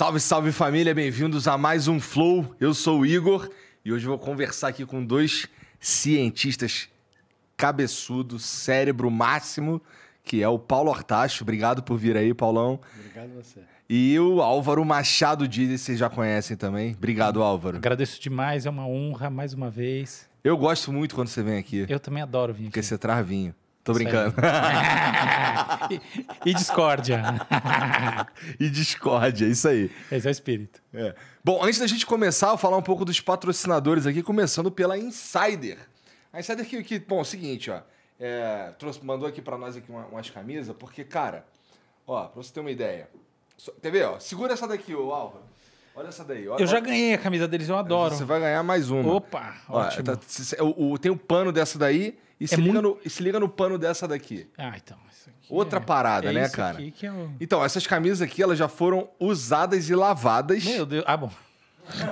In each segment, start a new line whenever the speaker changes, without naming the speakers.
Salve, salve família, bem-vindos a mais um Flow. Eu sou o Igor e hoje vou conversar aqui com dois cientistas cabeçudo, cérebro máximo, que é o Paulo Artacho. Obrigado por vir aí, Paulão. Obrigado você. E o Álvaro Machado Didi, vocês já conhecem também. Obrigado, Álvaro.
Agradeço demais, é uma honra mais uma vez. Eu gosto muito
quando você vem aqui. Eu também adoro vir aqui. Porque você traz vinho. Tô brincando. e, e, discórdia. e discórdia, isso aí. Esse é o espírito. É. Bom, antes da gente começar, eu falar um pouco dos patrocinadores aqui, começando pela Insider. A Insider que, que bom, é o seguinte, ó. É, trouxe, mandou aqui para nós aqui uma, umas camisas, porque, cara, ó, pra você ter uma ideia. So, quer ver, ó? Segura essa daqui, ô Alva, Olha essa
daí. Olha, eu já ganhei
a camisa deles, eu adoro. Você vai ganhar mais uma. Opa, ó, ótimo. Tá, tem o um pano dessa daí e, é se, muito... liga no, e se liga no pano dessa daqui. Ah, então. É Outra é, parada, é né, cara? É então, essas camisas aqui, elas já foram usadas e lavadas. Meu Deus. Ah, bom.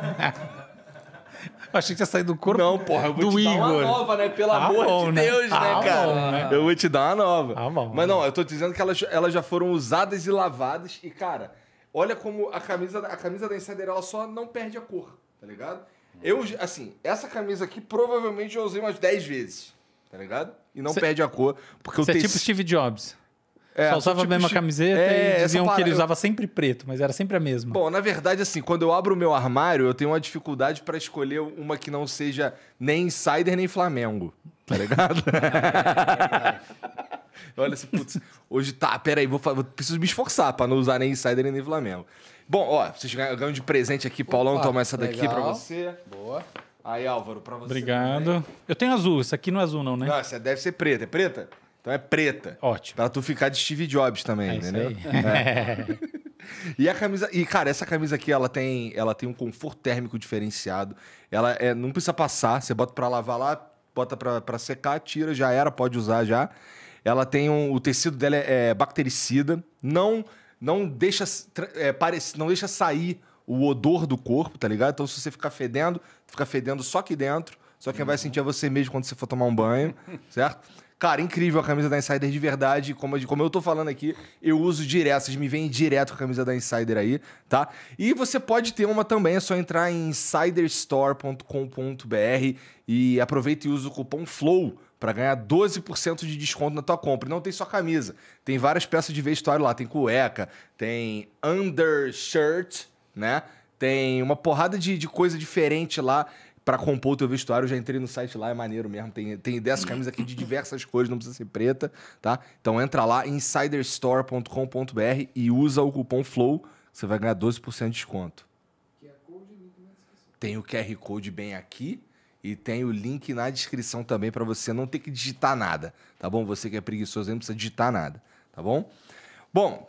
achei que tinha saído do corpo Não, porra, eu vou do te Igor. dar uma nova, né? Pelo ah, amor bom, de né? Deus, né, ah, cara? Bom, né? Eu vou te dar uma nova. Ah, bom, Mas não, eu tô dizendo que elas, elas já foram usadas e lavadas. E, cara, olha como a camisa, a camisa da Insider, ela só não perde a cor, tá ligado? Eu, assim, essa camisa aqui provavelmente eu usei umas 10 vezes tá ligado? E não Cê... perde a
cor. Porque Você é tipo Steve Jobs. É, Só usava tipo a mesma camiseta é, e diziam que ele usava sempre preto, mas era sempre a mesma.
Bom, na verdade, assim, quando eu abro o meu armário, eu tenho uma dificuldade para escolher uma que não seja nem insider nem Flamengo. Tá ligado? Olha esse assim, putz. Hoje tá, peraí, vou, vou, preciso me esforçar para não usar nem insider nem Flamengo. Bom, ó, vocês ganham de presente aqui, Opa, Paulão, toma essa daqui para você. Boa. Aí, Álvaro, para você. Obrigado. Também. Eu tenho azul, isso aqui não é azul, não, né? Não, ah, essa deve ser preta. É preta? Então é preta. Ótimo. Pra tu ficar de Steve Jobs também, é entendeu? É. e a camisa. E, cara, essa camisa aqui, ela tem, ela tem um conforto térmico diferenciado. Ela é, não precisa passar. Você bota pra lavar lá, bota pra, pra secar, tira, já era, pode usar já. Ela tem um. O tecido dela é, é bactericida. Não, não, deixa, é, parece, não deixa sair o odor do corpo, tá ligado? Então, se você ficar fedendo, fica fedendo só aqui dentro. Só quem uhum. vai sentir é você mesmo quando você for tomar um banho, certo? Cara, incrível a camisa da Insider de verdade. Como, como eu tô falando aqui, eu uso direto. Vocês me veem direto com a camisa da Insider aí, tá? E você pode ter uma também, é só entrar em insiderstore.com.br e aproveita e usa o cupom FLOW para ganhar 12% de desconto na tua compra. E não tem só camisa, tem várias peças de vestuário lá. Tem cueca, tem undershirt, né? Tem uma porrada de, de coisa diferente lá para compor o teu vestuário. Eu já entrei no site lá, é maneiro mesmo. Tem, tem dessas camisas aqui de diversas cores, não precisa ser preta, tá? Então entra lá, insiderstore.com.br e usa o cupom FLOW, você vai ganhar 12% de desconto. Tem o QR Code bem aqui e tem o link na descrição também para você não ter que digitar nada, tá bom? Você que é preguiçoso não precisa digitar nada, tá bom?
Bom...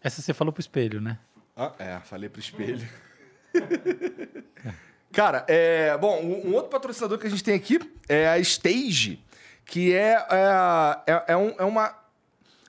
Essa você falou pro espelho, né?
Ah, é, falei pro espelho. Hum. Cara, é. Bom, um, outro patrocinador que a gente tem aqui é a Stage, que é, é, é, é, um, é uma.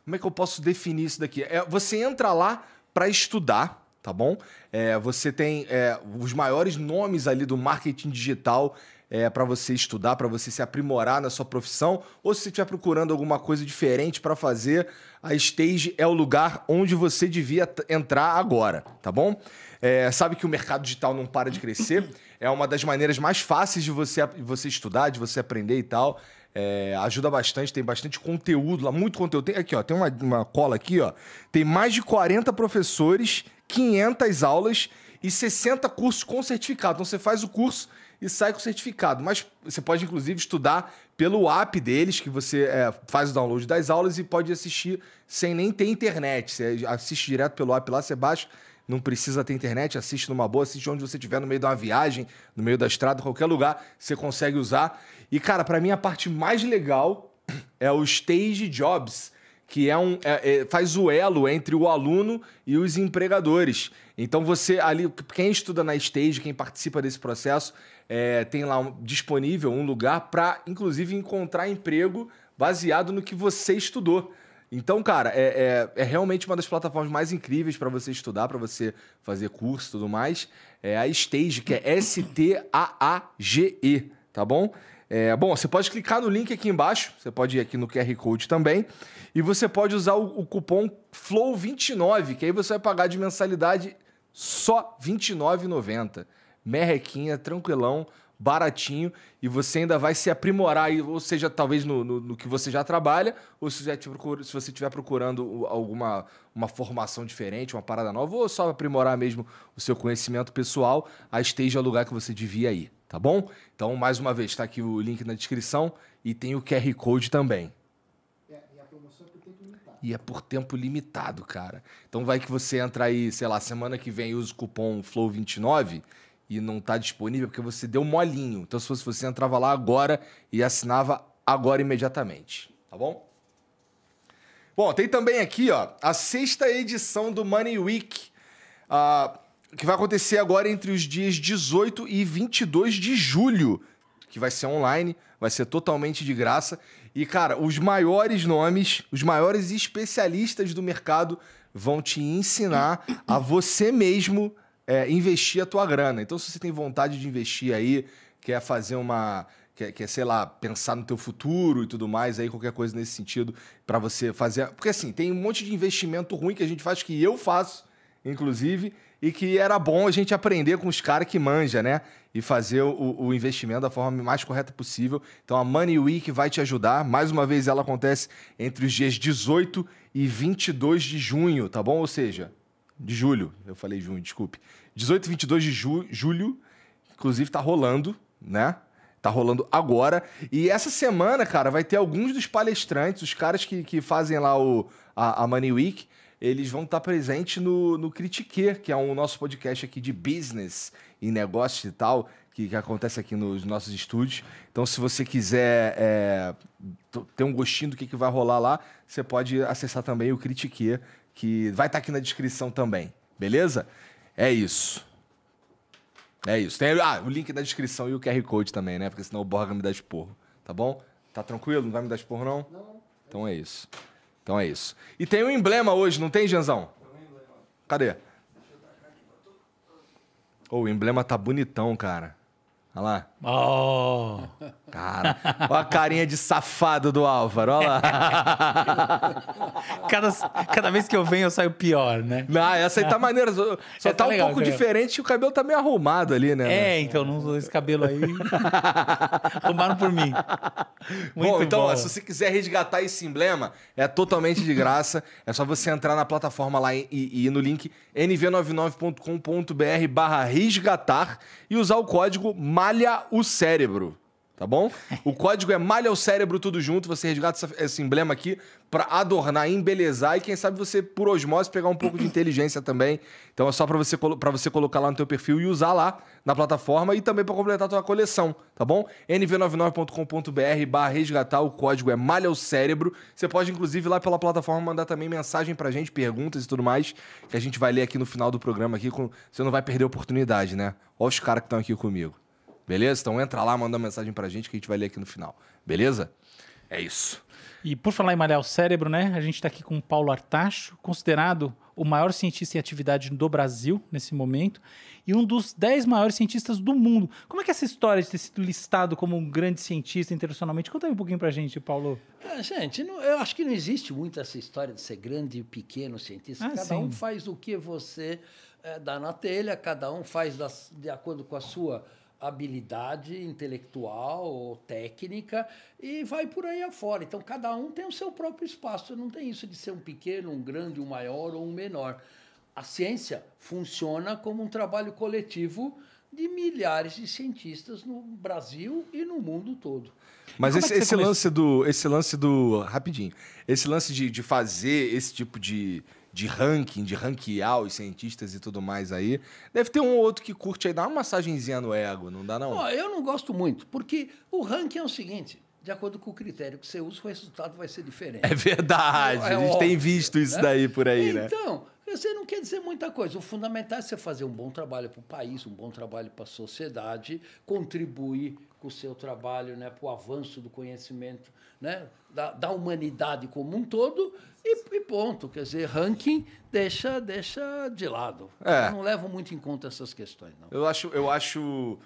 Como é que eu posso definir isso daqui? É, você entra lá para estudar, tá bom? É, você tem é, os maiores nomes ali do marketing digital é, para você estudar, para você se aprimorar na sua profissão, ou se você estiver procurando alguma coisa diferente para fazer, a Stage é o lugar onde você devia entrar agora, tá bom? É, sabe que o mercado digital não para de crescer, é uma das maneiras mais fáceis de você, você estudar, de você aprender e tal. É, ajuda bastante, tem bastante conteúdo lá, muito conteúdo. Tem, aqui, ó, tem uma, uma cola aqui, ó. Tem mais de 40 professores, 500 aulas e 60 cursos com certificado. Então você faz o curso e sai com o certificado. Mas você pode, inclusive, estudar pelo app deles, que você é, faz o download das aulas e pode assistir sem nem ter internet. Você assiste direto pelo app lá, você baixa, não precisa ter internet, assiste numa boa, assiste onde você estiver, no meio de uma viagem, no meio da estrada, qualquer lugar, você consegue usar. E, cara, para mim a parte mais legal é o Stage Jobs que é um é, é, faz o elo entre o aluno e os empregadores. Então você ali, quem estuda na stage, quem participa desse processo, é, tem lá um, disponível um lugar para, inclusive, encontrar emprego baseado no que você estudou. Então, cara, é, é, é realmente uma das plataformas mais incríveis para você estudar, para você fazer curso e tudo mais. É a Stage, que é S-T-A-A-G-E, tá bom? É, bom, você pode clicar no link aqui embaixo, você pode ir aqui no QR Code também, e você pode usar o, o cupom FLOW29, que aí você vai pagar de mensalidade só R$29,90. 29,90 merrequinha, tranquilão, baratinho, e você ainda vai se aprimorar, ou seja, talvez no, no, no que você já trabalha, ou se, se você estiver procurando alguma uma formação diferente, uma parada nova, ou só aprimorar mesmo o seu conhecimento pessoal, a esteja é o lugar que você devia ir, tá bom? Então, mais uma vez, está aqui o link na descrição e tem o QR Code também. É e é por tempo limitado, cara. Então vai que você entra aí, sei lá, semana que vem usa o cupom FLOW29 e não tá disponível porque você deu molinho. Então, se fosse você, entrava lá agora e assinava agora imediatamente, tá bom? Bom, tem também aqui, ó, a sexta edição do Money Week, uh, que vai acontecer agora entre os dias 18 e 22 de julho, que vai ser online, vai ser totalmente de graça. E, cara, os maiores nomes, os maiores especialistas do mercado vão te ensinar a você mesmo é, investir a tua grana. Então, se você tem vontade de investir aí, quer fazer uma. Quer, quer, sei lá, pensar no teu futuro e tudo mais, aí qualquer coisa nesse sentido, para você fazer. Porque assim, tem um monte de investimento ruim que a gente faz, que eu faço, inclusive, e que era bom a gente aprender com os caras que manja, né? E fazer o, o, investimento da forma mais correta possível. Então a Money Week vai te ajudar. Mais uma vez, ela acontece entre os dias 18 e 22 de junho, tá bom? Ou seja, de julho. Eu falei junho, desculpe. 18 e 22 de ju julho, inclusive tá rolando, né? Tá rolando agora. E essa semana, cara, vai ter alguns dos palestrantes, os caras que, que fazem lá o, a, a Money Week, eles vão estar tá presentes no, no Critique, que é um nosso podcast aqui de business e negócios e tal, que, que acontece aqui nos nossos estúdios. Então, se você quiser é, ter um gostinho do que, que vai rolar lá, você pode acessar também o Critique, que vai estar tá aqui na descrição também, beleza? É isso. É isso. Tem ah, o link da descrição e o QR Code também, né? Porque senão o Borga me dá de porro, tá bom? Tá tranquilo? Não vai me dar de porro, não? Não. Então é isso. Então é isso. E tem um emblema hoje, não tem, Janzão? Cadê? Ô, oh, o emblema tá bonitão, cara. Olha lá.
Oh! Cara, olha a
carinha de safado do Álvaro, olha lá. cada, cada vez
que eu venho, eu saio pior, né? Não, ah, essa aí tá é. maneira. Só, tá, tá, tá, legal, um pouco diferente
e o cabelo tá meio arrumado ali, né? É, né?
então, não, esse cabelo aí. Arrumaram por mim. Muito bom, então, bom. se você
quiser resgatar esse emblema, é totalmente de graça. é só você entrar na plataforma lá e, e ir no link nv99.com.br/barra resgatar e usar o código malha o cérebro, tá bom? O código é malha o cérebro tudo junto, você resgata essa, esse emblema aqui para adornar, embelezar e quem sabe você por osmose pegar um pouco de inteligência também. Então é só para você para você colocar lá no teu perfil e usar lá na plataforma e também para completar a tua coleção, tá bom? nv99.com.br/resgatar, o código é malha o cérebro. Você pode inclusive lá pela plataforma mandar também mensagem pra gente, perguntas e tudo mais, que a gente vai ler aqui no final do programa aqui, com... você não vai perder a oportunidade, né? Olha os caras que estão aqui comigo. Beleza? Então entra lá, manda uma mensagem pra gente que a gente vai ler aqui no final.
Beleza? É isso. E por falar em malhar o cérebro, né? A gente está aqui com o Paulo Artacho, considerado o maior cientista em atividade do Brasil nesse momento e um dos dez maiores cientistas do mundo. Como é que é essa história de ter sido listado como um grande cientista internacionalmente? Conta aí um pouquinho pra gente, Paulo.
É, gente, não, eu acho que não existe muito essa história de ser grande e pequeno cientista. Ah, cada sim. um faz o que você é, dá na telha, cada um faz das, de acordo com a sua habilidade intelectual ou técnica e vai por aí afora. Então, cada um tem o seu próprio espaço. Não tem isso de ser um pequeno, um grande, um maior ou um menor. A ciência funciona como um trabalho coletivo de milhares de cientistas no Brasil e no mundo todo. Mas esse, é esse lance
do. Esse lance do. Rapidinho. Esse lance de, de fazer esse tipo de de ranking, de ranquear os cientistas e tudo mais aí. Deve ter um ou outro que curte aí, dá uma massagenzinha no ego, não dá não? Oh, eu
não gosto muito, porque o ranking é o seguinte, de acordo com o critério que você usa, o resultado vai ser diferente. É verdade, é a gente óbvio, tem visto isso né? daí por aí, então, né? Então, você não quer dizer muita coisa. O fundamental é você fazer um bom trabalho para o país, um bom trabalho para a sociedade, contribuir com o seu trabalho né, para o avanço do conhecimento né, da, da humanidade como um todo e, e, ponto. Quer dizer, ranking deixa, deixa de lado. É. Eu não levo muito em conta essas questões. Não. Eu
acho, eu acho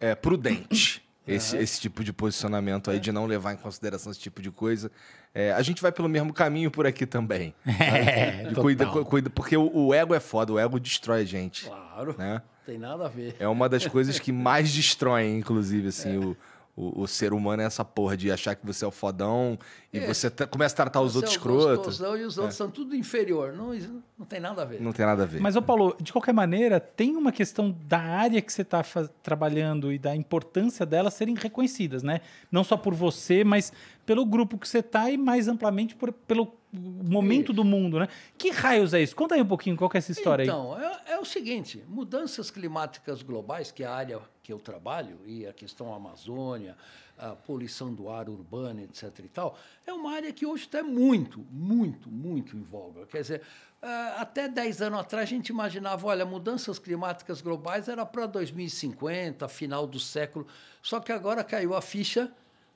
é, prudente. Esse, uhum. esse tipo de posicionamento aí, é. de não levar em consideração esse tipo de coisa. É, a gente vai pelo mesmo caminho por aqui também. É, né? cuida, cuida, porque o, o, ego é foda, o ego destrói a gente. Claro. Né?
Tem nada a ver. É uma das coisas que
mais destroem, inclusive, assim, é. o o, o, ser humano é essa porra de achar que você é o fodão e é. você começa a tratar os você é outros é escrotos. E os outros é.
são tudo inferior. Não, não tem nada a ver. Não tem nada a ver. Mas,
ô Paulo, de qualquer maneira, tem uma questão da área que você está trabalhando e da importância delas serem reconhecidas, né? Não só por você, mas pelo grupo que você está e mais amplamente por, pelo momento isso. do mundo, né? Que raios é isso? Conta aí um pouquinho qual é essa história então, aí.
Então, é, é o seguinte: mudanças climáticas globais, que é a área que eu trabalho, e a questão Amazônia, a poluição do ar urbana, etc. e tal, é uma área que hoje está muito, muito, muito em voga. Quer dizer, ah, até 10 anos atrás a gente imaginava, olha, mudanças climáticas globais era para 2050, final do século, só que agora caiu a ficha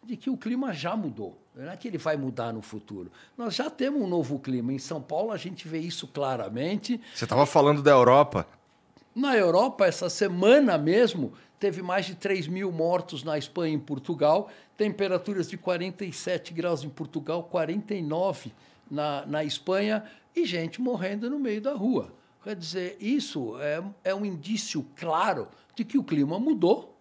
de que o clima já mudou. Não é que ele vai mudar no futuro. Nós já temos um novo clima. Em São Paulo a gente vê isso claramente.
Você estava falando da Europa.
Na Europa, essa semana mesmo, teve mais de 3 mil mortos na Espanha e em Portugal, temperaturas de 47 graus em Portugal, 49 na, na Espanha, e gente morrendo no meio da rua. Quer dizer, isso é, é um indício claro de que o clima mudou,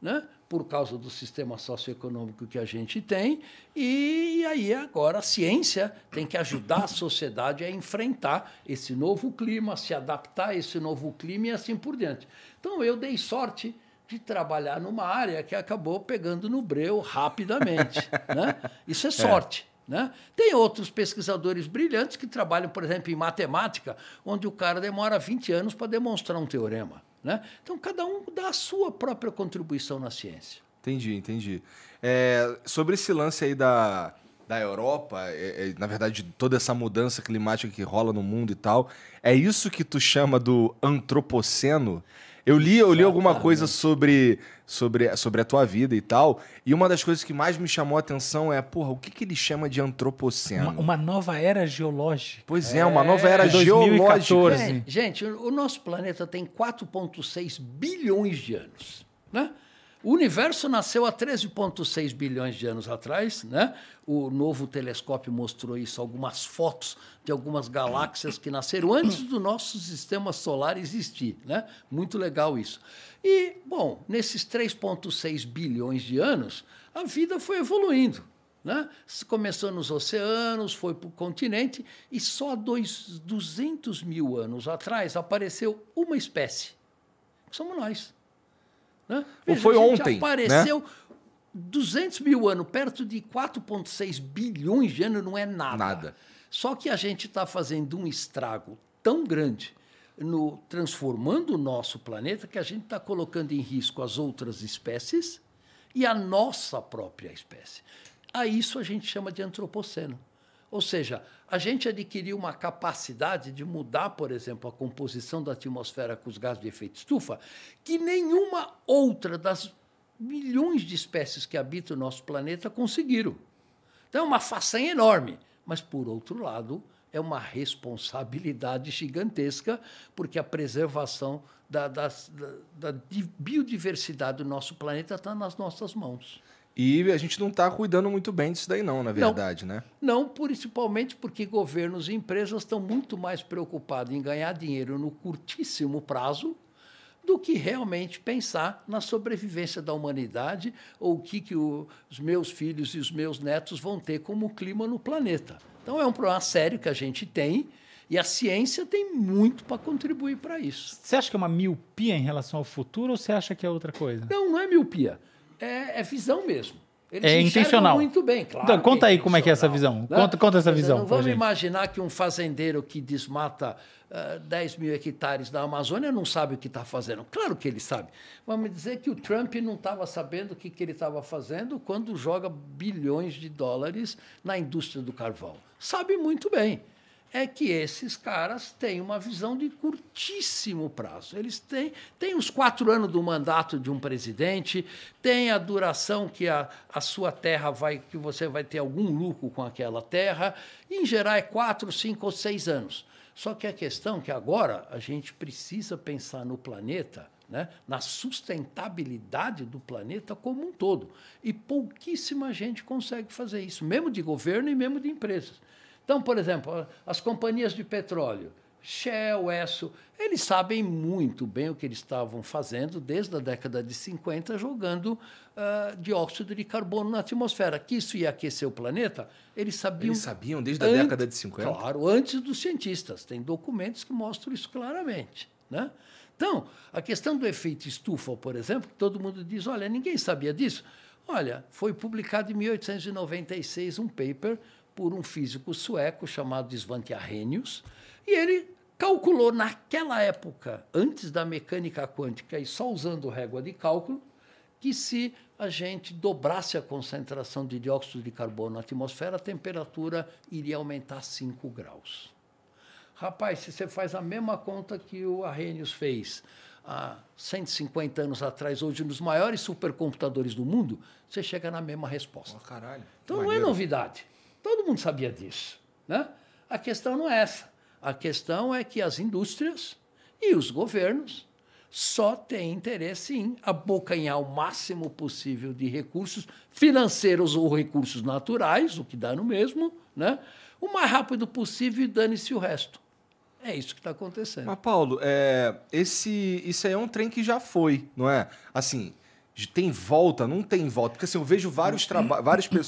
né? por causa do sistema socioeconômico que a gente tem, e aí agora a ciência tem que ajudar a sociedade a enfrentar esse novo clima, se adaptar a esse novo clima e assim por diante. Então eu dei sorte de trabalhar numa área que acabou pegando no breu rapidamente. né? Isso é, é. sorte. É. Né? Tem outros pesquisadores brilhantes que trabalham, por exemplo, em matemática, onde o cara demora 20 anos para demonstrar um teorema. Né? Então, cada um dá a sua própria contribuição na ciência.
Entendi, entendi. É, sobre esse lance aí da, da Europa, é, é, na verdade, toda essa mudança climática que rola no mundo e tal, é isso que tu chama do antropoceno? Eu li, eu li alguma coisa né? sobre, sobre, sobre a tua vida e tal, e uma das coisas que mais me chamou a atenção é, porra, o que, que ele chama de antropoceno? Uma,
uma nova era geológica. Pois é, uma
nova era é. geológica. É,
gente, o nosso planeta tem 4,6 bilhões de anos, né? O universo nasceu há 13,6 bilhões de anos atrás, né? O novo telescópio mostrou isso, algumas fotos de algumas galáxias que nasceram antes do nosso sistema solar existir, né? Muito legal isso. E, bom, nesses 3,6 bilhões de anos, a vida foi evoluindo, né? Começou nos oceanos, foi para o continente e só dois, 200 mil anos atrás apareceu uma espécie, somos nós. Né? Veja, Ou foi ontem. Né? Apareceu. Né? 200 mil anos, perto de 4,6 bilhões de anos, não é nada. nada. Só que a gente está fazendo um estrago tão grande no transformando o nosso planeta que a gente está colocando em risco as outras espécies e a nossa própria espécie. A isso a gente chama de antropoceno. Ou seja, a gente adquiriu uma capacidade de mudar, por exemplo, a composição da atmosfera com os gases de efeito estufa, que nenhuma outra das milhões de espécies que habitam o nosso planeta conseguiram. Então é uma façanha enorme, mas por outro lado, é uma responsabilidade gigantesca, porque a preservação da, da, da, da biodiversidade do nosso planeta está nas nossas mãos.
E a gente não está cuidando muito bem disso daí, não, na verdade, não, né?
Não, principalmente porque governos e empresas estão muito mais preocupados em ganhar dinheiro no curtíssimo prazo do que realmente pensar na sobrevivência da humanidade ou o que, que o, os meus filhos e os meus netos vão ter como clima no planeta. Então é um problema sério que a gente tem. E a ciência tem muito para contribuir para isso. Você acha que é uma miopia em relação ao futuro ou
você acha que é outra coisa? Não, não é miopia
é, é visão mesmo. Eles é intencional. Muito bem, claro. Então, conta
é aí como é que é essa visão. Né? Conta, conta essa visão. Não vamos
imaginar que um fazendeiro que desmata uh, ah, 10 mil hectares da Amazônia não sabe o que está fazendo. Claro que ele sabe. Vamos dizer que o Trump não estava sabendo o que, que ele estava fazendo quando joga bilhões de dólares na indústria do carvão. Sabe muito bem é que esses caras têm uma visão de curtíssimo prazo. Eles têm, têm os quatro anos do mandato de um presidente, tem a duração que a, a sua terra vai, que você vai ter algum lucro com aquela terra. Em geral é quatro, cinco ou seis anos. Só que a questão é que agora a gente precisa pensar no planeta, né, na sustentabilidade do planeta como um todo. E pouquíssima gente consegue fazer isso, mesmo de governo e mesmo de empresas. Então, por exemplo, as companhias de petróleo, Shell, Esso, eles sabem muito bem o que eles estavam fazendo desde a década de 50, jogando uh, dióxido de carbono na atmosfera. Que isso ia aquecer o planeta, eles sabiam. Eles sabiam desde a década de 50? Claro, antes dos cientistas. Tem documentos que mostram isso claramente. Né? Então, a questão do efeito estufa, por exemplo, todo mundo diz: olha, ninguém sabia disso. Olha, foi publicado em 1896 um paper por um físico sueco chamado Svante Arrhenius, e ele calculou naquela época, antes da mecânica quântica e só usando régua de cálculo, que se a gente dobrasse a concentração de dióxido de carbono na atmosfera, a temperatura iria aumentar 5 graus. Rapaz, se você faz a mesma conta que o Arrhenius fez há 150 anos atrás, hoje nos maiores supercomputadores do mundo, você chega na mesma resposta. Oh, então Maneiro. não é novidade. Todo mundo sabia disso. Né? A questão não é essa. A questão é que as indústrias e os governos só têm interesse em abocanhar o máximo possível de recursos financeiros ou recursos naturais, o que dá no mesmo, né? o mais rápido possível e dane-se o resto. É isso que está acontecendo. Mas,
Paulo, é, esse, isso aí é um trem que já foi, não é? Assim, tem volta, não tem volta. Porque assim, eu vejo vários, vários,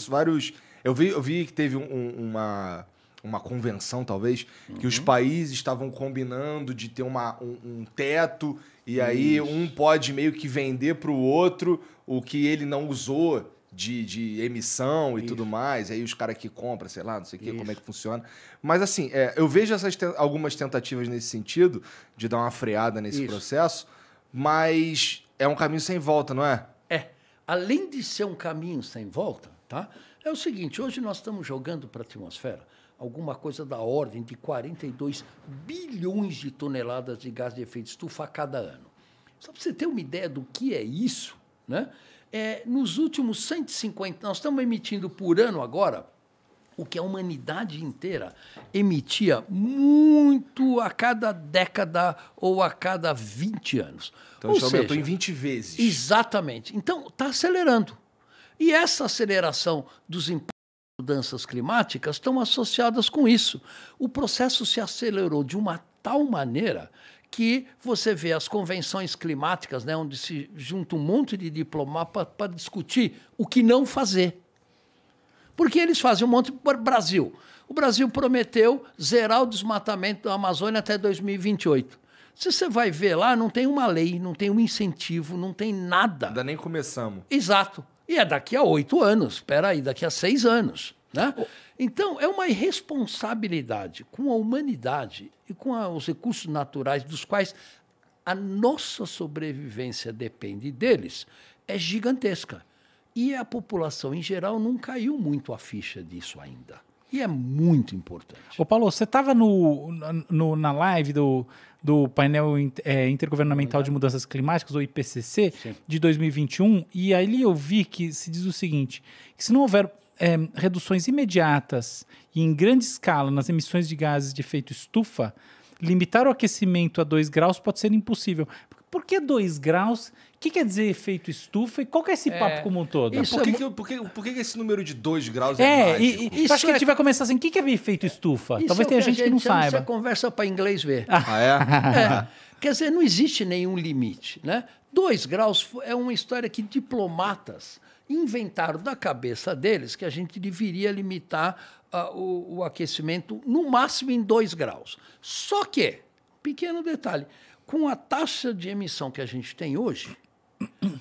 vários eu vi, eu vi que teve um, uma, uma convenção, talvez, uhum. que os uhum. países estavam combinando de ter uma, um, um teto e Isso. aí um pode meio que vender para o outro o que ele não usou. De, de emissão e Isso. tudo mais, e aí os caras que compram, sei lá, não sei o que, como é que funciona. Mas assim, é, eu vejo essas te algumas tentativas nesse sentido, de dar uma freada nesse Isso. processo, mas
é um caminho sem volta, não é? É. Além de ser um caminho sem volta, tá? É o seguinte, hoje nós estamos jogando para a atmosfera alguma coisa da ordem de 42 bilhões de toneladas de gás de efeito estufa a cada ano. Só para você ter uma ideia do que é isso, né? É, nos últimos 150, nós estamos emitindo por ano agora o que a humanidade inteira emitia muito a cada década ou a cada 20 anos. Então ou isso seja, aumentou em 20 vezes. Exatamente. Então está acelerando. E essa aceleração dos impactos das mudanças climáticas estão associadas com isso. O processo se acelerou de uma tal maneira que você vê as convenções climáticas, né, onde se junta um monte de diplomata para discutir o que não fazer. Porque eles fazem um monte para o Brasil. O Brasil prometeu zerar o desmatamento da Amazônia até 2028. Se você vai ver lá, não tem uma lei, não tem um incentivo, não tem nada. Ainda nem começamos. Exato. E é daqui a oito anos, espera aí, daqui a seis anos. Né? Então, é uma irresponsabilidade com a humanidade e com a, os recursos naturais dos quais a nossa sobrevivência depende deles, é gigantesca. E a população em geral não caiu muito a ficha disso ainda. E é muito importante. Ô Paulo, você estava no,
no, na live do, do painel é, intergovernamental de mudanças climáticas, ou IPCC, Sim. de 2021, e ali eu vi que se diz o seguinte, que se não houver é, reduções imediatas e em grande escala nas emissões de gases de efeito estufa, limitar o aquecimento a 2 graus pode ser impossível. Por que 2 graus? O que quer dizer efeito estufa? E qual que é esse é, papo como um todo? por, que, é, que,
por, que, por que, esse número de 2
graus é, é e, e, acho que a é gente vai começar assim, o que, que é efeito estufa? Talvez é tenha gente que, não saiba. Isso conversa para inglês ver. Ah, é? Quer dizer, não existe nenhum limite. Né? 2 graus é uma história que diplomatas inventaram da cabeça deles que a gente deveria limitar uh, o, o aquecimento no máximo em 2 graus. Só que, pequeno detalhe, com a taxa de emissão que a gente tem hoje,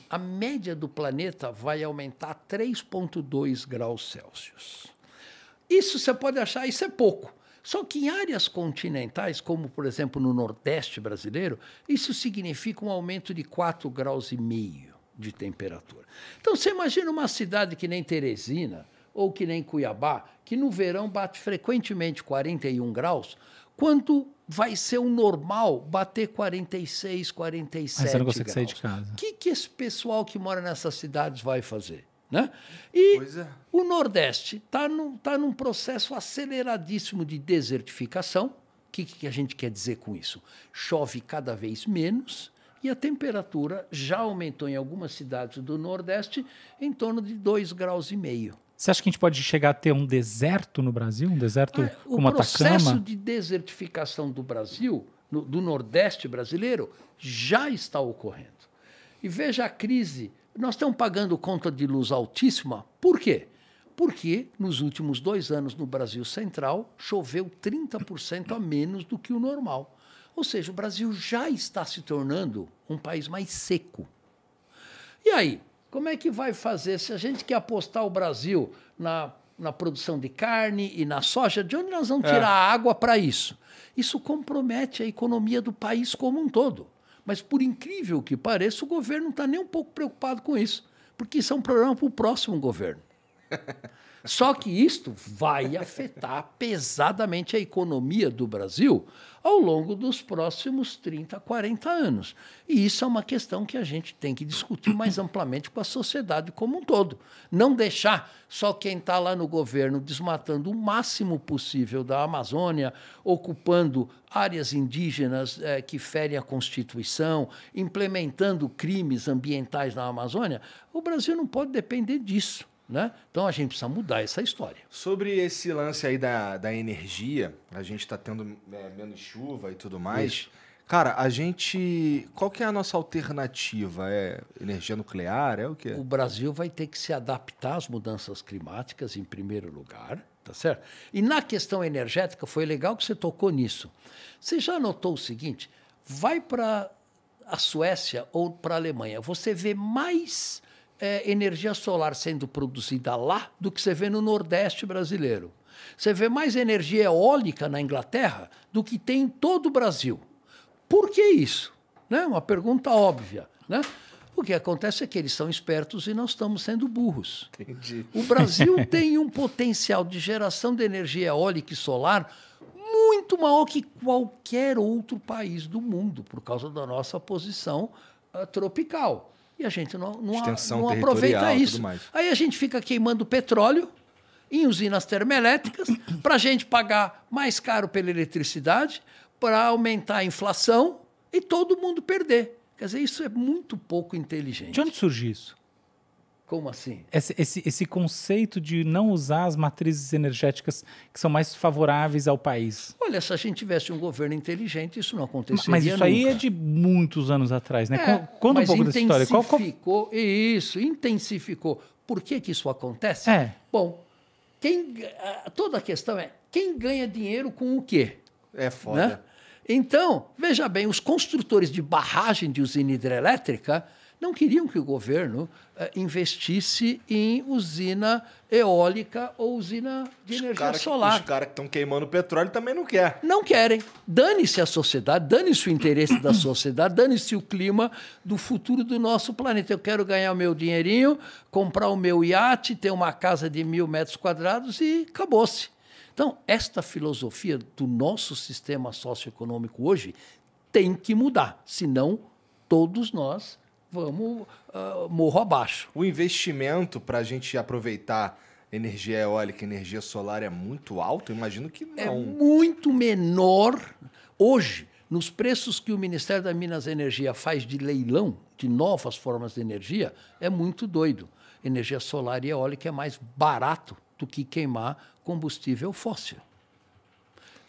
a média do planeta vai aumentar 3,2 graus Celsius. Isso você pode achar, isso é pouco. Só que em áreas continentais, como por exemplo no Nordeste brasileiro, isso significa um aumento de 4 graus e meio de temperatura. Então você imagina uma cidade que nem Teresina ou que nem Cuiabá, que no verão bate frequentemente 41 graus, quanto vai ser o normal bater 46, 47 Mas você não consegue graus. sair de casa. O que, que esse pessoal que mora nessas cidades vai fazer? Né? E é. o Nordeste está num, tá num processo aceleradíssimo de desertificação. O que, que a gente quer dizer com isso? Chove cada vez menos e a temperatura já aumentou em algumas cidades do Nordeste em torno de 2,5 graus. E meio. Você acha que a gente pode
chegar a ter um deserto no Brasil? Um deserto ah, é, como Atacama? O processo de
desertificação do Brasil, no, do Nordeste brasileiro, já está ocorrendo. E veja a crise. Nós estamos pagando conta de luz altíssima. Por quê? Porque nos últimos dois anos no Brasil Central choveu 30% a menos do que o normal. Ou seja, o Brasil já está se tornando um país mais seco. E aí, como é que vai fazer? Se a gente quer apostar o Brasil na, na produção de carne e na soja, de onde nós vamos é. tirar a é. água para isso? Isso compromete a economia do país como um todo. Mas, por incrível que pareça, o governo não está nem um pouco preocupado com isso, porque isso é um problema para o próximo governo. Só que isto vai afetar pesadamente a economia do Brasil ao longo dos próximos 30, 40 anos. E isso é uma questão que a gente tem que discutir mais amplamente com a sociedade como um todo. Não deixar só quem está lá no governo desmatando o máximo possível da Amazônia, ocupando áreas indígenas é, que ferem a Constituição, implementando crimes ambientais na Amazônia. O Brasil não pode depender disso. Né? Então a gente precisa mudar essa história. Sobre esse lance aí da, da energia, a gente está tendo é, menos
chuva e tudo mais. Isso. Cara, a gente. Qual que é a nossa alternativa? É
energia nuclear? É o quê? O Brasil vai ter que se adaptar às mudanças climáticas em primeiro lugar, tá certo? E na questão energética, foi legal que você tocou nisso. Você já notou o seguinte: vai para a Suécia ou para a Alemanha, você vê mais é, energia solar sendo produzida lá do que você vê no Nordeste brasileiro. Você vê mais energia eólica na Inglaterra do que tem em todo o Brasil. Por que isso? Né? Uma pergunta óbvia. Né? O que acontece é que eles são espertos e nós estamos sendo burros.
Entendi. O Brasil
tem um potencial de geração de energia eólica e solar muito maior que qualquer outro país do mundo, por causa da nossa posição uh, tropical e a gente não, não, Extensão não aproveita isso. Aí a gente fica queimando petróleo em usinas termoelétricas para a gente pagar mais caro pela eletricidade, para aumentar a inflação e todo mundo perder. Quer dizer, isso é muito pouco inteligente. De
onde surge isso? Como assim? Esse, esse, esse, conceito de não usar as matrizes energéticas que são mais favoráveis ao país.
Olha, se a gente tivesse um governo inteligente, isso não aconteceria. Mas isso nunca. aí é de
muitos anos atrás, né? É, Conta um pouco dessa história. Qual,
qual... Isso, intensificou. Por que, que isso acontece? É. Bom, quem, toda a questão é quem ganha dinheiro com o quê? É foda. Né? Então, veja bem, os construtores de barragem de usina hidrelétrica não queriam que o governo eh, investisse em usina eólica ou usina de os energia cara solar. Que, os caras que estão queimando petróleo também não querem. Não querem. Dane-se a sociedade, dane-se o interesse da sociedade, dane-se o clima do futuro do nosso planeta. Eu quero ganhar o meu dinheirinho, comprar o meu iate, ter uma casa de mil metros quadrados e acabou-se. Então, esta filosofia do nosso sistema socioeconômico hoje tem que mudar, senão todos nós vamos
uh, morro abaixo. O investimento para a gente aproveitar energia
eólica, energia solar é muito alto? Imagino que é não. É muito menor hoje. Nos preços que o Ministério da Minas e Energia faz de leilão de novas formas de energia, é muito doido. Energia solar e eólica é mais barato do que queimar combustível fóssil.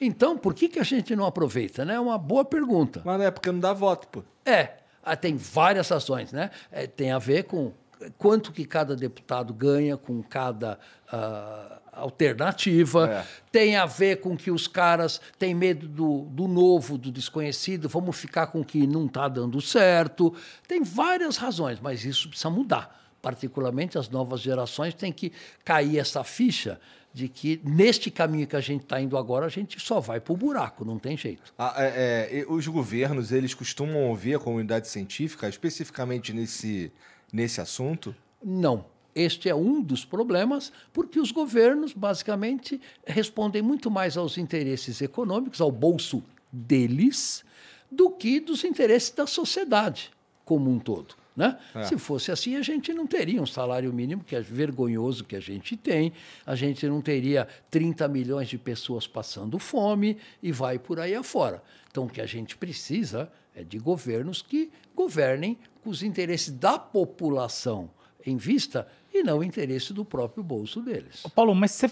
Então, por que, que a gente não aproveita? Né? É né? uma boa pergunta. Mas é porque não dá voto, pô. É. Ah, tem várias ações, né? É, tem a ver com quanto que cada deputado ganha com cada uh, alternativa, é. tem a ver com que os caras têm medo do, do novo, do desconhecido, vamos ficar com o que não está dando certo. Tem várias razões, mas isso precisa mudar. Particularmente as novas gerações têm que cair essa ficha de que neste caminho que a gente está indo agora, a gente só vai para o buraco, não tem jeito.
Ah, é, é, os governos, eles costumam ouvir a comunidade científica, especificamente nesse,
nesse assunto? Não. Este é um dos problemas, porque os governos, basicamente, respondem muito mais aos interesses econômicos, ao bolso deles, do que dos interesses da sociedade como um todo. Né? É. Se fosse assim, a gente não teria um salário mínimo que é vergonhoso que a gente tem, a gente não teria 30 milhões de pessoas passando fome e vai por aí afora. Então, o que a gente precisa é de governos que governem com os interesses da população em vista e não o interesse do próprio bolso deles. Paulo, mas
você,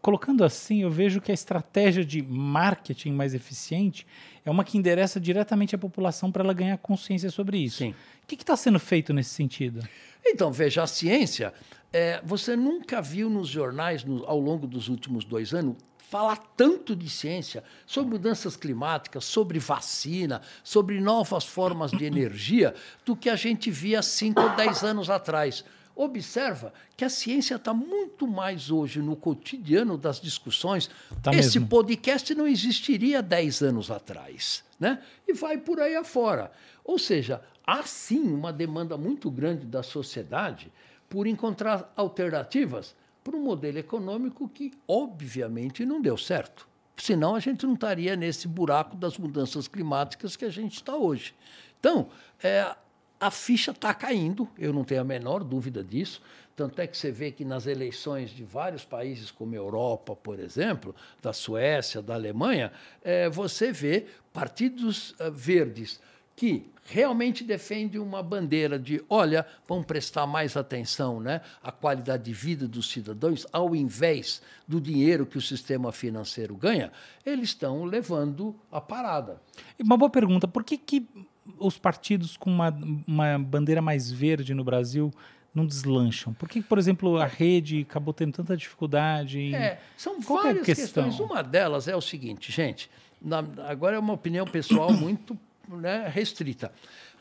colocando assim, eu vejo que a estratégia de marketing mais eficiente é uma que endereça diretamente a população para ela ganhar consciência sobre isso. Sim. O que está sendo feito nesse
sentido? Então, veja, a ciência, é, você nunca viu nos jornais, no, ao longo dos últimos dois anos, falar tanto de ciência, sobre mudanças climáticas, sobre vacina, sobre novas formas de energia, do que a gente via cinco, ou dez anos atrás. Observa que a ciência está muito mais hoje no cotidiano das discussões. Tá Esse mesmo. podcast não existiria dez anos atrás. Né? E vai por aí afora. Ou seja, há sim uma demanda muito grande da sociedade por encontrar alternativas para um modelo econômico que, obviamente, não deu certo. Senão a gente não estaria nesse buraco das mudanças climáticas que a gente está hoje. Então, é, a ficha está caindo, eu não tenho a menor dúvida disso. Tanto é que você vê que nas eleições de vários países, como a Europa, por exemplo, da Suécia, da Alemanha, é, você vê partidos eh, verdes que realmente defende uma bandeira de, olha, vamos prestar mais atenção né, à qualidade de vida dos cidadãos, ao invés do dinheiro que o sistema financeiro ganha, eles estão levando a parada. Uma boa pergunta, por que, que os partidos com uma, uma bandeira mais
verde no Brasil não deslancham? Por que, por exemplo, a rede acabou tendo tanta dificuldade?
Em... É, são é várias é questões. Uma delas é o seguinte, gente, na, agora é uma opinião pessoal muito né, restrita.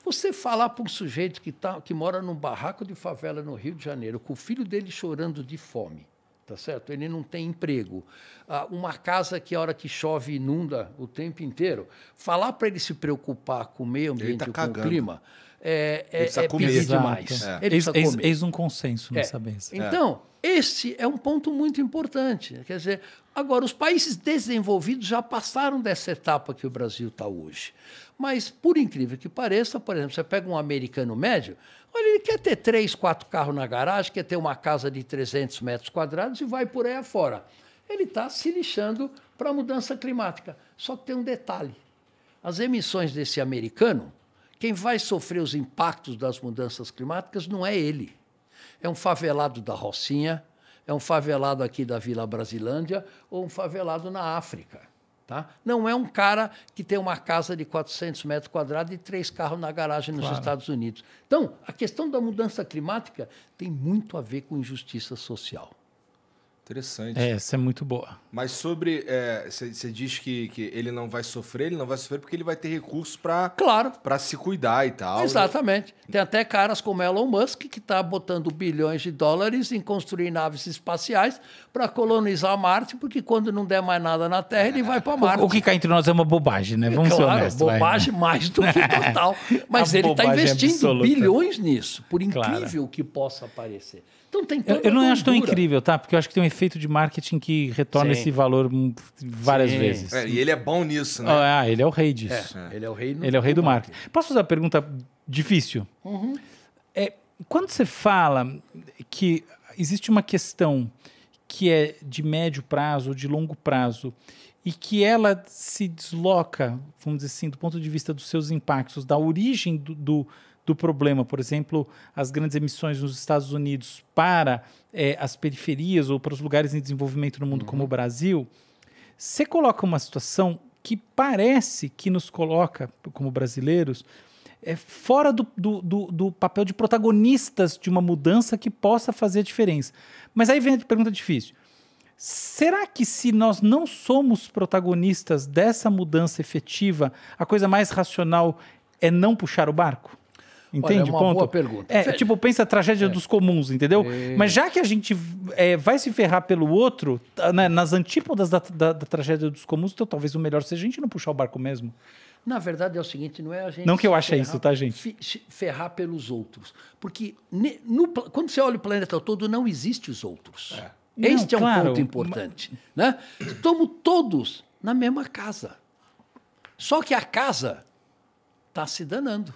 Você falar para um sujeito que, tá, que mora num barraco de favela no Rio de Janeiro, com o filho dele chorando de fome, tá certo? Ele não tem emprego. Ah, uma casa que a hora que chove inunda o tempo inteiro. Falar para ele se preocupar com o meio tá ambiente, tá com o clima, é, é, é pedir demais. É. Ele eis, eis, eis, um consenso nessa é. Benção. É. Então, esse é um ponto muito importante. Quer dizer, agora, os países desenvolvidos já passaram dessa etapa que o Brasil está hoje. Mas, por incrível que pareça, por exemplo, você pega um americano médio, olha, ele quer ter três, quatro carros na garagem, quer ter uma casa de 300 metros quadrados e vai por aí afora. Ele está se lixando para a mudança climática. Só que tem um detalhe: as emissões desse americano, quem vai sofrer os impactos das mudanças climáticas não é ele. É um favelado da Rocinha, é um favelado aqui da Vila Brasilândia ou um favelado na África. Tá? Não é um cara que tem uma casa de 400 metros quadrados e três carros na garagem nos claro. Estados Unidos. Então, a questão da mudança climática tem muito a ver com injustiça social. Interessante. É, essa é muito boa.
Mas sobre. Você é, diz que, que ele não vai sofrer, ele não vai sofrer
porque ele vai ter recursos para claro.
para se cuidar e tal.
Né? Exatamente. Né? Tem até caras como Elon Musk que está botando bilhões de dólares em construir naves espaciais para colonizar Marte, porque quando não der mais nada na Terra, ele vai para Marte. O, o, que cá
entre nós é uma bobagem, né? Vamos claro, ser honestos. Bobagem vai,
né? mais do que total. Mas A ele está investindo absoluta. bilhões
nisso, por incrível
claro. que possa parecer. Então tem toda Eu, eu não acho
tão incrível, tá? Porque eu acho que tem um efeito de marketing que retorna Sim. esse valor várias Sim. vezes. É, e ele é
bom nisso, né? Ah,
ele é o rei disso. É, ele é o rei, ele é o rei do marketing. marketing. Posso fazer uma pergunta difícil? Uhum. É, quando você fala que existe uma questão que é de médio prazo de longo prazo e que ela se desloca, vamos dizer assim, do ponto de vista dos seus impactos, da origem do, do do problema. Por exemplo, as grandes emissões nos Estados Unidos para é, as periferias ou para os lugares em desenvolvimento no mundo, uhum. como o Brasil, você coloca uma situação que parece que nos coloca, como brasileiros, é, fora do, do, do, do, papel de protagonistas de uma mudança que possa fazer a diferença. Mas aí vem a pergunta difícil. Será que se nós não somos protagonistas dessa mudança efetiva, a coisa mais racional é não puxar o barco?
Entende? Olha, é uma Ponto. boa pergunta. É, tipo,
pensa a tragédia é. dos comuns, entendeu? É. Mas já que a gente é, vai se ferrar pelo outro, tá, né, nas antípodas da, da, da, tragédia dos comuns, então talvez o melhor seja a gente não puxar o barco mesmo.
Na verdade é o seguinte, não é a gente. Não que eu ache ferrar, isso, tá, gente? Ferrar pelos outros. Porque no, quando você olha o planeta todo, não existe os outros. É. Este não, é um claro, ponto importante. Mas... Né? Estamos todos na mesma casa. Só que a casa está se danando.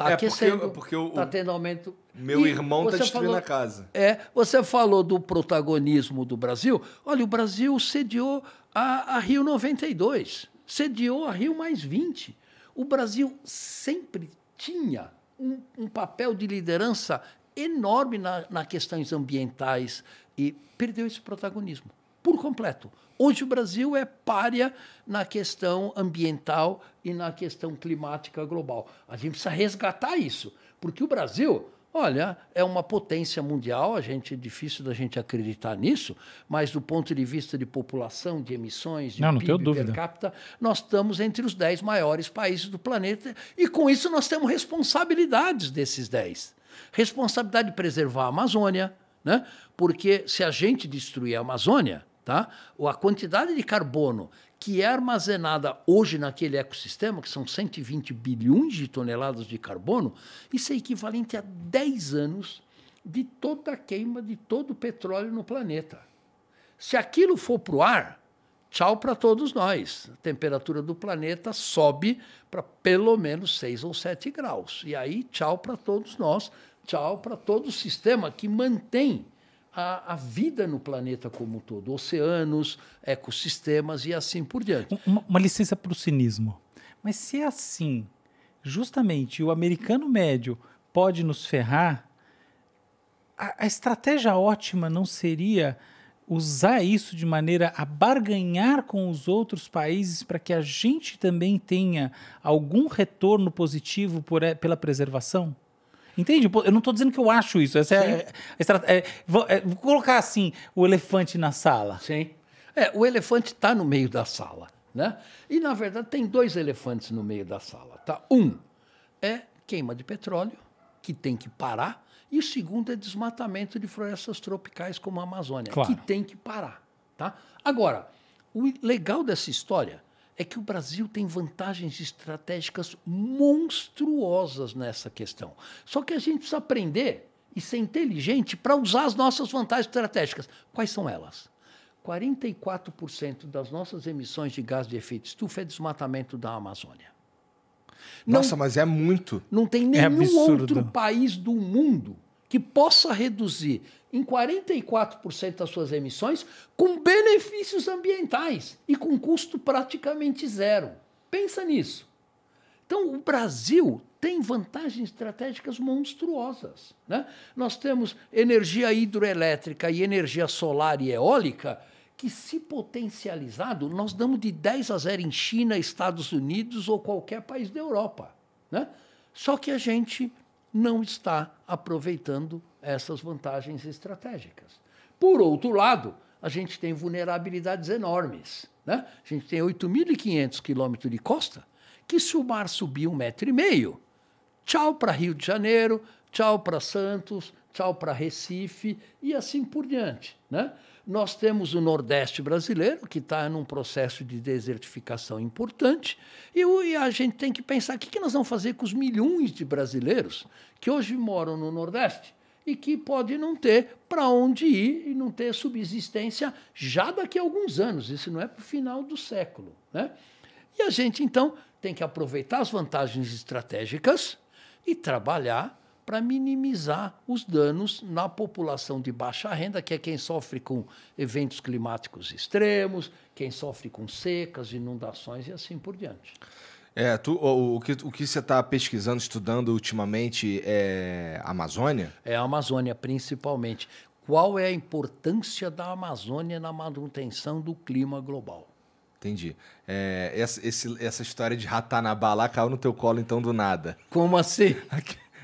Está é aquecendo. Porque, porque o, tá tendo aumento. Meu e irmão está destruindo falou, a casa. É, você falou do protagonismo do Brasil. Olha, o Brasil sediou a, a Rio 92, sediou a Rio mais 20. O Brasil sempre tinha um, um papel de liderança enorme nas na questões ambientais e perdeu esse protagonismo por completo. Hoje o Brasil é párea na questão ambiental e na questão climática global. A gente precisa resgatar isso, porque o Brasil, olha, é uma potência mundial, a gente é difícil da gente acreditar nisso, mas do ponto de vista de população, de emissões, de não, PIB tenho dúvida. per capita, nós estamos entre os 10 maiores países do planeta e com isso nós temos responsabilidades desses 10. Responsabilidade de preservar a Amazônia, né? Porque se a gente destruir a Amazônia, Tá? A quantidade de carbono que é armazenada hoje naquele ecossistema, que são 120 bilhões de toneladas de carbono, isso é equivalente a 10 anos de toda a queima de todo o petróleo no planeta. Se aquilo for para o ar, tchau para todos nós. A temperatura do planeta sobe para pelo menos 6 ou 7 graus. E aí, tchau para todos nós, tchau para todo o sistema que mantém a, a, vida no planeta como um todo, oceanos, ecossistemas e assim por diante.
Uma, uma licença para o cinismo. Mas se é assim, justamente o americano médio pode nos ferrar, a, a estratégia ótima não seria usar isso de maneira a barganhar com os outros países para que a gente também tenha algum retorno positivo por, é, pela preservação? Entende? Eu não estou dizendo que eu acho isso. Essa é, é, é, vou, é, vou, colocar assim o elefante na
sala. Sim. É, o elefante está no meio da sala. Né? E, na verdade, tem dois elefantes no meio da sala. Tá? Um é queima de petróleo, que tem que parar, e o segundo é desmatamento de florestas tropicais como a Amazônia, claro. que tem que parar. Tá? Agora, o legal dessa história é que o Brasil tem vantagens estratégicas monstruosas nessa questão. Só que a gente precisa aprender e ser inteligente para usar as nossas vantagens estratégicas. Quais são elas? 44% das nossas emissões de gás de efeito estufa é desmatamento da Amazônia. Nossa, não, mas é muito. Não tem é nenhum é outro país do mundo que possa reduzir em 44% as suas emissões com benefícios ambientais e com custo praticamente zero. Pensa nisso. Então, o Brasil tem vantagens estratégicas monstruosas. Né? Nós temos energia hidroelétrica e energia solar e eólica que, se potencializado, nós damos de 10 a 0 em China, Estados Unidos ou qualquer país da Europa. Né? Só que a gente não está aproveitando essas vantagens estratégicas. Por outro lado, a gente tem vulnerabilidades enormes. Né? A gente tem 8.500 quilômetros de costa, que se o mar subir um metro e meio, tchau para Rio de Janeiro, tchau para Santos, tchau para Recife e assim por diante. Né? Nós temos o Nordeste brasileiro, que está num processo de desertificação importante, e, e a gente tem que pensar o que, que nós vamos fazer com os milhões de brasileiros que hoje moram no Nordeste e que podem não ter para onde ir e não ter subsistência já daqui a alguns anos. Isso não é para o final do século. Né? E a gente, então, tem que aproveitar as vantagens estratégicas e trabalhar para minimizar os danos na população de baixa renda, que é quem sofre com eventos climáticos extremos, quem sofre com secas, inundações e assim por diante.
É, tu, o, o, que, o que você está pesquisando, estudando ultimamente é a
Amazônia? É a Amazônia, principalmente. Qual é a importância da Amazônia na manutenção do clima global?
Entendi. É, essa, esse, essa história de Ratanabá lá caiu no teu colo, então, do nada. Como assim?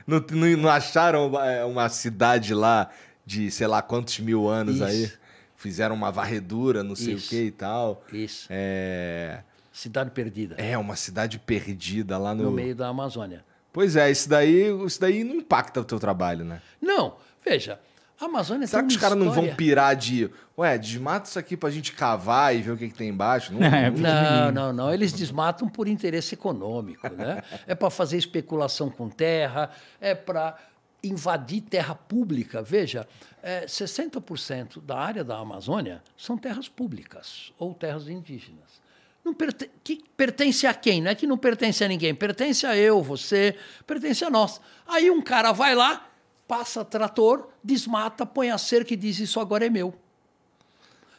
Não, não, não acharam é, uma, cidade lá de sei lá quantos mil anos Isso. aí? Fizeram uma varredura, não sei Isso. o que e tal. Isso. É... Cidade perdida. É, uma cidade perdida lá no... No meio da Amazônia. Pois é, isso daí, isso daí não impacta o teu trabalho, né?
Não, veja... A Amazônia Será que os caras não vão
pirar de. Ué, desmata
isso aqui pra gente cavar
e ver o que, é que tem embaixo?
Não, é, não, não, não. Eles desmatam por interesse econômico, né? É para fazer especulação com terra, é para invadir terra pública. Veja, é, 60% da área da Amazônia são terras públicas ou terras indígenas. Não perten que pertence a quem? Não é que não pertence a ninguém, pertence a eu, você, pertence a nós. Aí um cara vai lá passa trator, desmata, põe a cerca e diz: Isso agora é meu.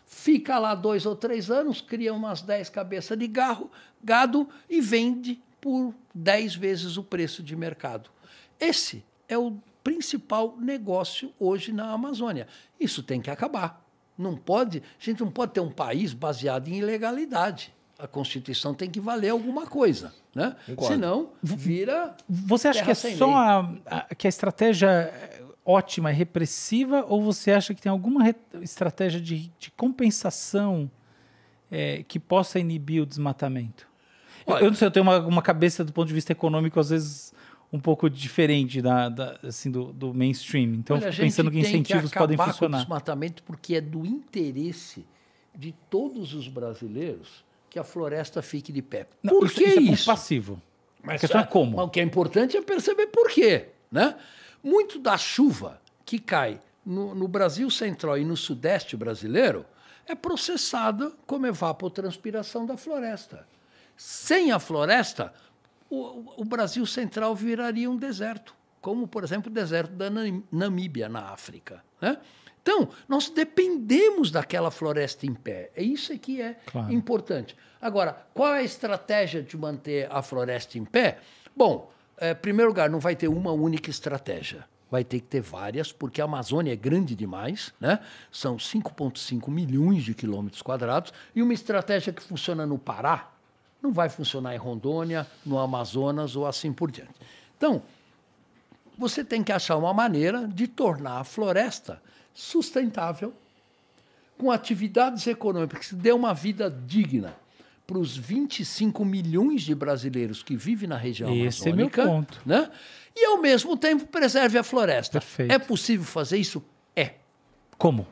Fica lá dois ou três anos, cria umas dez cabeças de garro, gado e vende por dez vezes o preço de mercado. Esse é o principal negócio hoje na Amazônia. Isso tem que acabar. Não pode, a gente não pode ter um país baseado em ilegalidade a Constituição tem que valer alguma coisa, né? Concordo. Senão vira. Você acha que é só a,
a, que a estratégia é ótima é repressiva ou você acha que tem alguma re, estratégia de, de compensação é, que possa inibir o desmatamento? Olha, eu, eu, não sei, eu tenho uma, uma cabeça do ponto de vista econômico às vezes um pouco diferente da, da assim, do, do, mainstream. Então, olha, fico pensando que incentivos que podem funcionar. Tem que Com o
desmatamento porque é do interesse de todos os brasileiros que a floresta fique de pé. Não, por que isso? É isso? É passivo. Mas, a questão é, é como. O que é importante é perceber por quê. Né? Muito da chuva que cai no, no Brasil central e no sudeste brasileiro é processada como evapotranspiração da floresta. Sem a floresta, o, o Brasil central viraria um deserto, como, por exemplo, o deserto da Namíbia, na África. Né? Então, nós dependemos daquela floresta em pé. É isso que é claro. importante. Agora, qual é a estratégia de manter a floresta em pé? Bom, eh, em é, primeiro lugar, não vai ter uma única estratégia. Vai ter que ter várias, porque a Amazônia é grande demais, né? são 5,5 milhões de quilômetros quadrados, e uma estratégia que funciona no Pará não vai funcionar em Rondônia, no Amazonas ou assim por diante. Então, você tem que achar uma maneira de tornar a floresta sustentável, com atividades econômicas que dê uma vida digna para os 25 milhões de brasileiros que vivem na região Esse amazônica, é meu ponto. Né? e ao mesmo tempo preserve a floresta. Perfeito. É possível fazer isso? É. Como?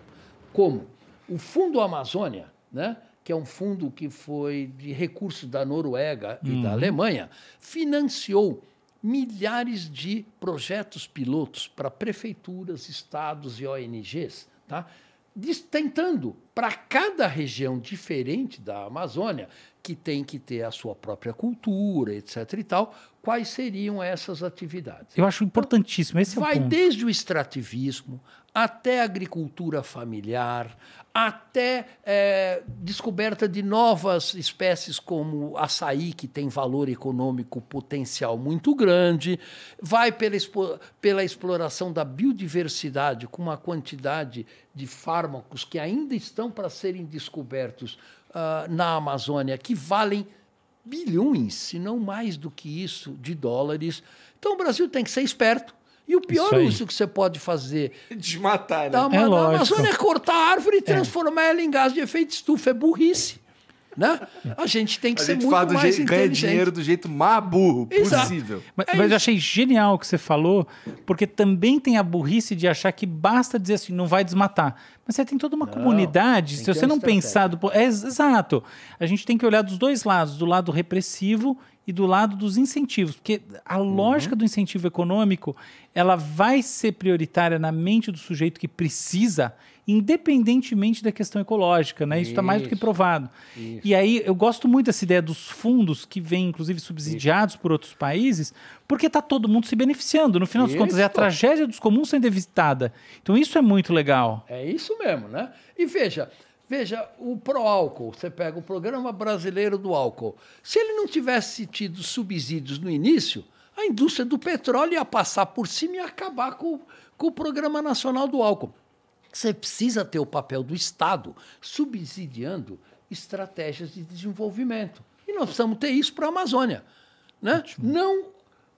Como? O Fundo Amazônia, né, que é um fundo que foi de recursos da Noruega e da uhum. Alemanha, financiou milhares de projetos pilotos para prefeituras, estados e ONGs, tá? tentando para cada região diferente da Amazônia, que tem que ter a sua própria cultura, etc. e tal, quais seriam essas atividades. Eu acho importantíssimo esse Vai é o ponto. desde o extrativismo até a agricultura familiar, até é, descoberta de novas espécies como açaí, que tem valor econômico potencial muito grande, vai pela, pela exploração da biodiversidade com uma quantidade de fármacos que ainda estão para serem descobertos uh, na Amazônia, que valem bilhões, se não mais do que isso, de dólares. Então o Brasil tem que ser esperto. E o pior uso que você pode fazer. Desmatar, né? Da, é da Amazônia é cortar a árvore e é. transformar é. ela em gás de efeito estufa. É burrice né? A gente tem que a ser muito fala do mais jeito, ganha dinheiro do
jeito mais burro Exato. possível. Mas, é mas eu achei genial o que você falou, porque também tem a burrice de achar que basta dizer assim, não vai desmatar. Mas você tem toda uma não, comunidade, se você não pensar... Do, é, exato. A gente tem que olhar dos dois lados, do lado repressivo e do lado dos incentivos, porque a uhum. lógica do incentivo econômico, ela vai ser prioritária na mente do sujeito que precisa independentemente da questão ecológica, né? Isso está mais do que provado. Isso. E aí eu gosto muito dessa ideia dos fundos que vêm, inclusive, subsidiados Isso. por outros países, porque está todo mundo se beneficiando. No final isso. das contas, é a tragédia dos comuns
sendo evitada. Então isso é muito legal. É isso mesmo, né? E veja, Veja, o álcool. você pega o Programa Brasileiro do Álcool. Se ele não tivesse tido subsídios no início, a indústria do petróleo ia passar por cima e acabar com, com o Programa Nacional do Álcool. Você precisa ter o papel do Estado subsidiando estratégias de desenvolvimento. E nós precisamos ter isso para a Amazônia. Né? Não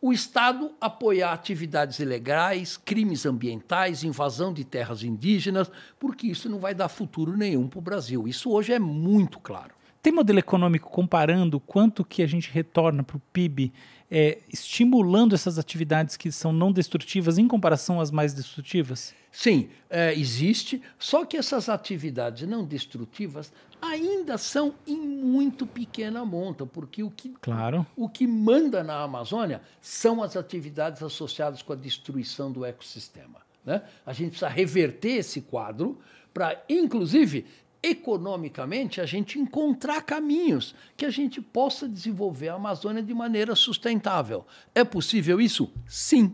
o Estado apoiar atividades ilegais, crimes ambientais, invasão de terras indígenas, porque isso não vai dar futuro nenhum para o Brasil. Isso hoje é muito claro. Tem modelo econômico comparando quanto que a gente retorna para
o PIB é, eh, estimulando essas atividades que são não destrutivas em comparação às
mais destrutivas? Sim, é, existe, só que essas atividades não destrutivas ainda são em muito pequena monta, porque o que, claro. o que manda na Amazônia são as atividades associadas com a destruição do ecossistema. Né? A gente precisa reverter esse quadro para, inclusive, economicamente, a gente encontrar caminhos que a gente possa desenvolver a Amazônia de maneira sustentável. É possível isso? Sim.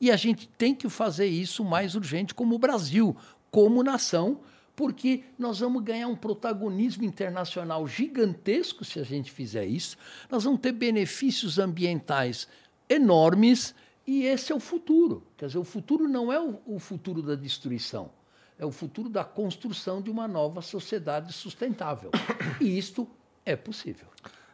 E a gente tem que fazer isso mais urgente como o Brasil, como nação, porque nós vamos ganhar um protagonismo internacional gigantesco se a gente fizer isso. Nós vamos ter benefícios ambientais enormes e esse é o futuro. Quer dizer, o futuro não é o futuro da destruição, é o futuro da construção de uma nova sociedade sustentável. E isto é possível.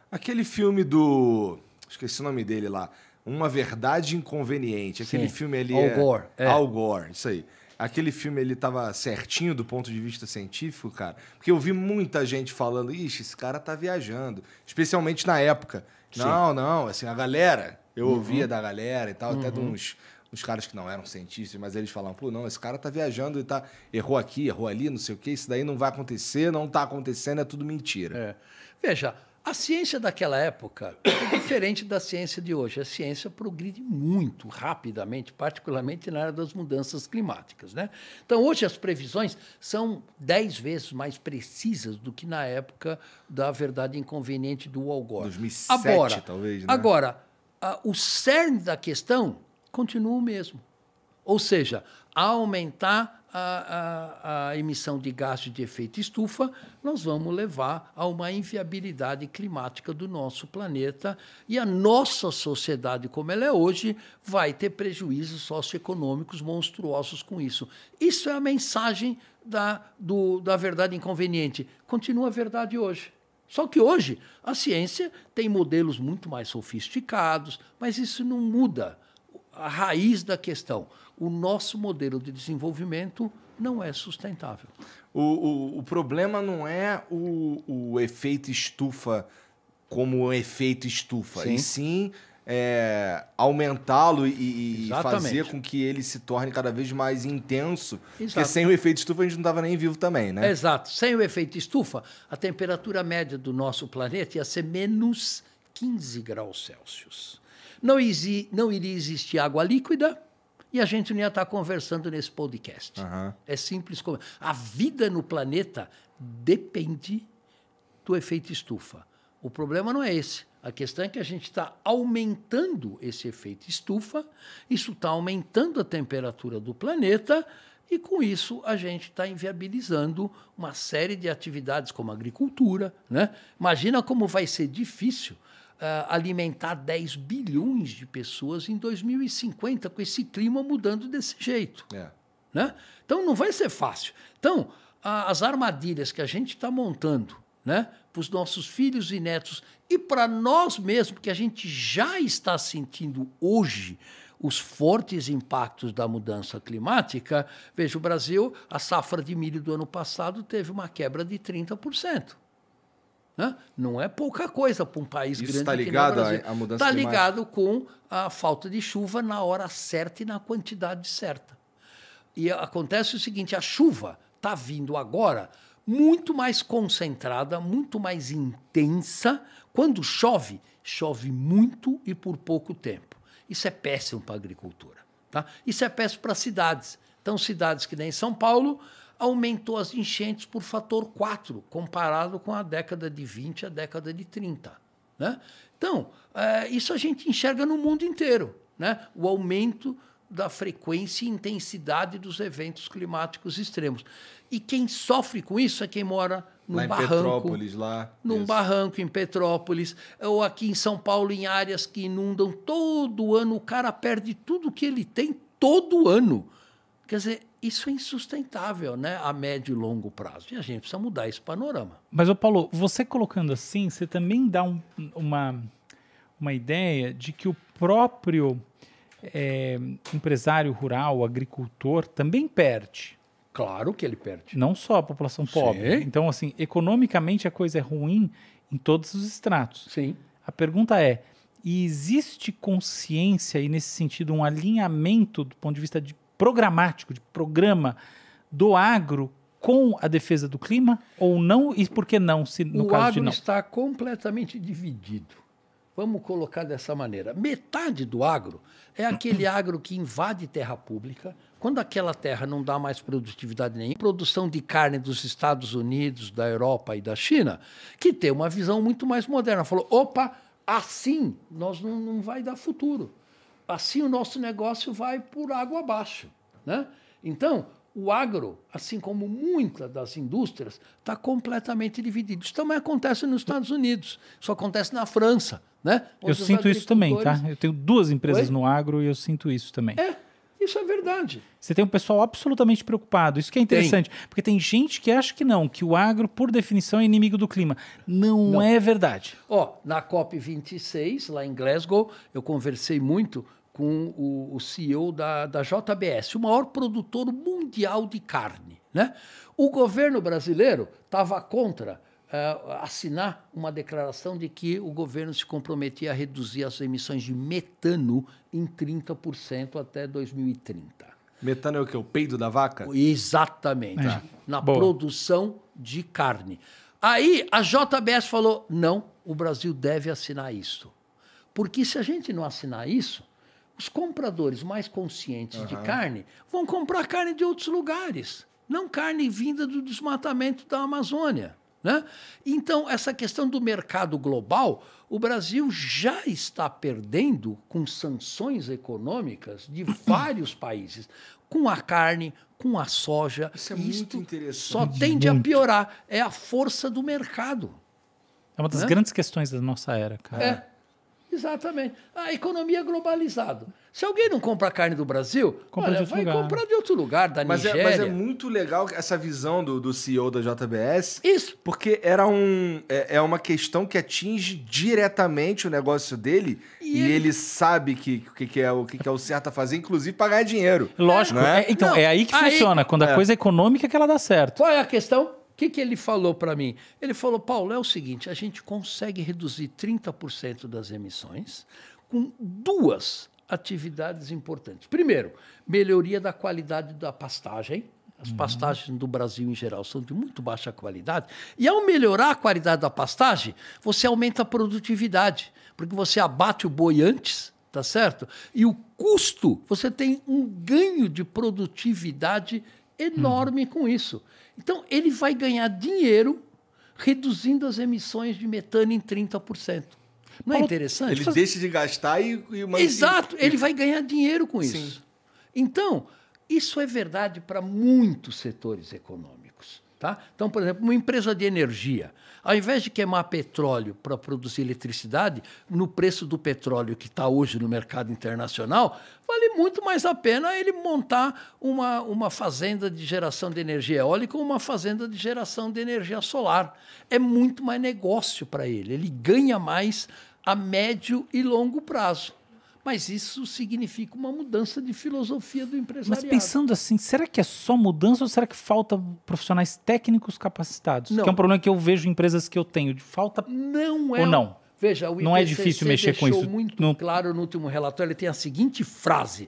Aquele filme do. Esqueci o nome dele lá uma Verdade Inconveniente. Aquele Sim. filme ali. Al é... Gore. É. Al Gore, isso aí. Aquele filme ele tava certinho do ponto de vista científico, cara. Porque eu vi muita gente falando, ixi, esse cara tá viajando. Especialmente na época. Sim. Não, não, assim, a galera. Eu uhum. ouvia da galera e tal, uhum. até de uhum. uns, uns caras que não eram cientistas, mas eles falavam, pô, não, esse cara tá viajando e tá. Errou aqui, errou ali, não sei o quê, isso daí não vai acontecer, não tá
acontecendo, é tudo mentira. É. Veja, a ciência daquela época é diferente da ciência de hoje. A ciência progride muito rapidamente, particularmente na área das mudanças climáticas. Né? Então, hoje, as previsões são dez vezes mais precisas do que na época da verdade inconveniente do Al Gore. 2007, agora,
talvez. Né? Agora,
a, o cerne da questão continua o mesmo. Ou seja, aumentar a, a, a emissão de gases de efeito estufa, nós vamos levar a uma inviabilidade climática do nosso planeta e a nossa sociedade, como ela é hoje, vai ter prejuízos socioeconômicos monstruosos com isso. Isso é a mensagem da, do, da verdade inconveniente. Continua a verdade hoje. Só que hoje a ciência tem modelos muito mais sofisticados, mas isso não muda a raiz da questão o nosso modelo de desenvolvimento não é sustentável. O, o, o problema não
é o, o, efeito estufa como um efeito estufa, sim. e sim é, aumentá-lo e, e fazer com que ele se torne cada
vez mais intenso. Exato. Porque sem o efeito estufa a gente não estava nem vivo também, né? Exato. Sem o efeito estufa, a temperatura média do nosso planeta ia ser menos 15 graus Celsius. Não, não iria existir água líquida, e a gente não ia estar conversando nesse podcast. Uhum. É simples como. A vida no planeta depende do efeito estufa. O problema não é esse. A questão é que a gente está aumentando esse efeito estufa, isso está aumentando a temperatura do planeta, e com isso a gente está inviabilizando uma série de atividades como a agricultura. Né? Imagina como vai ser difícil ah, alimentar 10 bilhões de pessoas em 2050, com esse clima mudando desse jeito. É. Né? Então não vai ser fácil. Então, a, as armadilhas que a gente está montando né, para os nossos filhos e netos e para nós mesmos, que a gente já está sentindo hoje os fortes impactos da mudança climática, veja o Brasil, a safra de milho do ano passado teve uma quebra de 30%. Né? Não é pouca coisa para um país Isso grande. Está ligado à mudança Está ligado com a falta de chuva na hora certa e na quantidade certa. E acontece o seguinte: a chuva está vindo agora muito mais concentrada, muito mais intensa. Quando chove, chove muito e por pouco tempo. Isso é péssimo para a agricultura. Tá? Isso é péssimo para cidades. Então, cidades que nem São Paulo, aumentou as enchentes por fator 4, comparado com a década de 20 à década de 30. Né? Então, é, isso a gente enxerga no mundo inteiro, né? o aumento da frequência e intensidade dos eventos climáticos extremos. E quem sofre com isso é quem mora num lá em barranco, Petrópolis, lá. Num isso. barranco em Petrópolis, ou aqui em São Paulo, em áreas que inundam todo ano, o cara perde tudo que ele tem todo ano. Quer dizer, isso é insustentável né, a médio e longo prazo. E a gente precisa mudar esse panorama.
Mas, ô Paulo, você colocando assim, você também dá um, uma, uma ideia de que o próprio é, empresário rural, agricultor, também perde. Claro que ele perde. Não só a população pobre. Sim. Então, assim, economicamente a coisa é ruim em todos os estratos. Sim. A pergunta é: existe consciência e, nesse sentido, um alinhamento do ponto de vista de programático, de programa do agro com a defesa do clima ou não?
E por que não, se no o caso agro de não? o está completamente dividido. Vamos colocar dessa maneira. Metade do agro é aquele agro que invade terra pública, quando aquela terra não dá mais produtividade nenhuma, produção de carne dos Estados Unidos, da Europa e da China, que tem uma visão muito mais moderna. Falou, opa, assim nós não, não vai dar futuro. Assim o nosso negócio vai por água abaixo. Né? Então, o agro, assim como muitas das indústrias, está completamente dividido. Isso também acontece nos Estados Unidos, isso acontece na França. Né? Eu sinto isso também, tá? Eu
tenho duas empresas Oi? no agro e eu sinto isso também. É.
Isso é verdade. Você
tem um pessoal absolutamente preocupado. Isso que é interessante, tem. porque tem gente que acha que não, que o agro, por definição, é inimigo do clima. Não, não. é
verdade. Ó, na COP 26, lá em Glasgow, eu conversei muito com o, o CEO da, da JBS, o maior produtor mundial de carne, né? O governo brasileiro estava contra eh, assinar uma declaração de que o governo se comprometia a reduzir as emissões de metano em 30% até 2030. Metano é o que? O peido da vaca? Exatamente. É. Na Boa. produção de carne. Aí a JBS falou: não, o Brasil deve assinar isso. Porque se a gente não assinar isso, os compradores mais conscientes uhum. de carne vão comprar carne de outros lugares, não carne vinda do desmatamento da Amazônia. Né? Então, essa questão do mercado global, o Brasil já está perdendo com sanções econômicas de vários países, com a carne, com a soja. Isso é muito interessante. Só tende muito. a piorar. É a força do mercado.
É uma das né? grandes questões da nossa era, cara. É.
Exatamente. A economia é globalizada. Se alguém não compra carne do Brasil, compra olha, vai lugar. comprar de outro lugar, da mas Nigéria. É, mas é
muito legal essa visão do, do CEO da JBS. Isso. Porque era um, é, é uma questão que atinge diretamente o negócio dele e, e ele... ele... sabe que, que, que, é o, que, que, é o certo a fazer, inclusive pagar dinheiro. Lógico. Né? É,
então, não, é aí que aí, funciona. Quando a é. coisa é
econômica é que ela dá certo. Qual é a questão? O que, que ele falou para mim? Ele falou, Paulo, é o seguinte, a gente consegue reduzir 30% das emissões com duas atividades importantes. Primeiro, melhoria da qualidade da pastagem. As uhum. pastagens do Brasil em geral são de muito baixa qualidade. E ao melhorar a qualidade da pastagem, você aumenta a produtividade, porque você abate o boi antes, tá certo? E o custo, você tem um ganho de produtividade enorme uhum. com isso. Então, ele vai ganhar dinheiro reduzindo as emissões de metano em 30%. Não é interessante? Ele deixa de gastar e... e Exato, ele vai ganhar dinheiro com Sim. isso. Então, isso é verdade para muitos setores econômicos. Tá? Então, por exemplo, uma empresa de energia ao invés de queimar petróleo para produzir eletricidade, no preço do petróleo que está hoje no mercado internacional, vale muito mais a pena ele montar uma, uma fazenda de geração de energia eólica ou uma fazenda de geração de energia solar. É muito mais negócio para ele, ele ganha mais a médio e longo prazo. Mas isso significa uma mudança de filosofia do empresariado. Mas pensando
assim, será que é só mudança ou será que falta profissionais técnicos capacitados? Não. Que é um problema que
eu vejo em empresas que eu tenho. Falta não é ou não? Veja, o IPCC é difícil mexer com isso. muito não... claro no último relatório, ele tem a seguinte frase: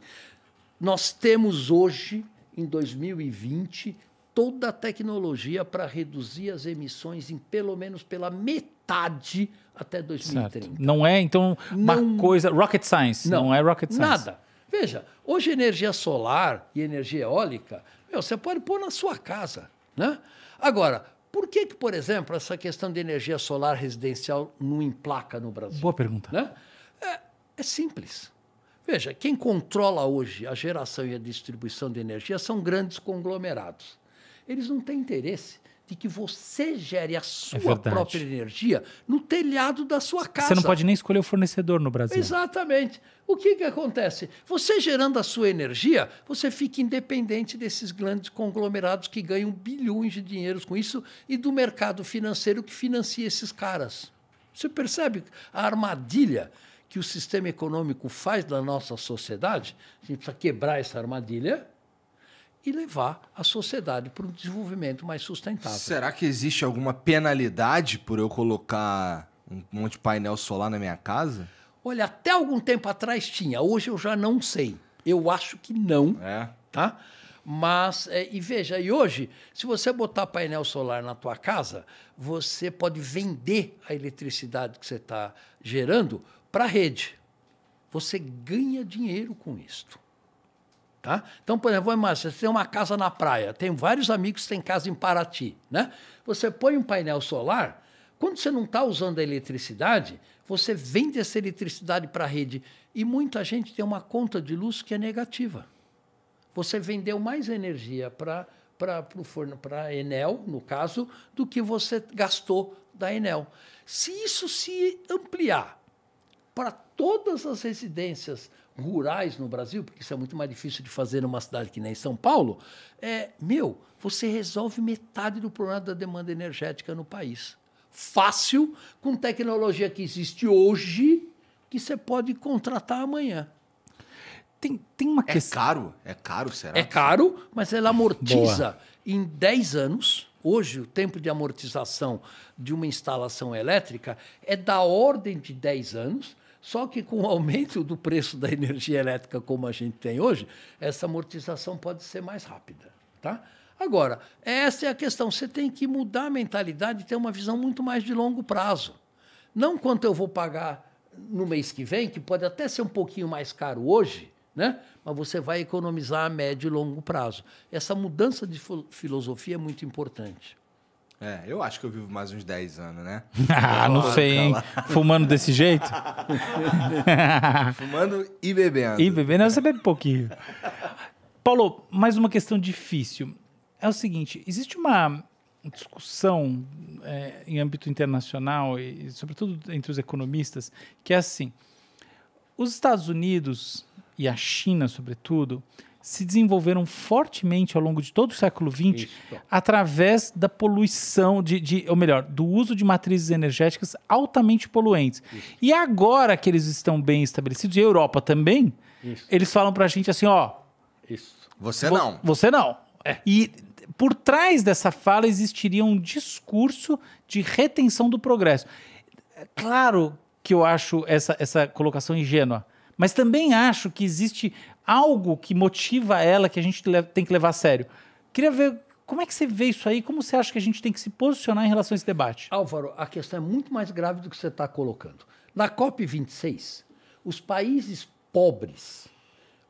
Nós temos hoje, em 2020, toda a tecnologia para reduzir as emissões em pelo menos pela metade até 2030. Certo.
Não é, então, não, uma coisa. Rocket science. Não, não é rocket science. Nada.
Veja, hoje energia solar e energia eólica, meu, você pode pôr na sua casa. Né? Agora, por que, que, por exemplo, essa questão de energia solar residencial não emplaca no Brasil? Boa pergunta. Né? É, é simples. Veja, quem controla hoje a geração e a distribuição de energia são grandes conglomerados. Eles não têm interesse de que você gere a é sua é própria
energia
no telhado da sua casa. Você não pode
nem escolher o fornecedor no Brasil.
Exatamente. O que, que acontece? Você gerando a sua energia, você fica independente desses grandes conglomerados que ganham bilhões de dinheiros com isso e do mercado financeiro que financia esses caras. Você percebe a armadilha que o sistema econômico faz da nossa sociedade? A gente precisa quebrar essa armadilha e levar a sociedade para um desenvolvimento mais sustentável. Será
que existe alguma penalidade por eu colocar um monte de painel solar na minha casa?
Olha, até algum tempo atrás tinha, hoje eu já não sei. Eu acho que não. É. Tá? Mas, é, e veja, e hoje, se você botar painel solar na tua casa, você pode vender a eletricidade que você está gerando para a rede. Você ganha dinheiro com isto. Tá? Então, por exemplo, imagina, você tem uma casa na praia, tem vários amigos que têm casa em Paraty. Né? Você põe um painel solar, quando você não está usando a eletricidade, você vende essa eletricidade para a rede. E muita gente tem uma conta de luz que é negativa. Você vendeu mais energia para para o forno, para Enel, no caso, do que você gastou da Enel. Se isso se ampliar para todas as residências rurais no Brasil, porque isso é muito mais difícil de fazer numa cidade que nem São Paulo, é, meu, você resolve metade do problema da demanda energética no país. Fácil, com tecnologia que existe hoje, que você pode contratar amanhã. Tem, tem uma é questão. É caro, é caro, será? É caro, mas ela amortiza Boa. em 10 anos. Hoje, o tempo de amortização de uma instalação elétrica é da ordem de 10 anos só que com o aumento do preço da energia elétrica como a gente tem hoje, essa amortização pode ser mais rápida, tá? Agora, essa é a questão. Você tem que mudar a mentalidade e ter uma visão muito mais de longo prazo. Não quanto eu vou pagar no mês que vem, que pode até ser um pouquinho mais caro hoje, né? mas você vai economizar a médio e longo prazo. Essa mudança de filosofia é muito importante. É, eu acho que eu vivo mais uns 10 anos, né? ah, não sei, hein? Fumando desse jeito?
Fumando e bebendo. E bebendo, você bebe um pouquinho. Paulo, mais uma questão difícil. É o seguinte, existe uma discussão é, em âmbito internacional e sobretudo entre os economistas que é assim: os Estados Unidos e a China, sobretudo, se desenvolveram fortemente ao longo de todo o século XX Isso. através da poluição, de, de, ou melhor, do uso de matrizes energéticas altamente poluentes. Isso. E agora que eles estão bem estabelecidos, e a Europa também, Isso. eles falam para a gente assim, ó... Você vo não. Você não. É. E por trás dessa fala existiria um discurso de retenção do progresso. É claro que eu acho essa, essa colocação ingênua, mas também acho que existe algo que motiva ela que a gente tem que levar a sério. Queria ver como é que você vê isso aí? Como você acha que a gente tem que se posicionar em relação a esse debate?
Álvaro, a questão é muito mais grave do que você está colocando. Na COP26, os países pobres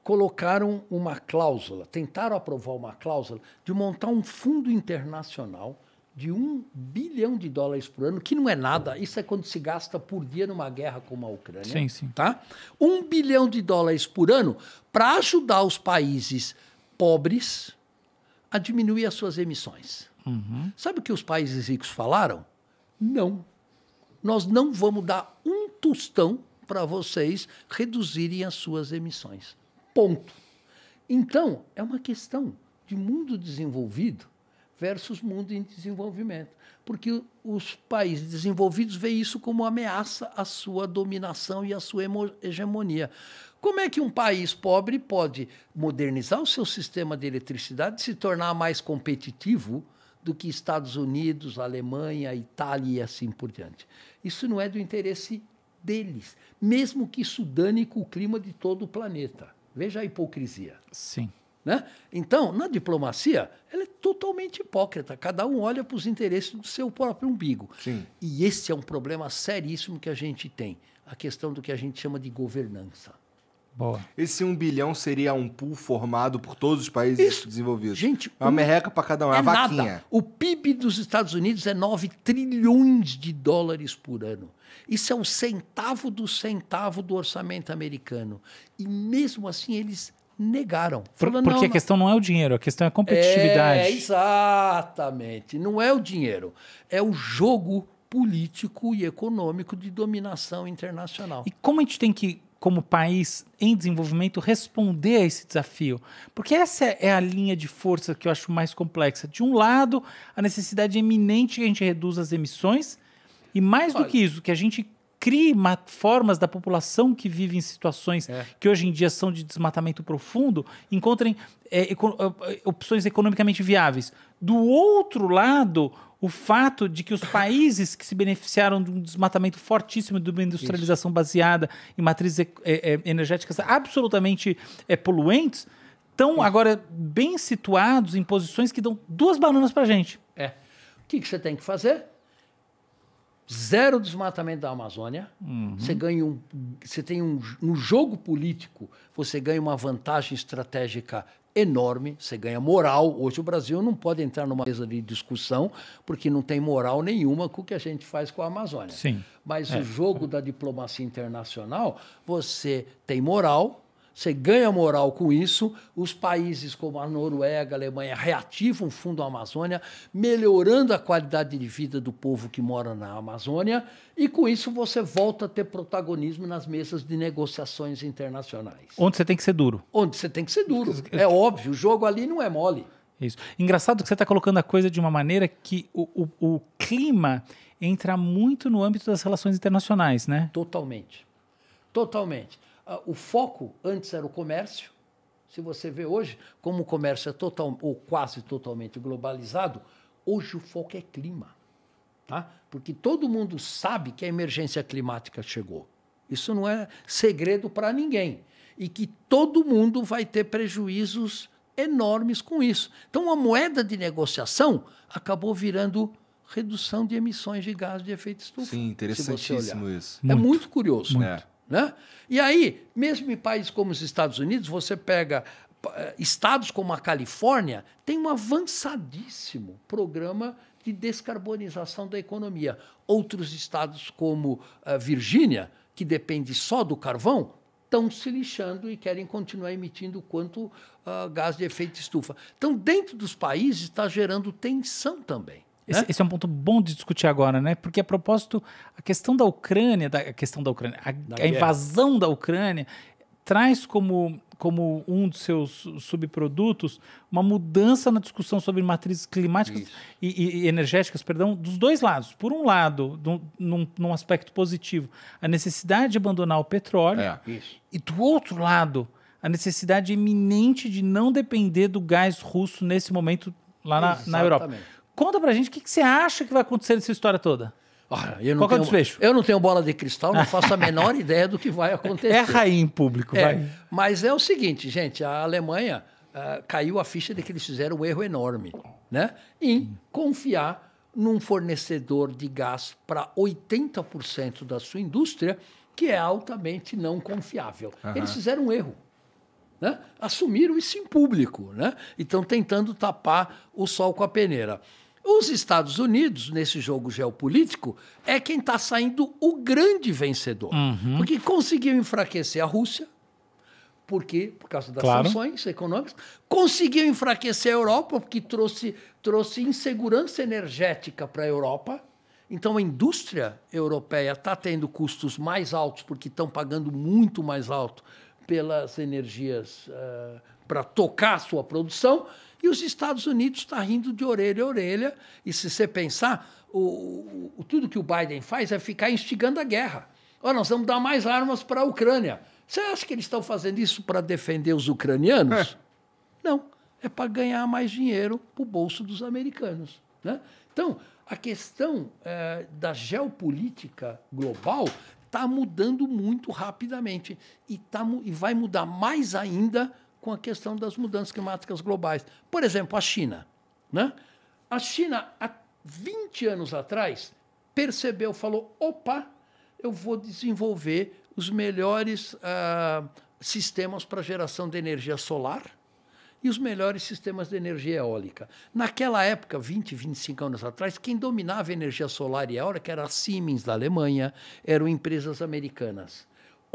colocaram uma cláusula, tentaram aprovar uma cláusula de montar um fundo internacional de um bilhão de dólares por ano, que não é nada. Isso é quando se gasta por dia numa guerra como a Ucrânia. Sim, sim. Tá? Um bilhão de dólares por ano para ajudar os países pobres a diminuir as suas emissões. Uhum. Sabe o que os países ricos falaram? Não. Nós não vamos dar um tostão para vocês reduzirem as suas emissões. Ponto. Então, é uma questão de mundo desenvolvido versus mundo em desenvolvimento. Porque os países desenvolvidos veem isso como ameaça à sua dominação e à sua hegemonia. Como é que um país pobre pode modernizar o seu sistema de eletricidade, e se tornar mais competitivo do que Estados Unidos, Alemanha, Itália e assim por diante? Isso não é do interesse deles, mesmo que isso dane com o clima de todo o planeta. Veja a hipocrisia. Sim. Né? Então, na diplomacia, ela é totalmente hipócrita. Cada um olha para os interesses do seu próprio umbigo. Sim. E esse é um problema seríssimo que a gente tem. A questão do que a gente chama de governança.
Boa. Esse um bilhão seria um pool formado por todos os países Isso, desenvolvidos. Gente, é uma um, merreca para cada um, é, é uma vaquinha. Nada.
O PIB dos Estados Unidos é 9 trilhões de dólares por ano. Isso é um centavo do centavo do orçamento americano. E mesmo assim eles negaram. falando, porque não, a questão
não é o dinheiro, a questão é a competitividade. É,
exatamente. Não é o dinheiro, é o jogo político e econômico de dominação internacional. E como a gente tem que,
como país em desenvolvimento, responder a esse desafio? Porque essa é a linha de força que eu acho mais complexa. De um lado, a necessidade eminente que a gente reduza as emissões, e mais do que isso, que a gente crie formas da população que vive em situações é. que hoje em dia são de desmatamento profundo, encontrem é, é, é, opções economicamente viáveis. Do outro lado, o fato de que os países que se beneficiaram de um desmatamento fortíssimo de uma industrialização Isso. baseada em matrizes é, é, energéticas absolutamente poluentes estão agora bem
situados em posições que dão duas bananas para gente. É. O que, que você tem que fazer? zero desmatamento da Amazônia, uhum. você ganha um, você tem um no jogo político, você ganha uma vantagem estratégica enorme, você ganha moral. Hoje o Brasil não pode entrar numa mesa de discussão porque não tem moral nenhuma com o que a gente faz com a Amazônia. Sim. Mas é. o jogo da diplomacia internacional, você tem moral, você ganha moral com isso. Os países como a Noruega, a Alemanha reativam o Fundo Amazônia, melhorando a qualidade de vida do povo que mora na Amazônia, e com isso você volta a ter protagonismo nas mesas de negociações internacionais.
Onde você tem que ser duro.
Onde você tem que ser duro.
É óbvio,
o jogo ali não é
mole. Isso. Engraçado que você está colocando a coisa de uma maneira que o, o, o, clima entra muito no âmbito das relações internacionais, né? Totalmente.
Totalmente. Ah, o foco antes era o comércio. Se você vê hoje, como o comércio é total ou quase totalmente globalizado, hoje o foco é clima. Tá? Porque todo mundo sabe que a emergência climática chegou. Isso não é segredo para ninguém. E que todo mundo vai ter prejuízos enormes com isso. Então, a moeda de negociação acabou virando redução de emissões de gás de efeito estufa. Sim, interessantíssimo isso. É muito, é muito curioso. Muito. É. Né? E aí, mesmo em países como os Estados Unidos, você pega eh, estados como a Califórnia, tem um avançadíssimo programa de descarbonização da economia. Outros estados como a eh, Virgínia, que depende só do carvão, estão se lixando e querem continuar emitindo quanto uh, gás de efeito estufa. Então, dentro dos países, está gerando tensão também.
Esse, é? esse é um ponto bom de discutir agora, né? Porque a propósito, a questão da Ucrânia, da, a questão da Ucrânia, a, da a invasão da Ucrânia traz como, como um dos seus subprodutos uma mudança na discussão sobre matrizes climáticas e, e, energéticas, perdão, dos dois lados. Por um lado, do, num, num, aspecto positivo, a necessidade de abandonar o petróleo, é, e do outro lado, a necessidade iminente de não depender do gás russo nesse momento lá na, na Europa. Conta pra gente o que, que você acha que vai acontecer nessa história toda. Qual tenho, é o desfecho?
Eu não tenho bola de cristal, não faço a menor ideia do que vai acontecer. É rainha
em público, é, vai.
Mas é o seguinte, gente, a Alemanha uh, caiu a ficha de que eles fizeram um erro enorme, né? Em confiar num fornecedor de gás para 80% da sua indústria, que é altamente não confiável. Uhum. Eles fizeram um erro. Né? Assumiram isso em público, né? Então tentando tapar o sol com a peneira. Os Estados Unidos, nesse jogo geopolítico, é quem está saindo o grande vencedor. Uhum. Porque conseguiu enfraquecer a Rússia, porque por causa das claro. sanções econômicas, conseguiu enfraquecer a Europa, porque trouxe, trouxe insegurança energética para a Europa. Então a indústria europeia está tendo custos mais altos, porque estão pagando muito mais alto pelas energias uh, eh, para tocar a sua produção. E os Estados Unidos está rindo de orelha a orelha. E se você pensar, o, o, tudo que o Biden faz é ficar instigando a guerra. Olha, nós vamos dar mais armas para a Ucrânia. Você acha que eles estão fazendo isso para defender os ucranianos? É. Não. É para ganhar mais dinheiro para o bolso dos americanos. Né? Então, a questão é, da geopolítica global está mudando muito rapidamente e, tá, e vai mudar mais ainda com a questão das mudanças climáticas globais. Por exemplo, a China. Né? A China, há 20 anos atrás, percebeu, falou: opa, eu vou desenvolver os melhores ah, sistemas para geração de energia solar e os melhores sistemas de energia eólica. Naquela época, 20, 25 anos atrás, quem dominava a energia solar e eólica era a Siemens da Alemanha, eram empresas americanas.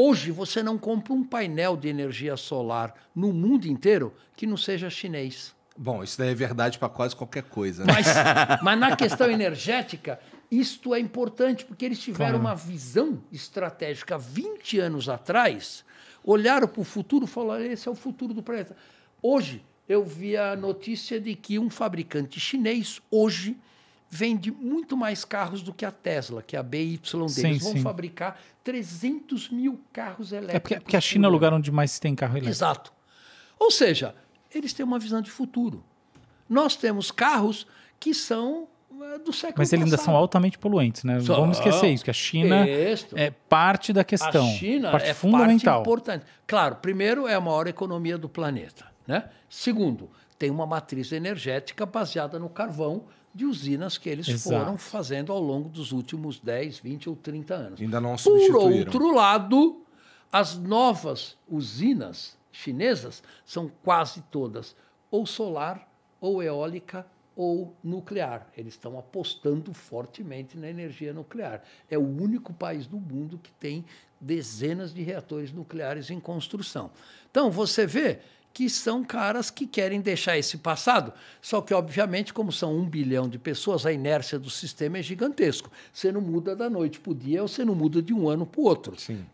Hoje você não compra um painel de energia solar no mundo inteiro que não seja chinês. Bom, isso daí é verdade para quase qualquer coisa. Né? Mas, mas na questão energética, isto é importante, porque eles tiveram claro. uma visão estratégica 20 anos atrás, olharam para o futuro e falaram: esse é o futuro do planeta. Hoje, eu vi a notícia de que um fabricante chinês, hoje, vende muito mais carros do que a Tesla, que é a BYD. Eles vão sim. fabricar 300 mil carros elétricos. É porque, porque a China é o lugar onde mais tem carro elétrico. Exato. Ou seja, eles têm uma visão de futuro. Nós temos carros que são é, do século Mas eles ainda são
altamente poluentes, né? Só, Vamos esquecer isso, que a China isto. é parte da questão. A China parte é fundamental. parte
importante. Claro, primeiro, é a maior economia do planeta. Né? Segundo, tem uma matriz energética baseada no carvão, de usinas que eles Exato. foram fazendo ao longo dos últimos 10, 20 ou 30 anos. Ainda não Por outro lado, as novas usinas chinesas são quase todas ou solar, ou eólica, ou nuclear. Eles estão apostando fortemente na energia nuclear. É o único país do mundo que tem dezenas de reatores nucleares em construção. Então, você vê que são caras que querem deixar esse passado. Só que, obviamente, como são um bilhão de pessoas, a inércia do sistema é gigantesco. Você não muda da noite para o dia ou você não muda de um ano para o outro. Sim.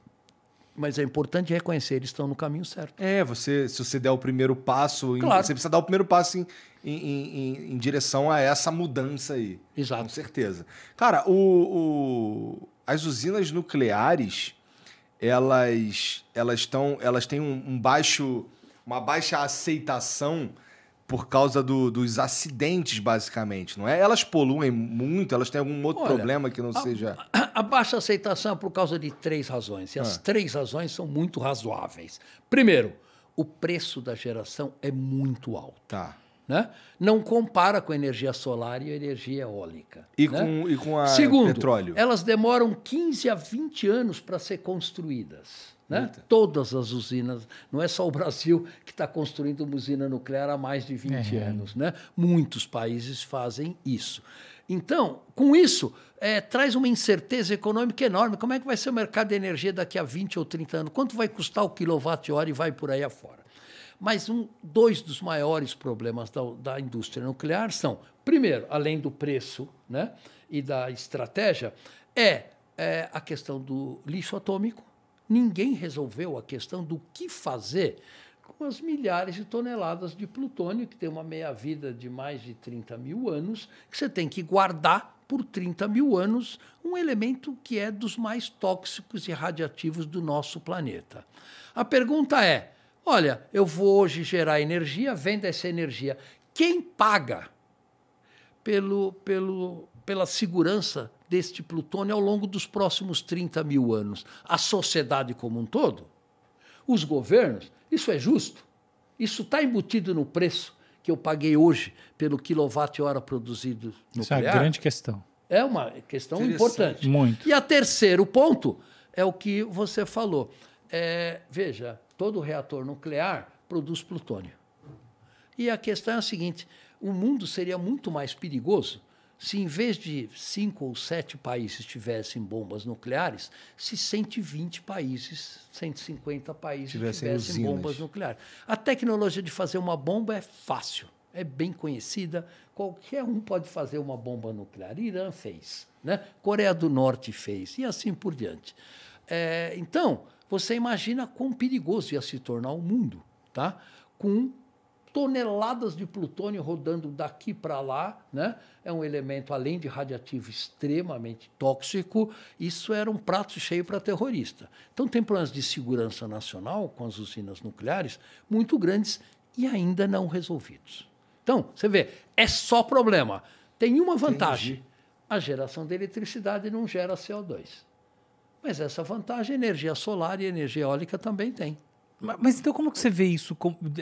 Mas é importante reconhecer, eles estão no caminho certo.
É, você, se você der o primeiro passo, claro. você precisa dar o primeiro passo em, em, em, em direção a essa mudança aí. Exato. Com certeza. Cara, o, o as usinas nucleares, elas, elas, tão, elas têm um, um baixo uma baixa aceitação por causa do, dos acidentes, basicamente, não é? Elas poluem muito, elas têm algum outro Olha, problema que não a, seja.
A, baixa aceitação é por causa de três razões. E as ah. três razões são muito razoáveis. Primeiro, o preço da geração é muito alto. Tá. Né? Não compara com energia solar e energia eólica. E, né? com, e com a Segundo, petróleo? Elas demoram 15 a 20 anos para ser construídas. Né? Todas as usinas, não é só o Brasil que está construindo uma usina nuclear há mais de 20 é. anos. Né? Muitos países fazem isso. Então, com isso, é, traz uma incerteza econômica enorme. Como é que vai ser o mercado de energia daqui a 20 ou 30 anos? Quanto vai custar o quilowatt-hora e vai por aí afora? Mas um, dois dos maiores problemas da, da indústria nuclear são, primeiro, além do preço né, e da estratégia, é, é a questão do lixo atômico Ninguém resolveu a questão do que fazer com as milhares de toneladas de plutônio, que tem uma meia-vida de mais de 30 mil anos, que você tem que guardar por 30 mil anos, um elemento que é dos mais tóxicos e radiativos do nosso planeta. A pergunta é: olha, eu vou hoje gerar energia, venda essa energia. Quem paga pelo, pelo, pela segurança deste plutônio ao longo dos próximos 30 mil anos? A sociedade como um todo? Os governos? Isso é justo? Isso está embutido no preço que eu paguei hoje pelo quilowatt-hora produzido no Isso é nuclear? é uma grande questão. É uma questão importante. Muito. E a terceiro ponto é o que você falou. É, veja, todo reator nuclear produz plutônio. E a questão é a seguinte: o mundo seria muito mais perigoso se em vez de cinco ou sete países tivessem bombas nucleares, se 120 países, 150 países tivessem, tivessem bombas nucleares. A tecnologia de fazer uma bomba é fácil, é bem conhecida. Qualquer um pode fazer uma bomba nuclear. Irã fez, né? Coreia do Norte fez, e assim por diante. É, então, você imagina quão perigoso ia se tornar o mundo, tá? Com toneladas de plutônio rodando daqui para lá, né? É um elemento além de radioativo extremamente tóxico. Isso era um prato cheio para terrorista. Então tem planos de segurança nacional com as usinas nucleares muito grandes e ainda não resolvidos. Então, você vê, é só problema. Tem uma vantagem. Entendi. A geração de eletricidade não gera CO2. Mas essa vantagem energia solar e energia eólica também tem.
Mas então como que você vê isso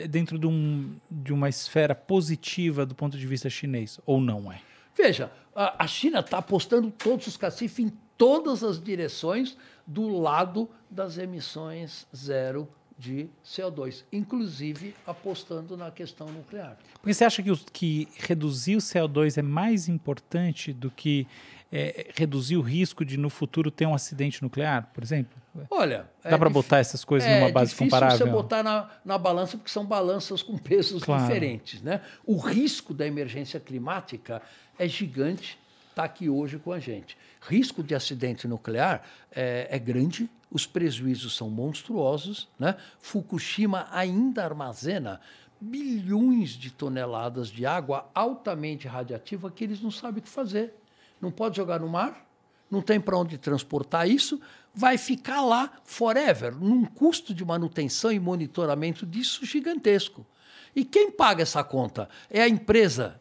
dentro de, um, de uma esfera positiva do ponto de vista chinês? Ou não é?
Veja, a China está apostando todos os cacifes em todas as direções do lado das emissões zero de CO2, inclusive apostando na questão nuclear.
Porque você acha que, os, que reduzir o CO2 é mais importante do que é, reduzir o risco de no futuro ter um acidente nuclear, por exemplo? Olha. Dá é para botar essas coisas é numa base comparável? É difícil você
botar na, na balança, porque são balanças com pesos claro. diferentes. Né? O risco da emergência climática é gigante, está aqui hoje com a gente. Risco de acidente nuclear é, é grande, os prejuízos são monstruosos. Né? Fukushima ainda armazena bilhões de toneladas de água altamente radiativa que eles não sabem o que fazer. Não pode jogar no mar, não tem para onde transportar isso, vai ficar lá forever, num custo de manutenção e monitoramento disso gigantesco. E quem paga essa conta? É a empresa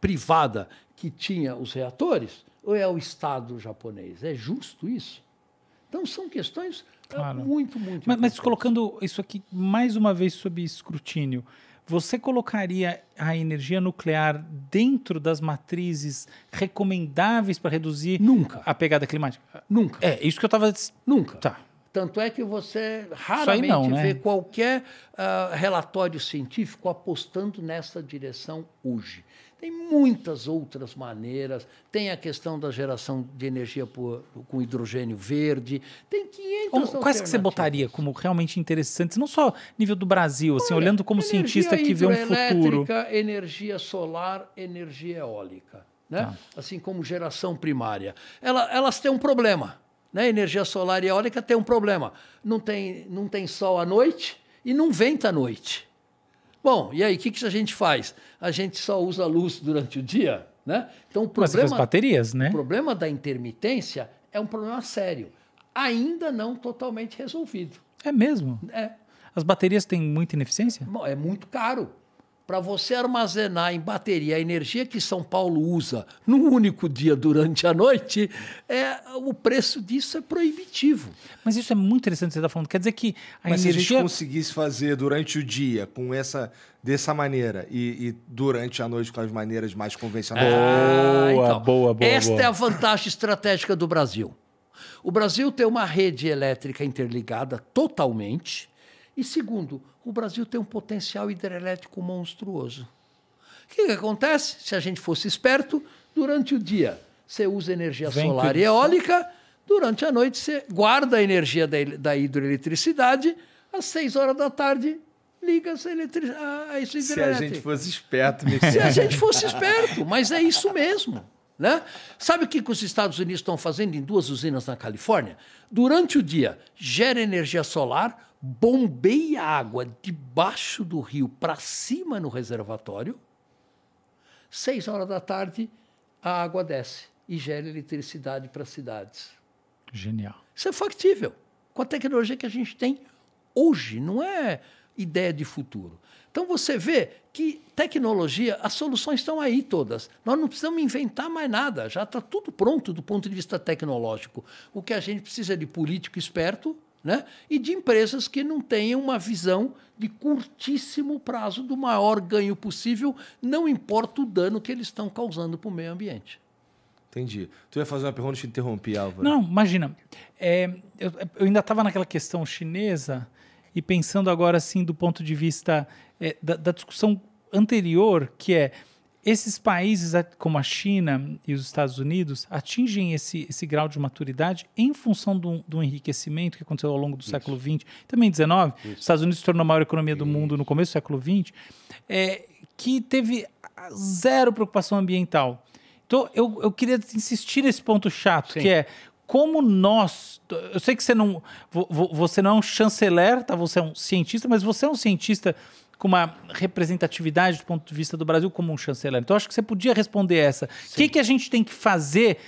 privada que tinha os reatores ou é o Estado japonês? É justo isso? Então são questões é claro. muito, muito. Mas, mas colocando
isso aqui mais uma vez sob escrutínio, você colocaria a energia nuclear dentro das matrizes recomendáveis para reduzir Nunca. a pegada climática? Nunca. É, isso que eu estava. Nunca. Tá.
Tanto é que você raramente não, né? vê qualquer uh, relatório científico apostando nessa direção hoje. Tem muitas outras maneiras. Tem a questão da geração de energia por, com hidrogênio verde. Tem 500 Ou, Quais que você botaria como realmente
interessantes? Não só nível do Brasil, assim, Olha, assim, olhando como cientista que vê um futuro.
Energia solar, energia eólica. Né? Tá. Assim como geração primária. Ela, elas têm um problema. Né? Energia solar e eólica tem um problema. Não tem, não tem sol à noite e não venta à noite. Bom, e aí, o que, que a gente faz? A gente só usa luz durante o dia, né? Então, o problema, Mas baterias, né? O problema da intermitência é um problema sério. Ainda não totalmente resolvido. É mesmo? É. As baterias têm muita ineficiência? Bom, é muito caro para você armazenar em bateria a energia que São Paulo usa num único dia durante a noite, é, o preço disso é proibitivo. Mas isso é muito interessante você está falando. Quer dizer que a Mas
energia... se a gente
conseguisse fazer durante o dia com essa dessa maneira e, e durante
a noite com as maneiras mais convencionais. Ah, boa, ah, então, boa, boa. Esta boa. é a vantagem estratégica do Brasil. O Brasil tem uma rede elétrica interligada totalmente e segundo, o Brasil tem um potencial hidrelétrico monstruoso. O que, que acontece? Se a gente fosse esperto, durante o dia você usa energia Vem solar e eólica, durante a noite você guarda a energia da, da hidroeletricidade, às seis horas da tarde liga a hidrelétrica. Se a gente fosse esperto, Michel. Se a gente fosse esperto, mas é isso mesmo. Né? Sabe o que, que os Estados Unidos estão fazendo em duas usinas na Califórnia? Durante o dia, gera energia solar, bombeia água debaixo do rio para cima no reservatório. Seis horas da tarde, a água desce e gera eletricidade para as cidades. Genial. Isso é factível. Com a tecnologia que a gente tem hoje, não é ideia de futuro. Então você vê que tecnologia, as soluções estão aí todas. Nós não precisamos inventar mais nada, já está tudo pronto do ponto de vista tecnológico. O que a gente precisa é de político esperto, né? e de empresas que não tenham uma visão de curtíssimo prazo do maior ganho possível, não importa o dano que eles estão causando para o meio ambiente.
Entendi. Tu ia fazer uma pergunta e te interrompi, Álvaro. Não,
imagina. É, eu, eu, ainda estava naquela questão chinesa e pensando agora assim do ponto de vista é, da, da discussão anterior, que é esses países, como a China e os Estados Unidos, atingem esse, esse grau de maturidade em função do, do enriquecimento que aconteceu ao longo do Isso. século XX, também XIX. Os Estados Unidos se tornou a maior economia do Isso. mundo no começo do século XX, é, que teve zero preocupação ambiental. Então, eu, eu queria insistir nesse ponto chato, Sim. que é como nós. Eu sei que você não, você não é um chanceler, tá? você é um cientista, mas você é um cientista com uma representatividade do ponto de vista do Brasil como um chanceler. Então, acho que você podia responder essa. O que, que a gente tem que fazer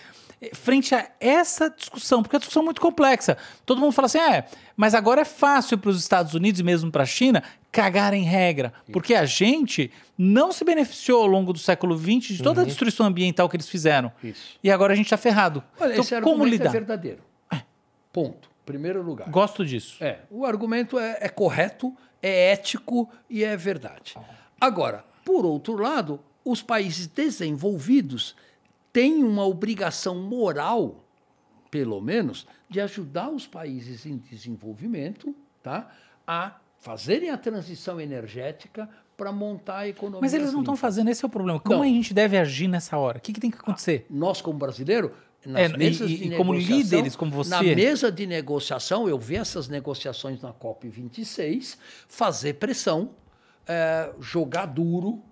eh, frente a essa discussão? Porque é uma discussão muito complexa. Todo mundo fala assim, é, mas agora é fácil para os Estados Unidos e mesmo para a China cagar em regra, porque a gente não se beneficiou ao longo do século XX de toda a uhum. destruição ambiental que eles fizeram. Isso. E agora a gente está ferrado. Olha, então, esse como é lidar? é verdadeiro. Ponto. Primeiro lugar. Gosto disso. É,
o argumento é, é correto, é ético e é verdade. Agora, por outro lado, os países desenvolvidos têm uma obrigação moral, pelo menos, de ajudar os países em desenvolvimento tá, a fazerem a transição energética para montar a economia. Mas eles não estão
fazendo, esse é o problema. Como não. a gente deve agir nessa hora? O que, que tem que ah, acontecer? Ah, nós, como brasileiro, nas é, mesas e, de e negociação, como líderes, como você. Na mesa
de negociação, eu vi essas negociações na COP26, fazer pressão, é, jogar duro.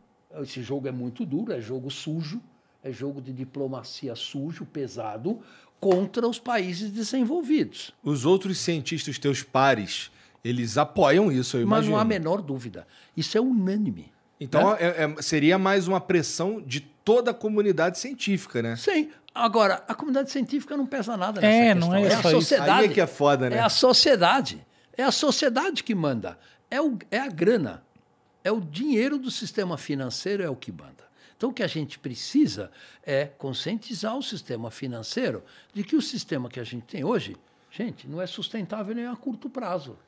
Esse jogo é muito duro, é jogo sujo, é jogo de diplomacia sujo, pesado, contra os países desenvolvidos.
Os outros cientistas, teus pares, eles apoiam isso, eu imagino. Mas não há a
menor dúvida. Isso é unânime.
Então, né? é, é, seria mais uma pressão de toda a comunidade científica, né?
Sim. Agora, a comunidade científica não pesa nada nessa é, questão. Não é, é, a sociedade. Isso. Aí é que é foda, né? É a sociedade. É a sociedade que manda. É, o, é a grana. É o dinheiro do sistema financeiro é o que manda. Então, o que a gente precisa é conscientizar o sistema financeiro de que o sistema que a gente tem hoje, gente, não é sustentável nem a curto prazo.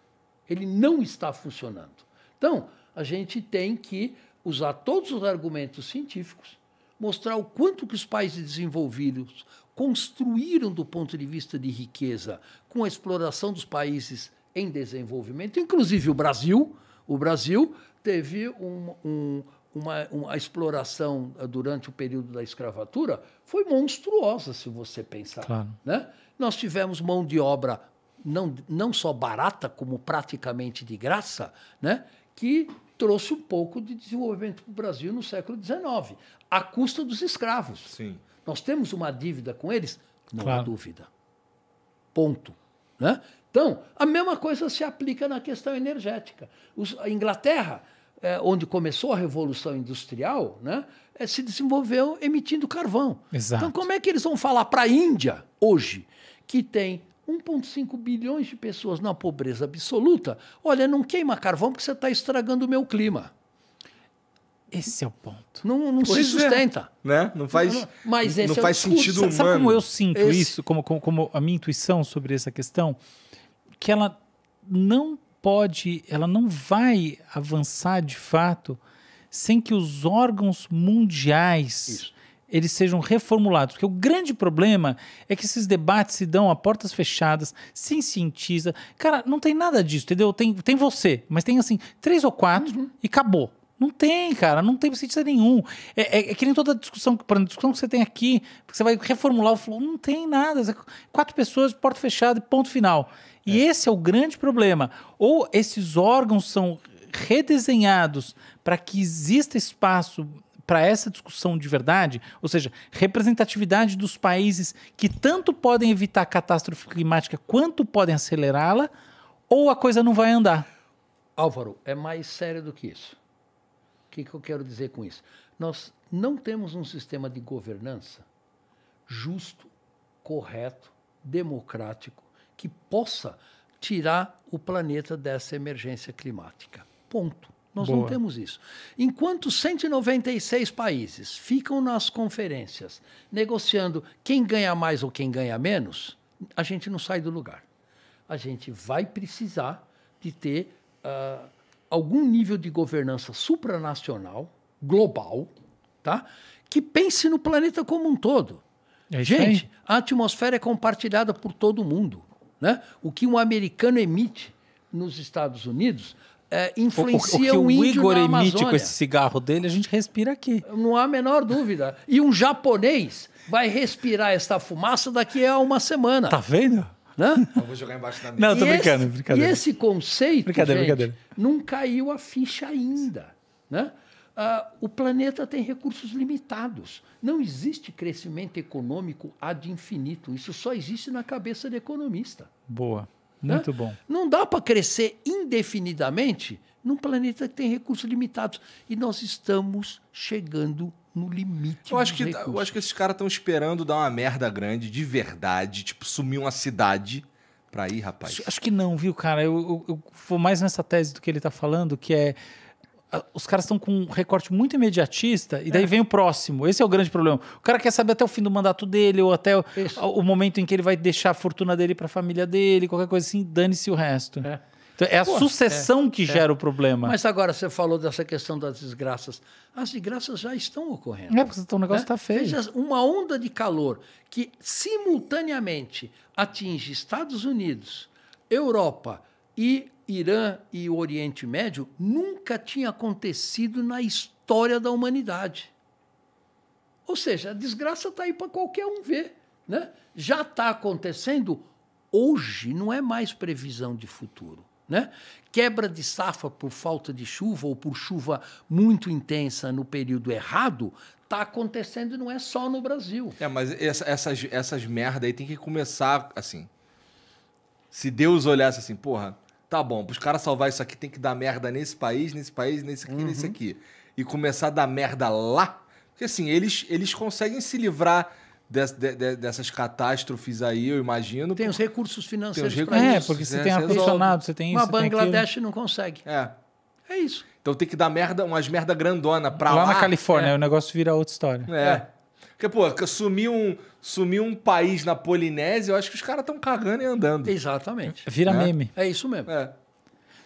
Ele não está funcionando. Então, a gente tem que usar todos os argumentos científicos mostrar o quanto que os países desenvolvidos construíram do ponto de vista de riqueza com a exploração dos países em desenvolvimento, inclusive o Brasil. O Brasil teve um, um, uma, uma exploração eh, durante o período da escravatura foi monstruosa, se você pensar. Claro. Né? Nós tivemos mão de obra não, não só barata, como praticamente de graça, né? que trouxe um pouco de desenvolvimento para o Brasil no século XIX à custa dos escravos. Sim. Nós temos uma dívida com eles? Não claro. há dúvida. Ponto. Né? Então, a mesma coisa se aplica na questão energética. Os, a Inglaterra, é, onde começou a Revolução Industrial, né, é, se desenvolveu emitindo carvão. Exato. Então, como é que eles vão falar para a Índia, hoje, que tem 1,5 bilhões de pessoas na pobreza absoluta? Olha, não queima carvão porque você está estragando o meu clima. Esse é o ponto. Não, não se sustenta. É,
né? Não faz, não, mas não é faz é sentido humano. Sabe como eu sinto esse... isso, como, como, como a minha intuição sobre essa questão? Que ela não pode, ela não vai avançar de fato sem que os órgãos mundiais Isso. eles sejam reformulados. Porque o grande problema é que esses debates se dão a portas fechadas, sem cientista. Cara, não tem nada disso, entendeu? Tem, tem você, mas tem assim, três ou quatro uhum. e acabou. Não tem, cara, não tem sentido nenhum. É, é, é que nem toda discussão, para discussão que você tem aqui, que você vai reformular o flow, não tem nada. Quatro pessoas, porta fechada, ponto final. E é. esse é o grande problema. Ou esses órgãos são redesenhados para que exista espaço para essa discussão de verdade, ou seja, representatividade dos países que tanto podem evitar a catástrofe climática quanto podem acelerá-la, ou a coisa não vai andar.
Álvaro, é mais sério do que isso. O que, que eu quero dizer com isso? Nós não temos um sistema de governança justo, correto, democrático, que possa tirar o planeta dessa emergência climática. Ponto. Nós Boa. não temos isso. Enquanto 196 países ficam nas conferências negociando quem ganha mais ou quem ganha menos, a gente não sai do lugar. A gente vai precisar de ter uh, algum nível de governança supranacional, global, tá? que pense no planeta como um todo.
É Gente,
aí? a atmosfera é compartilhada por todo mundo. Né? O que um americano emite nos Estados Unidos é, influencia o, o, o que um o Igor emite com esse
cigarro dele, a gente
respira aqui. Não há a menor dúvida. E um japonês vai respirar essa fumaça daqui a uma semana. Tá vendo? Não?
vou jogar embaixo da mesa.
Não, tô e brincando, esse, brincadeira. E esse conceito, brincadeira, gente, brincadeira. não caiu a ficha ainda, né? Uh, o planeta tem recursos limitados. Não existe crescimento econômico ad infinito. Isso só existe na cabeça do economista.
Boa, né? muito né? bom.
Não dá para crescer indefinidamente num planeta que tem recursos limitados. E nós estamos chegando no limite. Eu acho que, tá,
eu acho que esses caras estão esperando dar uma merda grande, de verdade, tipo, sumir uma cidade pra ir, rapaz. Acho,
que não, viu, cara? Eu, eu, eu vou mais nessa tese do que ele tá falando, que é. Os caras estão com um recorte muito imediatista e daí é. vem o próximo. Esse é o grande problema. O cara quer saber até o fim do mandato dele ou até o, o momento em que ele vai deixar a fortuna dele para a família dele, qualquer coisa assim, dane-se o resto. É. Então, é a Pô, sucessão é, que é. gera o problema. Mas
agora você falou dessa questão das desgraças. As desgraças já estão ocorrendo. É, porque o negócio está né? Tá feio. Veja, uma onda de calor que simultaneamente atinge Estados Unidos, Europa e Irã e o Oriente Médio nunca tinha acontecido na história da humanidade. Ou seja, a desgraça está aí para qualquer um ver. Né? Já está acontecendo hoje, não é mais previsão de futuro. Né? Quebra de safra por falta de chuva ou por chuva muito intensa no período errado está acontecendo e não é só no Brasil. É, mas essa, essas, essas merda aí tem que
começar assim. Se Deus olhasse assim, porra, tá bom, para os caras salvar isso aqui tem que dar merda nesse país, nesse país, nesse aqui, uhum. nesse aqui. E começar a dar merda lá. Porque assim, eles, eles conseguem se livrar de, de, dessas catástrofes aí, eu imagino. Tem os recursos financeiros tem os recursos, É, porque é, você é, tem ar você
tem isso. Mas Bangladesh não consegue.
É. É isso. Então tem que dar merda, umas merda grandona pra lá. Lá na Califórnia, é. o
negócio vira outra história. É. é.
Porque, pô, sumir um, sumir um país na Polinésia,
eu acho que os caras estão cagando e andando. Exatamente. Vira é. meme. É isso mesmo. É.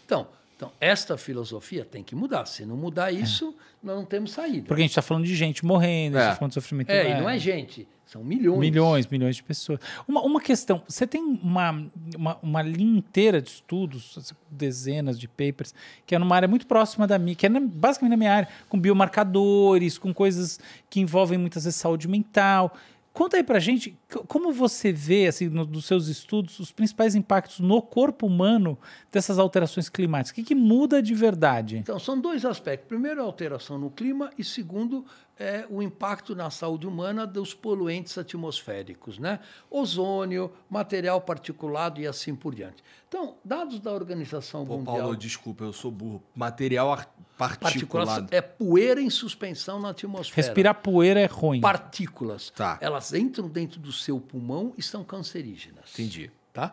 Então, então, esta filosofia tem que mudar. Se não mudar é. isso, nós não temos saída. Porque
a gente está falando de gente morrendo, é. a gente está falando de sofrimento. É, e não é
gente são milhões. Milhões,
milhões de pessoas. Uma, uma questão: você tem uma, uma, uma linha inteira de estudos, dezenas de papers, que é numa área muito próxima da minha, que é na, basicamente na minha área, com biomarcadores, com coisas que envolvem muitas vezes saúde mental. Conta aí pra gente como você vê, assim, no, dos seus estudos, os principais impactos no corpo humano dessas alterações climáticas. O que,
que muda de verdade? Então, são dois aspectos. Primeiro, a alteração no clima e, segundo, é o impacto na saúde humana dos poluentes atmosféricos, né? Ozônio, material particulado e assim por diante. Então, dados da Organização Pô, Mundial. Paulo, desculpa, eu sou burro. Material particulado. é poeira em suspensão na atmosfera. Respirar poeira é ruim. Partículas. Tá. Elas entram dentro do seu pulmão e são cancerígenas. Entendi. Tá?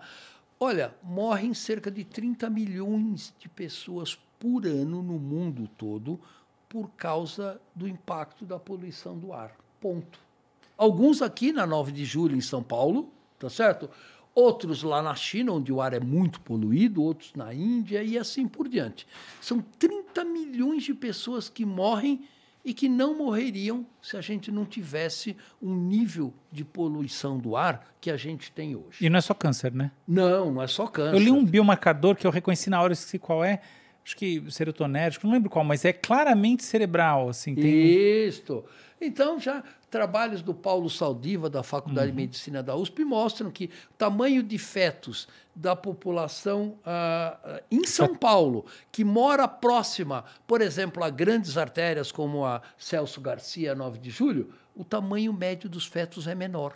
Olha, morrem cerca de 30 milhões de pessoas por ano no mundo todo por causa do impacto da poluição do ar. Ponto. Alguns aqui na 9 de julho em São Paulo, tá certo? Outros lá na China, onde o ar é muito poluído, outros na Índia e assim por diante. São 30 milhões de pessoas que morrem e que não morreriam se a gente não tivesse um nível de poluição do ar que a gente tem hoje.
E não é só câncer, né?
Não, não é só câncer. Eu li um
biomarcador que eu reconheci na hora, eu esqueci qual é,
acho que serotonérgico, não lembro qual, mas é claramente cerebral, assim. Tem... Isto. Então, já trabalhos do Paulo Saldiva, da Faculdade uhum. de Medicina da USP, mostram que o tamanho de fetos da população ah, ah, em São Paulo, que mora próxima, por exemplo, a grandes artérias como a Celso Garcia, 9 de julho, o tamanho médio dos fetos é menor.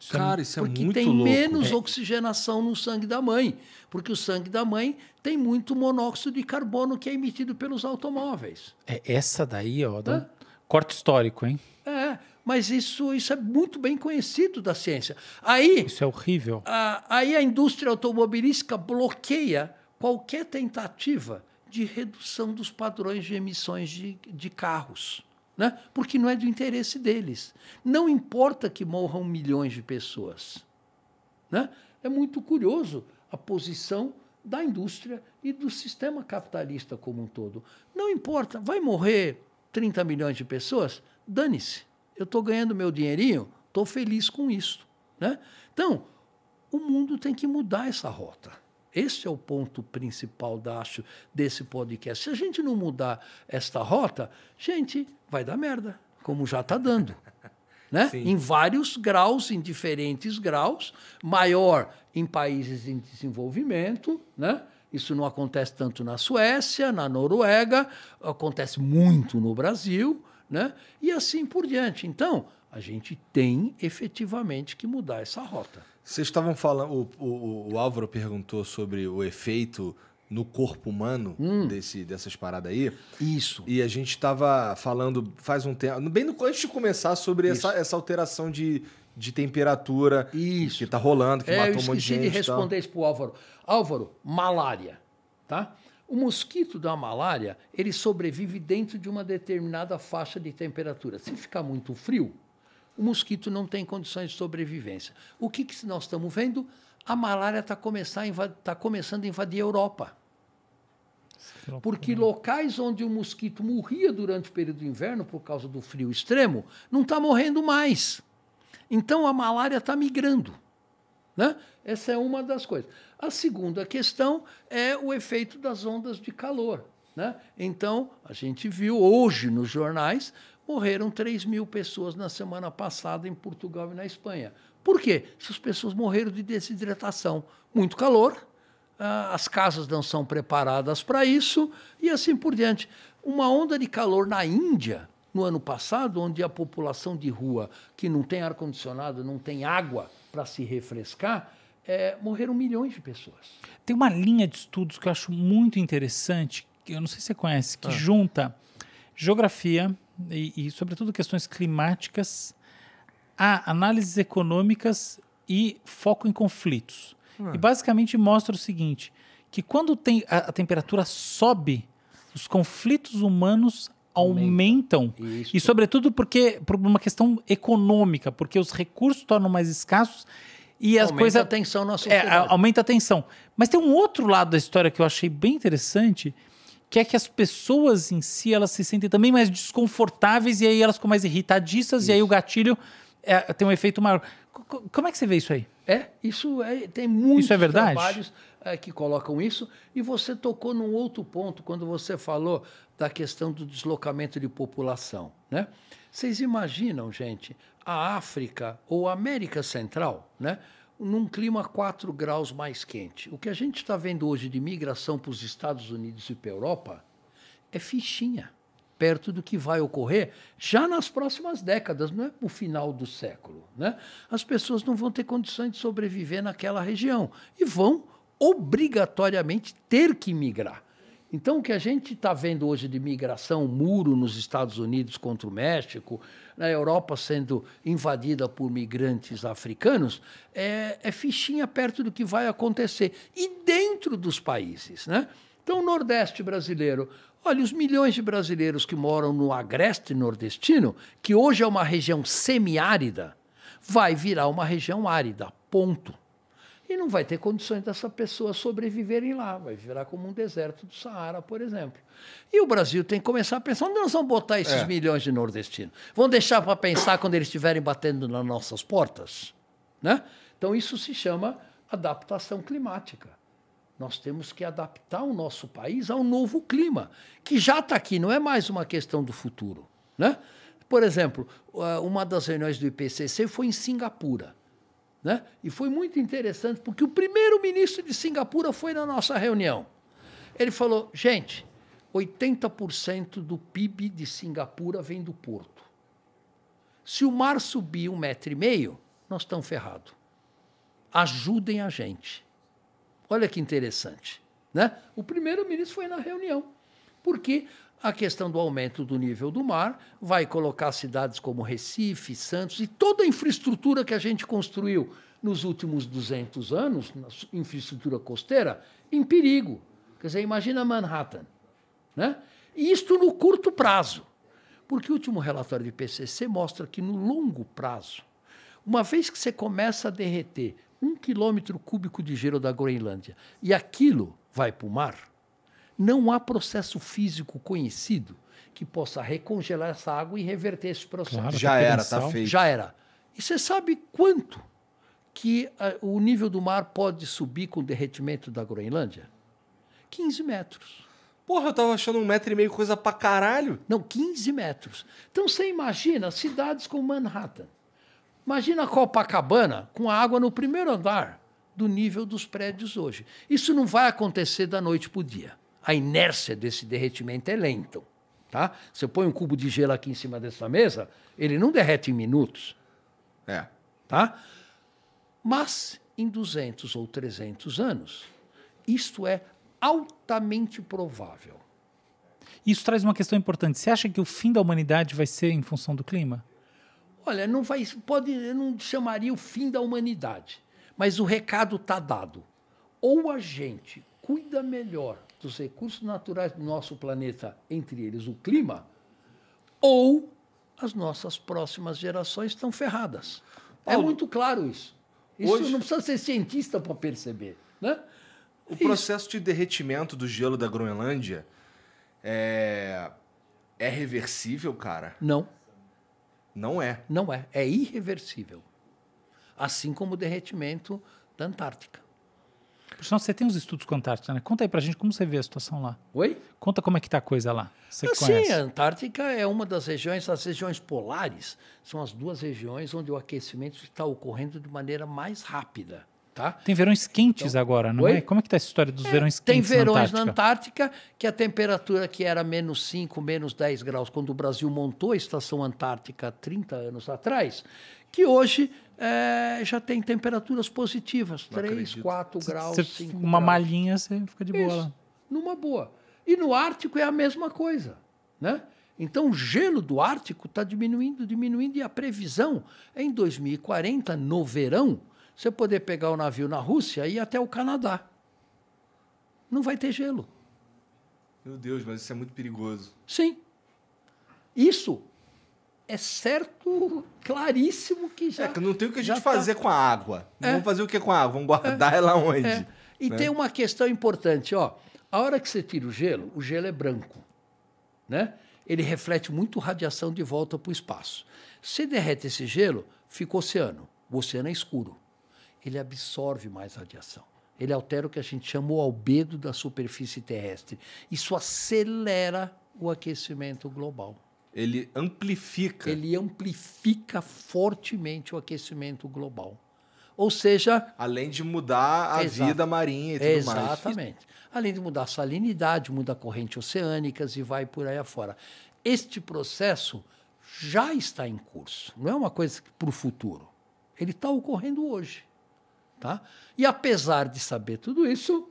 Isso é Cara, isso é muito louco. Porque tem menos é. oxigenação no sangue da mãe. Porque o sangue da mãe tem muito monóxido de carbono que é emitido pelos automóveis.
É essa daí, ó, dá um corte histórico, hein?
É, mas isso, isso é muito bem conhecido da ciência. Aí, isso é horrível. A, aí a indústria automobilística bloqueia qualquer tentativa de redução dos padrões de emissões de, de carros né? porque não é do interesse deles. Não importa que morram milhões de pessoas. Né? É muito curioso a posição da indústria e do sistema capitalista como um todo. Não importa, vai morrer 30 milhões de pessoas? Dane-se, eu estou ganhando meu dinheirinho, estou feliz com isso. Né? Então, o mundo tem que mudar essa rota. Esse é o ponto principal, da acho, desse podcast. Se a gente não mudar esta rota, gente, vai dar merda, como já está dando. Né? em vários graus, em diferentes graus, maior em países em desenvolvimento, né? Isso não acontece tanto na Suécia, na Noruega, acontece muito no Brasil, né? E assim por diante. Então, a gente tem efetivamente que mudar essa rota.
Vocês estavam falando, o, o, o, Álvaro perguntou sobre o efeito no corpo humano hum. desse, dessas paradas aí. Isso. E a gente estava falando faz um tempo, bem no, antes de começar, sobre essa, essa alteração de, de temperatura Isso. que está rolando, que é, matou um monte de gente. Eu esqueci de responder
isso pro Álvaro. Álvaro, malária, tá? O mosquito da malária, ele sobrevive dentro de uma determinada faixa de temperatura. Se ficar muito frio, o mosquito não tem condições de sobrevivência. O que, que nós estamos vendo? A malária está tá começando a invadir a Europa. Porque né? locais onde o mosquito morria durante o período do inverno, por causa do frio extremo, não está morrendo mais. Então a malária está migrando. Né? Essa é uma das coisas. A segunda questão é o efeito das ondas de calor. Né? Então, a gente viu hoje nos jornais Morreram 3 mil pessoas na semana passada em Portugal e na Espanha. Por quê? Essas pessoas morreram de desidratação. Muito calor, ah, as casas não são preparadas para isso e assim por diante. Uma onda de calor na Índia, no ano passado, onde a população de rua, que não tem ar-condicionado, não tem água para se refrescar, é, morreram milhões de pessoas.
Tem uma linha de estudos que eu acho muito interessante, que eu não sei se você conhece, que ah. junta geografia, e, e sobretudo questões climáticas a análises econômicas e foco em conflitos. Hum. E basicamente mostra o seguinte, que quando tem, a, a temperatura sobe, os conflitos humanos aumentam. E sobretudo porque por uma questão econômica, porque os recursos tornam mais escassos e as coisas aumenta coisa, a tensão na é, sociedade. É, aumenta a tensão. Mas tem um outro lado da história que eu achei bem interessante, que é que as pessoas em si elas se sentem também mais desconfortáveis e aí elas ficam mais irritadiças isso. e aí o gatilho é, tem um efeito maior. como é que você vê isso aí?
É, isso é, tem muitos isso é verdade? trabalhos é, que colocam isso. E você tocou num outro ponto quando você falou da questão do deslocamento de população. Né? Vocês imaginam, gente, a África ou a América Central, né? num clima 4 graus mais quente. O que a gente está vendo hoje de migração para os Estados Unidos e para a Europa é fichinha, perto do que vai ocorrer já nas próximas décadas, não é para o final do século. Né? As pessoas não vão ter condições de sobreviver naquela região e vão obrigatoriamente ter que migrar. Então, o que a gente está vendo hoje de migração, muro nos Estados Unidos contra o México, na Europa sendo invadida por migrantes africanos, é, é fichinha perto do que vai acontecer. E dentro dos países, né? Então, o Nordeste brasileiro, Olha, os milhões de brasileiros que moram no agreste nordestino, que hoje é uma região semiárida, vai virar uma região árida. Ponto e não vai ter condições dessa pessoa sobreviverem lá, vai virar como um deserto do Saara, por exemplo. E o Brasil tem que começar a pensar onde nós vamos botar esses é. milhões de nordestinos? Vão deixar para pensar quando eles estiverem batendo nas nossas portas? Né? Então, isso se chama adaptação climática. Nós temos que adaptar o nosso país ao novo clima, que já está aqui, não é mais uma questão do futuro. Né? Por exemplo, ah, uma das reuniões do IPCC foi em Singapura. Né? E foi muito interessante, porque o primeiro-ministro de Singapura foi na nossa reunião. Ele falou: gente, 80% do PIB de Singapura vem do porto. Se o mar subir um metro e meio, nós estamos ferrados. Ajudem a gente. Olha que interessante. Né? O primeiro-ministro foi na reunião, porque a questão do aumento do nível do mar vai colocar cidades como Recife, Santos e toda a infraestrutura que a gente construiu nos últimos 200 anos, na infraestrutura costeira, em perigo. Quer dizer, imagina Manhattan. Né? E isto no curto prazo. Porque o último relatório do IPCC mostra que no longo prazo, uma vez que você começa a derreter um quilômetro cúbico de gelo da Groenlândia e aquilo vai para o mar, não há processo físico conhecido que possa recongelar essa água e reverter esse processo. Claro, já tá era, está feito. Já era. E você sabe quanto que ah, o nível do mar pode subir com o derretimento da Groenlândia? 15 metros. Porra, eu tava achando um metro e meio coisa pra caralho. Não, 15 metros. Então você imagina cidades como Manhattan. Imagina Copacabana com a água no primeiro andar do nível dos prédios hoje. Isso não vai acontecer da noite para o dia a inércia desse derretimento é lento. Tá? Você põe um cubo de gelo aqui em cima dessa mesa, ele não derrete em minutos. É. Tá? Mas em 200 ou 300 anos, isto é altamente provável. Isso
traz uma questão importante. Você acha que o fim da humanidade vai ser em função do
clima? Olha, não vai, pode, eu não chamaria o fim da humanidade, mas o recado está dado. Ou a gente cuida melhor dos recursos naturais do nosso planeta, entre eles o clima, ou as nossas próximas gerações estão ferradas. É Paulo, é muito claro isso. Isso hoje... não precisa ser cientista para perceber. Né?
O isso. processo de derretimento do gelo da Groenlândia
é... é reversível, cara? Não. Não é. Não é. É irreversível. Assim como o derretimento da Antártica.
Por sinal, você tem os estudos com a Antártica, né? Conta aí pra gente como você vê a situação lá. Oi? Conta como é que tá a coisa lá. Você ah, conhece. Sim, a
Antártica é uma das regiões, as regiões polares são as duas regiões onde o aquecimento está ocorrendo de maneira mais rápida.
Tá? Tem verões quentes então, agora, não oi? é? Como é que tá essa história dos é, verões quentes? Tem verões na
Antártica? na Antártica que a temperatura que era menos 5, menos 10 graus, quando o Brasil montou a estação Antártica 30 anos atrás, que hoje é, já tem temperaturas positivas, Não 3, acredito. 4 graus, cê, 5 Uma graus. malhinha você fica de boa. Isso, numa boa. E no Ártico é a mesma coisa, né? Então, o gelo do Ártico está diminuindo, diminuindo, e a previsão é em 2040, no verão, você poder pegar o navio na Rússia e ir até o Canadá. Não vai ter gelo.
Meu Deus, mas isso é muito perigoso.
Sim. Isso é certo, claríssimo que já. É, que não tem o que a gente tá fazer tá... com a água. É. Vamos fazer o que com a água? Vamos guardar é. ela onde? É. E né? tem uma questão importante, ó. A hora que você tira o gelo, o gelo é branco, né? Ele reflete muito radiação de volta para o espaço. Se derrete esse gelo, fica o oceano. O oceano é escuro. Ele absorve mais radiação. Ele altera o que a gente chama o albedo da superfície terrestre. Isso acelera o aquecimento global.
Ele amplifica.
Ele amplifica fortemente o aquecimento global. Ou seja. Além
de mudar a exato, vida marinha e tudo exatamente. mais. Exatamente.
Além de mudar a salinidade, muda a corrente oceânica e vai por aí afora. Este processo já está em curso, não é uma coisa para o futuro. Ele está ocorrendo hoje. Tá? E apesar de saber tudo isso,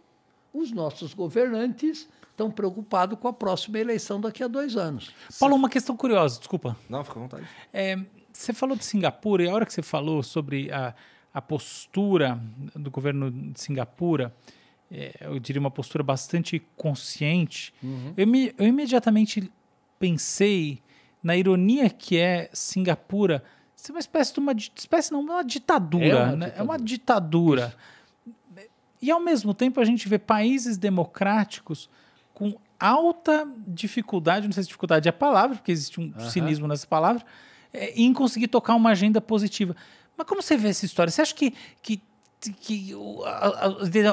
os nossos governantes estão preocupados com a próxima eleição daqui a dois anos. Paulo, uma questão curiosa, desculpa. Não, fica à vontade.
É, você falou de Singapura e a hora que você falou sobre a, a postura do governo de Singapura, é, eu diria uma postura bastante consciente, uhum. eu, eu imediatamente pensei na ironia que é Singapura ser uma espécie de uma espécie não uma ditadura é uma, né? ditadura. É uma ditadura. E ao mesmo tempo a gente vê países democráticos com alta dificuldade, não sei se dificuldade é a palavra, porque existe um cinismo nessa palavra, é, em conseguir tocar uma agenda positiva. Mas como você vê essa história? Você acha que, que, que a,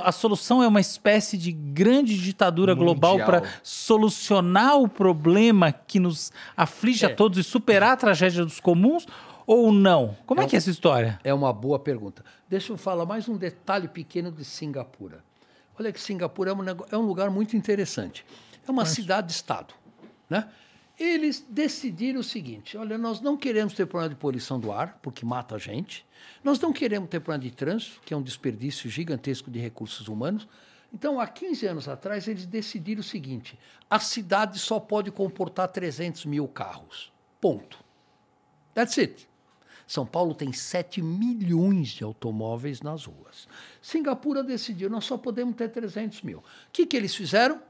a, a solução é uma espécie de grande ditadura Mundial. global para solucionar o problema que nos aflige é. a todos e superar a tragédia dos
comuns? Ou não? Como é, é que é essa história? É uma boa pergunta. Deixa eu falar mais um detalhe pequeno de Singapura. Olha que Singapura é um, é um lugar muito interessante. É uma cidade-estado. Né? Eles decidiram o seguinte: olha, nós não queremos ter problema de poluição do ar, porque mata a gente. Nós não queremos ter problema de trânsito, que é um desperdício gigantesco de recursos humanos. Então, há 15 anos atrás, eles decidiram o seguinte: a cidade só pode comportar 300 mil carros. Ponto. That's it. São Paulo tem 7 milhões de automóveis nas ruas. Singapura decidiu, nós só podemos ter 300 mil. O que, que eles fizeram?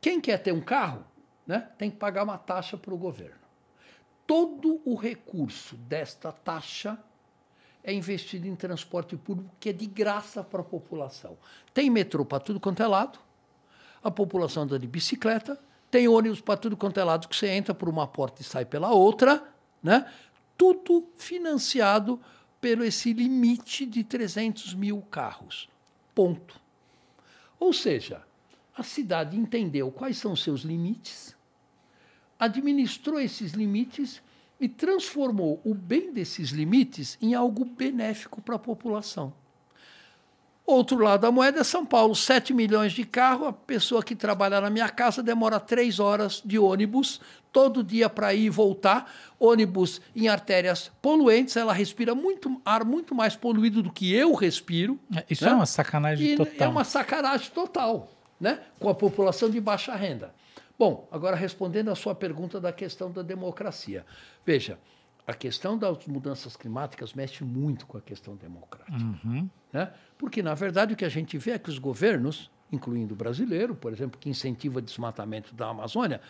Quem quer ter um carro né, tem que pagar uma taxa para o governo. Todo o recurso desta taxa é investido em transporte público, que é de graça para a população. Tem metrô para tudo quanto é lado, a população anda de bicicleta, tem ônibus para tudo quanto é lado que você entra por uma porta e sai pela outra, né? tudo financiado pelo esse limite de 300 mil carros. Ponto. Ou seja, a cidade entendeu quais são seus limites, administrou esses limites e transformou o bem desses limites em algo benéfico para a população. Outro lado da moeda é São Paulo, 7 milhões de carro, a pessoa que trabalha na minha casa demora 3 horas de ônibus todo dia para ir e voltar, ônibus em artérias poluentes, ela respira muito ar muito mais poluído do que eu respiro. É, isso né? é uma sacanagem e total. É uma sacanagem total, né? Com a população de baixa renda. Bom, agora respondendo a sua pergunta da questão da democracia. Veja, a questão das mudanças climáticas mexe muito com a questão democrática. Uhum. Né? Porque, na verdade, o que a gente vê é que os governos, incluindo o brasileiro, por exemplo, que incentiva o desmatamento da Amazônia,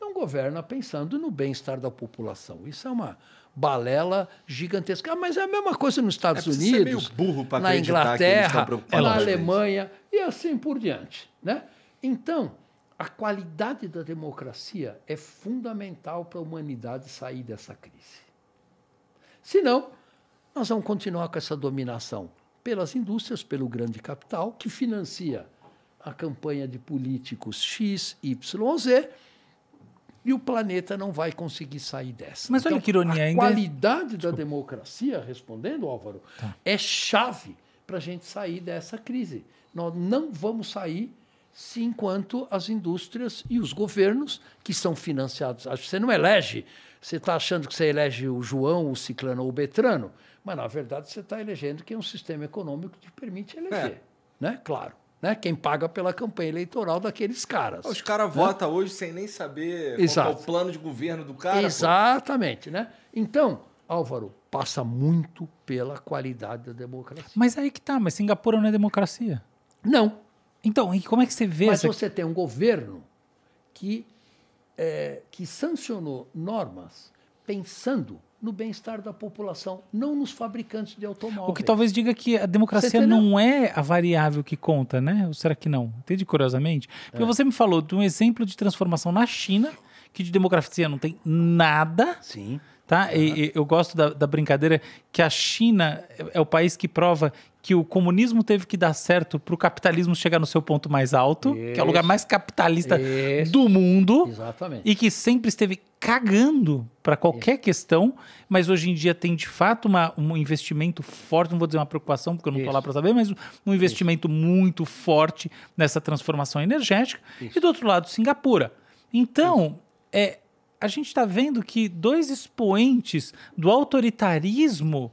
não governa pensando no bem-estar da população. Isso é uma balela gigantesca. Ah, mas é a mesma coisa nos é Estados é Unidos, na Inglaterra, na Alemanha e assim por diante. Né? Então, a qualidade da democracia é fundamental para a humanidade sair dessa crise. Senão, nós vamos continuar com essa dominação pelas indústrias, pelo grande capital, que financia a campanha de políticos X, Y, Z, e o planeta não vai conseguir sair dessa. Mas olha então, que ironia a ainda. A é- qualidade da democracia, respondendo, Álvaro, tá. é chave para a gente sair dessa crise. Nós não vamos sair se enquanto as indústrias e os governos que são financiados. Você não elege você está achando que você elege o João, o Ciclano ou o Betrano, mas, na verdade, você está elegendo quem é um sistema econômico que te permite eleger. É. Né? Claro. Né? Quem paga pela campanha eleitoral daqueles caras. Os caras né? votam
hoje sem nem saber Exato. qual é o plano de governo do cara.
Exatamente. Né? Então, Álvaro, passa muito pela qualidade da democracia. Mas aí
que tá, mas Singapura não
é democracia. Não. Então, e como é que você vê Mas essa... você tem um governo que é, que sancionou normas pensando no bem-estar da população, não nos fabricantes de automóveis. O que talvez
diga que a democracia não é a variável que conta, né? Ou será que não? Entende curiosamente? Porque é. você me falou de um exemplo de transformação na China, que de democracia não tem nada. Sim. Tá? Uhum. E, é. e, eu gosto da, da, brincadeira que a China é, é o país que prova que o comunismo teve que dar certo para o capitalismo chegar no seu ponto mais alto, Isso. que é o lugar mais capitalista Isso. do mundo, Exatamente. e que sempre esteve cagando para qualquer Isso. questão, mas hoje em dia tem de fato uma, um investimento forte, não vou dizer uma preocupação, porque eu não estou lá para saber, mas um investimento muito forte nessa transformação energética, e do outro lado, Singapura. Então, é, a gente está vendo que dois expoentes do autoritarismo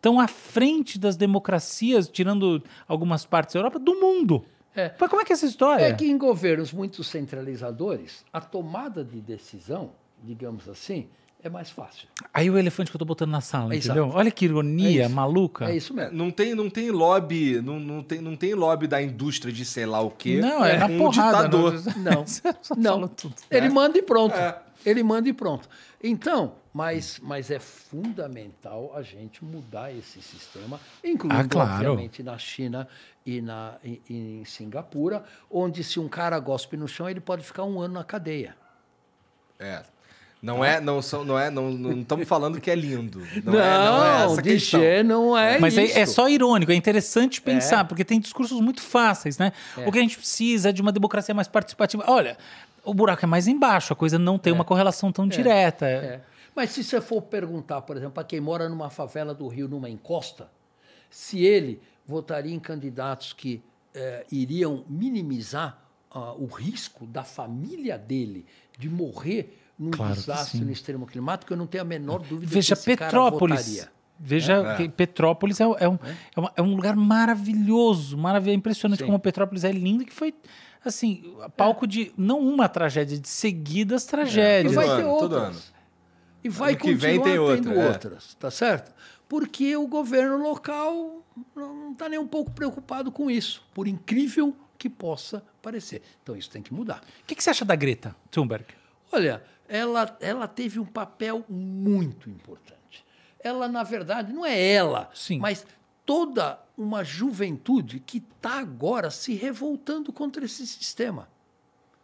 estão à frente das democracias, tirando algumas partes da Europa, do mundo.
É. Mas como é que é essa história? É que em governos muito centralizadores, a tomada de decisão, digamos assim, é mais fácil.
Aí o elefante que eu estou botando na sala, é entendeu? Exato. Olha que ironia é maluca. É
isso mesmo. Não tem, não tem lobby, não, não,
tem, não tem lobby da indústria de sei lá o quê. Não, é, é na um porrada, ditador. Né?
Não. Não. não. Ele manda e pronto. É. Ele manda e pronto. Então, mas, mas é fundamental a gente mudar esse sistema, incluindo, ah, claro. obviamente, na China e na, em Singapura, onde se um cara gospe no chão, ele pode ficar um ano na cadeia.
É. Não é, não são, não é, não, não estamos falando que é lindo.
Não, é, não, é, não é essa questão. não é. Mas isso. É, é só irônico, é interessante é. pensar, é. porque tem discursos muito fáceis, né? É. O que a gente precisa é de uma democracia mais participativa. Olha, o buraco é mais embaixo, a coisa não tem é. uma correlação tão é. direta. É.
Mas se você for perguntar, por exemplo, para quem mora numa favela do Rio, numa encosta, se ele votaria em candidatos que é, iriam minimizar uh, o risco da família dele de morrer num claro desastre no extremo climático, eu não tenho a menor é. dúvida Veja, que esse Petrópolis. votaria. Veja, é.
Petrópolis é, é um, é? É, é? um lugar maravilhoso, maravilhoso. É impressionante Sim. como Petrópolis é lindo que foi assim, é. palco é. de não uma tragédia, de seguidas é. tragédias. É. E vai ter outras.
E vai ano continuar tem tendo é. outras, tá certo? Porque o governo local não está nem um pouco preocupado com isso, por incrível que possa parecer. Então isso tem que mudar. O que, que você acha da Greta Thunberg? Olha, ela, ela teve um papel muito importante. Ela, na verdade, não é ela, Sim. mas toda uma juventude que está agora se revoltando contra esse sistema.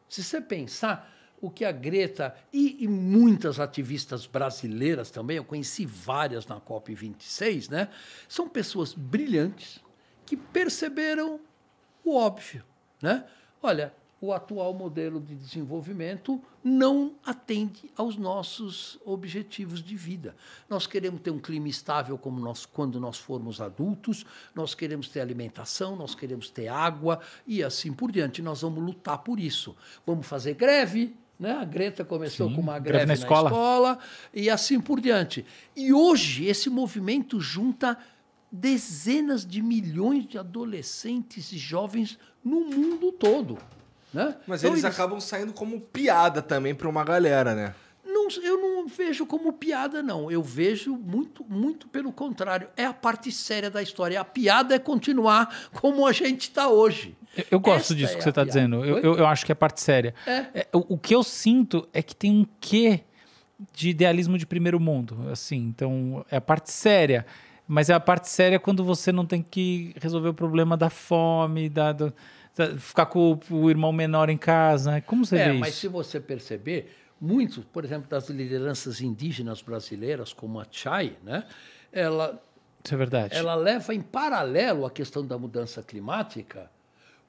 Se você pensar o que a Greta e, e muitas ativistas brasileiras também, eu conheci várias na COP26, né? São pessoas brilhantes que perceberam o óbvio, né? Olha, o atual modelo de desenvolvimento não atende aos nossos objetivos de vida. Nós queremos ter um clima estável como nós, quando nós formos adultos, nós queremos ter alimentação, nós queremos ter água e assim por diante. Nós vamos lutar por isso. Vamos fazer greve, né? A Greta começou Sim, com uma greve, greve na, na escola. escola. e assim por diante. E hoje esse movimento junta dezenas de milhões de adolescentes e jovens no mundo todo. Né? Mas então, eles, eles acabam saindo como
piada também para uma galera, né?
Não, eu não vejo como piada, não. Eu vejo muito, muito pelo contrário. É a parte séria da história. A piada é continuar como a gente está hoje.
Eu, eu gosto Esta disso é que você está dizendo. Eu, eu, eu, acho que é a parte séria. É. É, o, o, que eu sinto é que tem um quê de idealismo de primeiro mundo. assim. Então, é a parte séria. Mas é a parte séria quando você não tem que resolver o problema da fome, da... Ficar com o irmão menor em casa. Né? Como você é, vê isso? Mas se
você perceber, muitos, por exemplo, das lideranças indígenas brasileiras, como a Chay, né? ela, isso é verdade. ela leva em paralelo a questão da mudança climática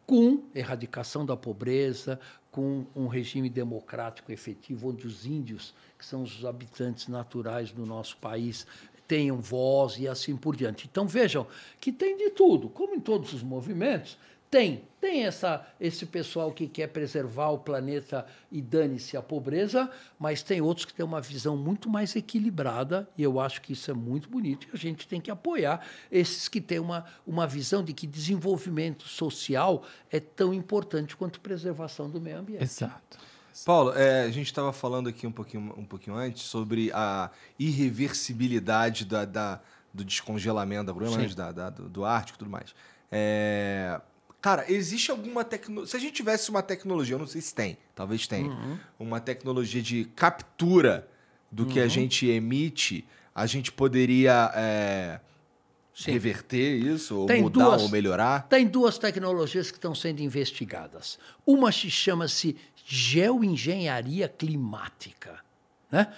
com erradicação da pobreza, com um regime democrático efetivo, onde os índios, que são os habitantes naturais do nosso país, tenham voz e assim por diante. Então vejam que tem de tudo, como em todos os movimentos, tem, tem essa, esse pessoal que quer preservar o planeta e dane-se a pobreza, mas tem outros que têm uma visão muito mais equilibrada, e eu acho que isso é muito bonito, e a gente tem que apoiar esses que têm uma, uma visão de que desenvolvimento social é tão importante quanto preservação do meio ambiente. Exato.
Paulo, é, a gente estava falando aqui um pouquinho, um pouquinho antes sobre a irreversibilidade da, da do descongelamento da Grönlândia, da, da, do, do Ártico e tudo mais. É, Cara, existe alguma tecnologia. Se a gente tivesse uma tecnologia, eu não sei se tem, talvez tenha, uhum. uma tecnologia de captura do uhum. que a uhum. gente emite, a gente poderia é, reverter isso, tem ou mudar duas, ou melhorar? Tem
duas tecnologias que estão sendo investigadas. Uma se chama-se geoengenharia climática. Né?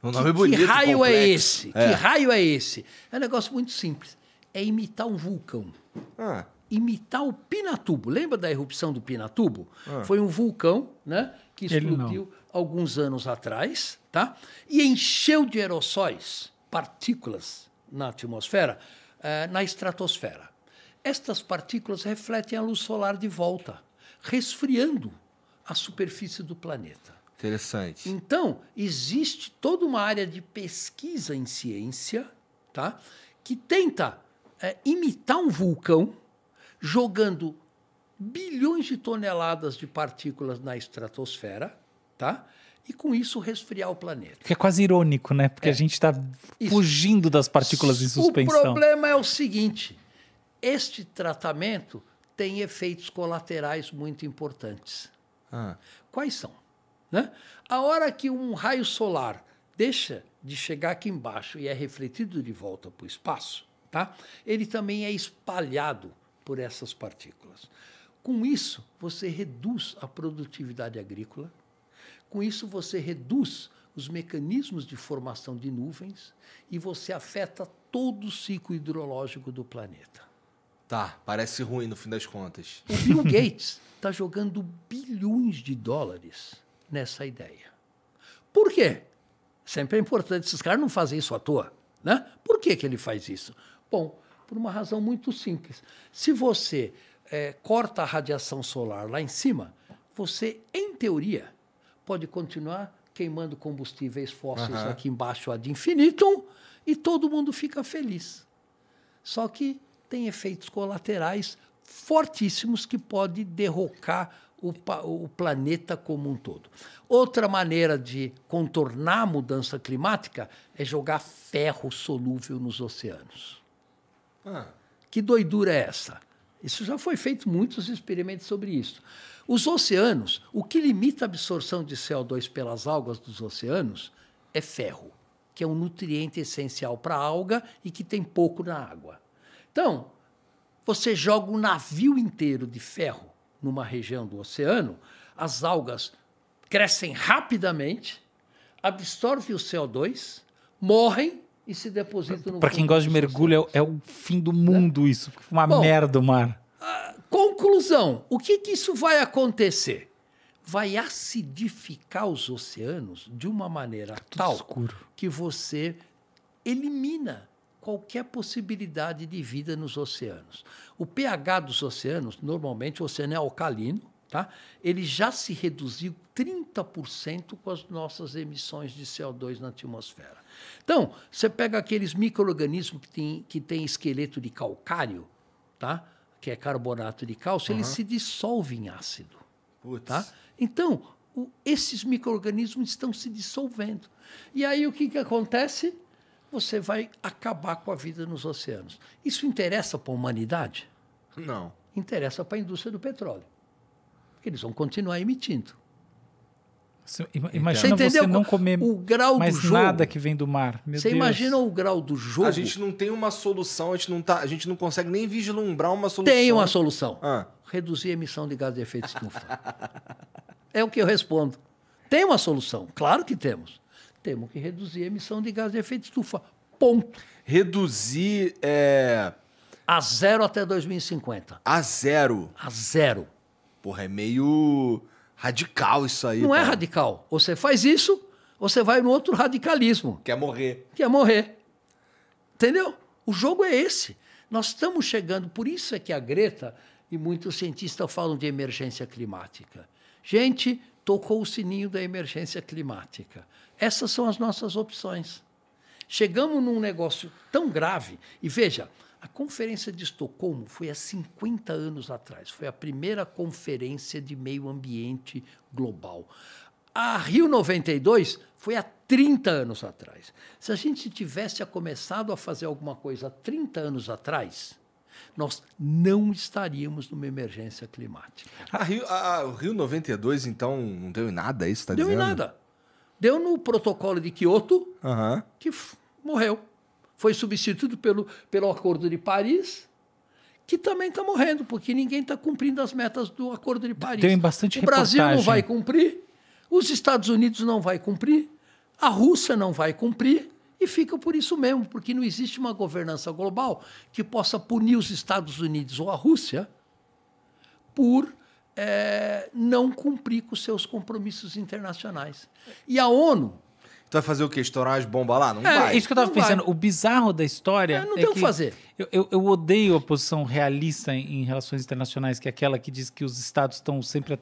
Um nome que, bonito, é que raio complexo. é esse? É. Que raio é esse? É um negócio muito simples. É imitar um vulcão. Ah imitar o Pinatubo. Lembra da erupção do Pinatubo? Ah. Foi um vulcão, né, que explodiu alguns anos atrás, tá? E encheu de aerossóis, partículas na atmosfera, eh, na estratosfera. Estas partículas refletem a luz solar de volta, resfriando a superfície do planeta.
Interessante.
Então, existe toda uma área de pesquisa em ciência, tá? Que tenta é, imitar um vulcão jogando bilhões de toneladas de partículas na estratosfera, tá? E com isso resfriar o planeta.
Que é quase irônico, né? Porque é. a gente está
fugindo
das partículas em suspensão. O problema
é o seguinte: este tratamento tem efeitos colaterais muito importantes. Ah. Quais são? Né? A hora que um raio solar deixa de chegar aqui embaixo e é refletido de volta para o espaço, tá? ele também é espalhado por essas partículas. Com isso, você reduz a produtividade agrícola, com isso, você reduz os mecanismos de formação de nuvens e você afeta todo o ciclo hidrológico do planeta.
Tá, parece ruim no fim
das contas. O Bill Gates está jogando bilhões de dólares nessa ideia. Por quê? Sempre é importante, esses caras não fazem isso à toa. Né? Por que, que ele faz isso? Bom, por uma razão muito simples. Se você é, corta a radiação solar lá em cima, você, em teoria, pode continuar queimando combustíveis fósseis uhum. aqui embaixo ad infinitum e todo mundo fica feliz. Só que tem efeitos colaterais fortíssimos que pode derrocar o, o, planeta como um todo. Outra maneira de contornar a mudança climática é jogar ferro solúvel nos oceanos. Ah. Que doidura é essa? Isso já foi feito muitos experimentos sobre isso. Os oceanos, o que limita a absorção de CO2 pelas algas dos oceanos é ferro, que é um nutriente essencial para a alga e que tem pouco na água. Então, você joga um navio inteiro de ferro numa região do oceano, as algas crescem rapidamente, absorvem o CO2, morrem e se deposita no Para quem gosta
de mergulho, é, é, o fim do mundo é. isso. Uma Bom, merda o mar.
Conclusão: o que, que isso vai acontecer? Vai acidificar os oceanos de uma maneira tal escuro. que você elimina qualquer possibilidade de vida nos oceanos. O pH dos oceanos, normalmente o oceano é alcalino, tá? ele já se reduziu 30% com as nossas emissões de CO2 na atmosfera. Então, você pega aqueles micro-organismos que têm que tem esqueleto de calcário, tá? que é carbonato de cálcio, uhum. ele se dissolve em ácido. Tá? Então, o, esses micro-organismos estão se dissolvendo. E aí o que, que acontece? Você vai acabar com a vida nos oceanos. Isso interessa para a humanidade? Não. Interessa para a indústria do petróleo eles vão continuar emitindo. Você, imagina você, entendeu? você não comer o grau mais do jogo. nada que vem do mar. Meu você Deus. imagina o grau
do jogo? A gente não tem uma solução, a gente não, tá, a gente não consegue nem vislumbrar uma solução. Tem uma
solução. Ah. Reduzir a emissão de gás de efeito estufa. é o que eu respondo. Tem uma solução, claro que temos. Temos que reduzir a emissão de gás de efeito estufa. Ponto. Reduzir. É... A zero até 2050. A zero. A zero. Porra, é meio radical isso aí. Não é cara. é radical. Você faz isso, você vai no outro radicalismo. Quer morrer. Quer morrer. Entendeu? O jogo é esse. Nós estamos chegando, por isso é que a Greta e muitos cientistas falam de emergência climática. Gente, tocou o sininho da emergência climática. Essas são as nossas opções. Chegamos num negócio tão grave, e veja, a Conferência de Estocolmo foi há 50 anos atrás, foi a primeira conferência de meio ambiente global. A Rio 92 foi há 30 anos atrás. Se a gente tivesse começado a fazer alguma coisa há 30 anos atrás, nós não estaríamos numa emergência climática.
A Rio, a, a, Rio 92, então, não deu em nada, é isso está dizendo? Deu em nada.
Deu no protocolo de Quioto, uhum. que morreu foi substituído pelo, pelo Acordo de Paris, que também está morrendo, porque ninguém está cumprindo as metas do Acordo de Paris. Tem bastante O Brasil reportagem. não vai cumprir, os Estados Unidos não vai cumprir, a Rússia não vai cumprir, e fica por isso mesmo, porque não existe uma governança global que possa punir os Estados Unidos ou a Rússia por é, não cumprir com seus compromissos internacionais.
E a ONU, vai fazer
o quê? Estourar as bombas
lá? Não é, vai. isso que eu tava não pensando. Vai. O bizarro da história. É, não é o que fazer. Eu, eu, eu, odeio a posição realista em, em, relações internacionais, que é aquela que diz que os estados estão sempre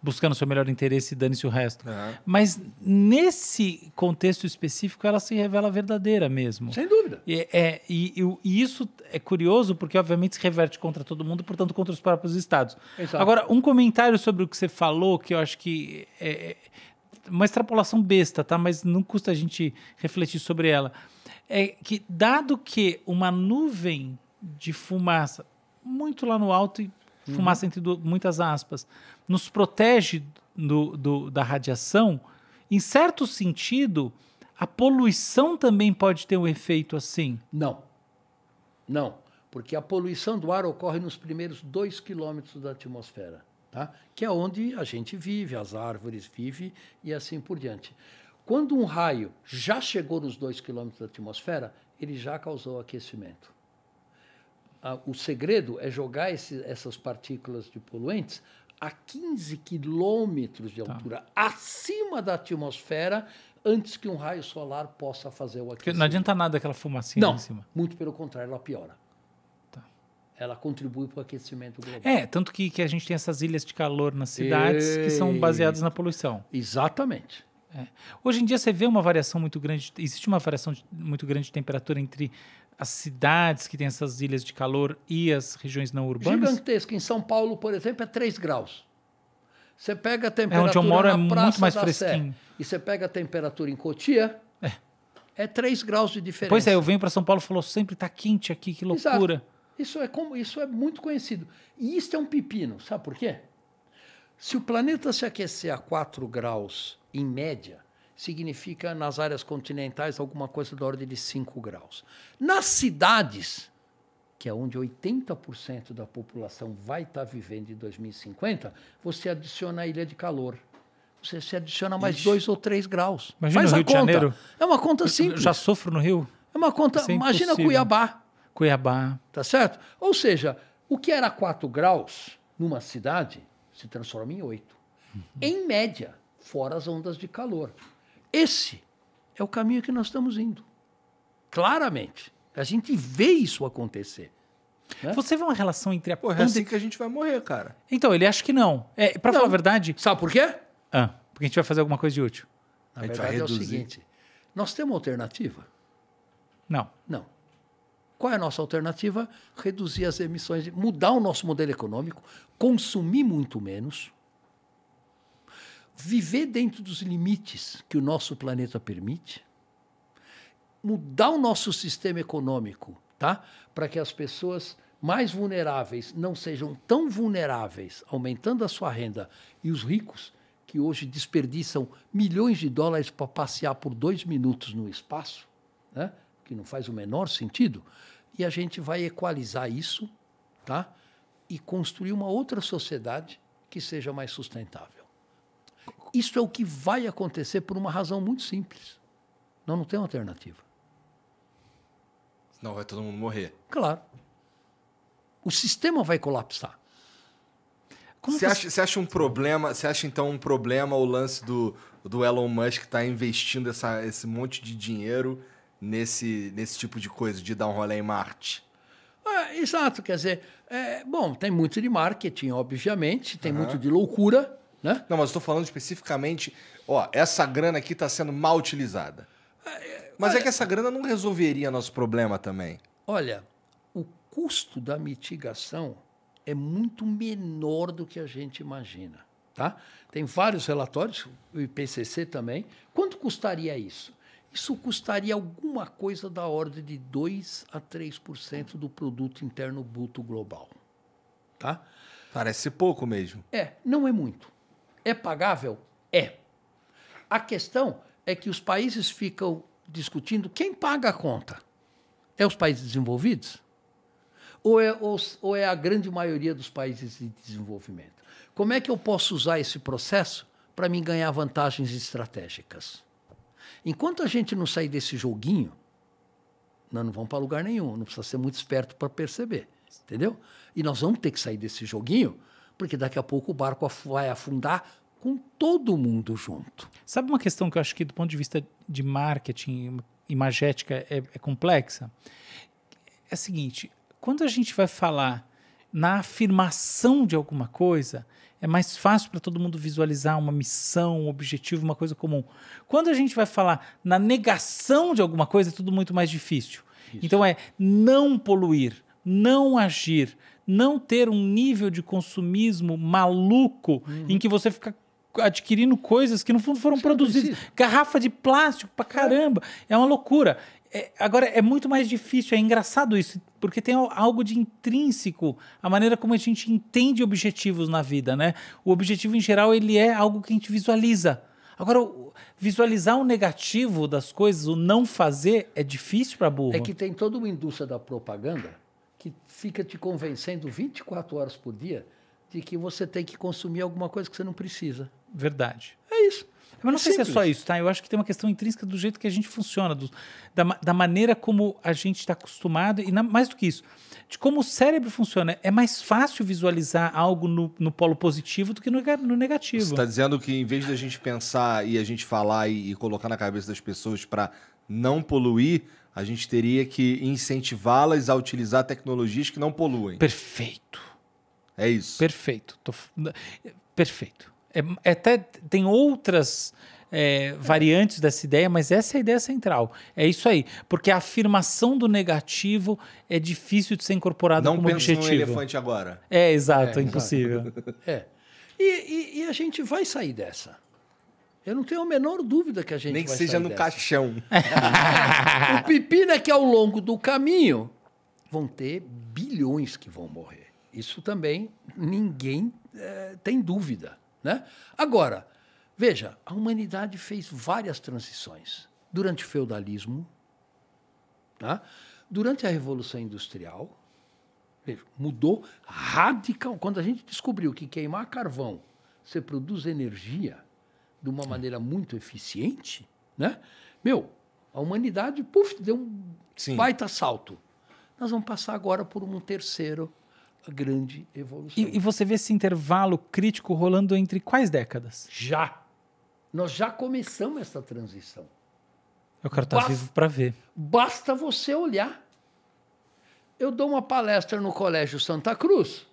buscando o seu melhor interesse e dane-se o resto. Uhum. Mas nesse contexto específico, ela se revela verdadeira mesmo. Sem dúvida. E, é, e, e isso é curioso, porque obviamente se reverte contra todo mundo, portanto, contra os próprios estados. Exato. Agora, um comentário sobre o que você falou, que eu acho que é, é uma extrapolação besta, tá? Mas não custa a gente refletir sobre ela. É que, dado que uma nuvem de fumaça, muito lá no alto, e uhum. fumaça uhum. entre do, muitas aspas, nos protege do, do, da radiação, em certo sentido, a poluição também pode ter um efeito assim?
Não. Não. Porque a poluição do ar ocorre nos primeiros dois quilômetros da atmosfera tá? que é onde a gente vive, as árvores vivem e assim por diante. Quando um raio já chegou nos 2 km da atmosfera, ele já causou aquecimento. Ah, o segredo é jogar esse, essas partículas de poluentes a 15 quilômetros de tá. altura, tá. acima da atmosfera, antes que um raio solar possa fazer o aquecimento. Porque não adianta nada aquela fumacinha não, em cima. Muito pelo contrário, ela piora ela contribui para o aquecimento global. É,
tanto que, que a gente tem essas ilhas de calor nas cidades e... que são baseadas na poluição. Exatamente. É. Hoje em dia você vê uma variação muito grande, existe uma variação de, muito grande de temperatura entre as cidades que têm essas ilhas de calor e as regiões não urbanas?
Gigantesca. Em São Paulo, por exemplo, é 3 graus. Você pega a temperatura é onde eu moro, é muito mais fresquinho. Sé, e você pega a temperatura em Cotia, é. é 3 graus de diferença. Pois é, eu venho para São Paulo e falou sempre está quente aqui, que loucura. Exato. Isso é, como, isso é muito conhecido. E isso é um pepino, sabe por quê? Se o planeta se aquecer a 4 graus em média, significa nas áreas continentais alguma coisa da ordem de 5 graus. Nas cidades, que é onde 80% da população vai estar vivendo em 2050, você adiciona a ilha de calor. Você se adiciona mais 2 ou 3 graus. Imagina Faz o Rio a conta. de Janeiro. É uma conta simples. Eu já
sofro no Rio.
É uma conta. É imagina Cuiabá.
Cuiabá.
Tá certo? Ou seja, o que era 4 graus numa cidade se transforma em 8. Uhum. Em média, fora as ondas de calor. Esse é o caminho que nós estamos indo. Claramente. A gente vê isso acontecer. Né? Você vê uma relação entre a. Porra, é assim que a gente vai morrer, cara. Então, ele acha que não. É, para falar a verdade. Sabe por quê?
Ah, porque a gente vai fazer alguma coisa de útil. Na a gente verdade vai reduzir. é o seguinte:
nós temos alternativa? Não. Não. Qual é a nossa alternativa? Reduzir as emissões, mudar o nosso modelo econômico, consumir muito menos, viver dentro dos limites que o nosso planeta permite, mudar o nosso sistema econômico, tá? Para que as pessoas mais vulneráveis não sejam tão vulneráveis, aumentando a sua renda, e os ricos que hoje desperdiçam milhões de dólares para passear por dois minutos no espaço, né? que não faz o menor sentido, e a gente vai equalizar isso, tá? E construir uma outra sociedade que seja mais sustentável. Isso é o que vai acontecer por uma razão muito simples. Nós não temos alternativa.
Senão vai todo mundo morrer.
Claro. O sistema vai colapsar.
você, acha, você acha um problema? Você acha então um problema o lance do, do Elon Musk que está investindo essa, esse monte de dinheiro nesse, nesse tipo de
coisa, de dar um rolê em Marte? É, exato, quer dizer, é, bom, tem muito de marketing, obviamente, tem uhum. muito de loucura, né? Não, mas estou falando especificamente, ó,
essa grana aqui está sendo mal utilizada. É, é mas é olha, é que essa grana não resolveria nosso problema também.
Olha, o custo da mitigação é muito menor do que a gente imagina, tá? Tem vários relatórios, o IPCC também. Quanto custaria isso? Isso custaria alguma coisa da ordem de 2 a 3% do produto interno bruto global. Tá?
Parece pouco mesmo.
É, não é muito. É pagável? É. A questão é que os países ficam discutindo quem paga a conta. É os países desenvolvidos? Ou é, ou, ou é a grande maioria dos países de desenvolvimento? Como é que eu posso usar esse processo para me ganhar vantagens estratégicas? Enquanto a gente não sair desse joguinho, nós não vamos para lugar nenhum. Não precisa ser muito esperto para perceber. Entendeu? E nós vamos ter que sair desse joguinho, porque daqui a pouco o barco vai afundar com todo mundo junto.
Sabe uma questão que eu acho que, do ponto de vista de marketing, imagética, é, é complexa? É a seguinte: quando a gente vai falar na afirmação de alguma coisa, é mais fácil para todo mundo visualizar uma missão, um objetivo, uma coisa comum. Quando a gente vai falar na negação de alguma coisa, é tudo muito mais difícil. Isso. Então é não poluir, não agir, não ter um nível de consumismo maluco uhum. em que você fica adquirindo coisas que no fundo foram é produzidas. Garrafa de plástico para caramba. É uma loucura. É, agora, é muito mais difícil, é engraçado isso, porque tem algo de intrínseco a maneira como a gente entende objetivos na vida, né? O objetivo, em geral, ele é algo que a gente visualiza. Agora, visualizar o negativo das coisas, o não fazer, é difícil para burro. É que
tem toda uma indústria da propaganda que fica te convencendo 24 horas por dia de que você tem que consumir alguma coisa que você não precisa.
Verdade.
É isso. Mas não sei Simples. se é só isso,
tá? Eu acho que tem uma questão intrínseca do jeito que a gente funciona, do, da, da maneira como a gente está acostumado, e na, mais do que isso, de como o cérebro funciona. É mais fácil visualizar algo no, no polo positivo do que no, no negativo. Você
está dizendo que em vez da gente pensar e a gente falar e, e colocar na cabeça das pessoas para não poluir, a gente teria que incentivá-las a utilizar tecnologias que não poluem. Perfeito. É isso.
Perfeito. Tô... Perfeito. É, é, até tem outras é, variantes dessa ideia, mas essa é a ideia central. É isso aí. Porque a afirmação do negativo é difícil de ser incorporada Não como objetivo. Não pensa elefante
agora. É, exato. É,
impossível.
É. E, e, e a gente vai sair dessa. Eu não tenho a menor dúvida que a gente Nem que seja no dessa. caixão. o pepino é que ao longo do caminho vão ter bilhões que vão morrer. Isso também ninguém é, tem dúvida. Né? Agora, veja, a humanidade fez várias transições. Durante o feudalismo, tá? durante a Revolução Industrial, veja, mudou radical. Quando a gente descobriu que queimar carvão você produz energia de uma maneira muito eficiente, né? Meu, a humanidade, puf, deu um Sim. baita salto. Nós vamos passar agora por um terceiro a grande evolução. E, e você
vê esse intervalo crítico rolando entre quais décadas?
Já. Nós já começamos essa transição.
Eu quero estar tá vivo para ver.
Basta você olhar. Eu dou uma palestra no Colégio Santa Cruz.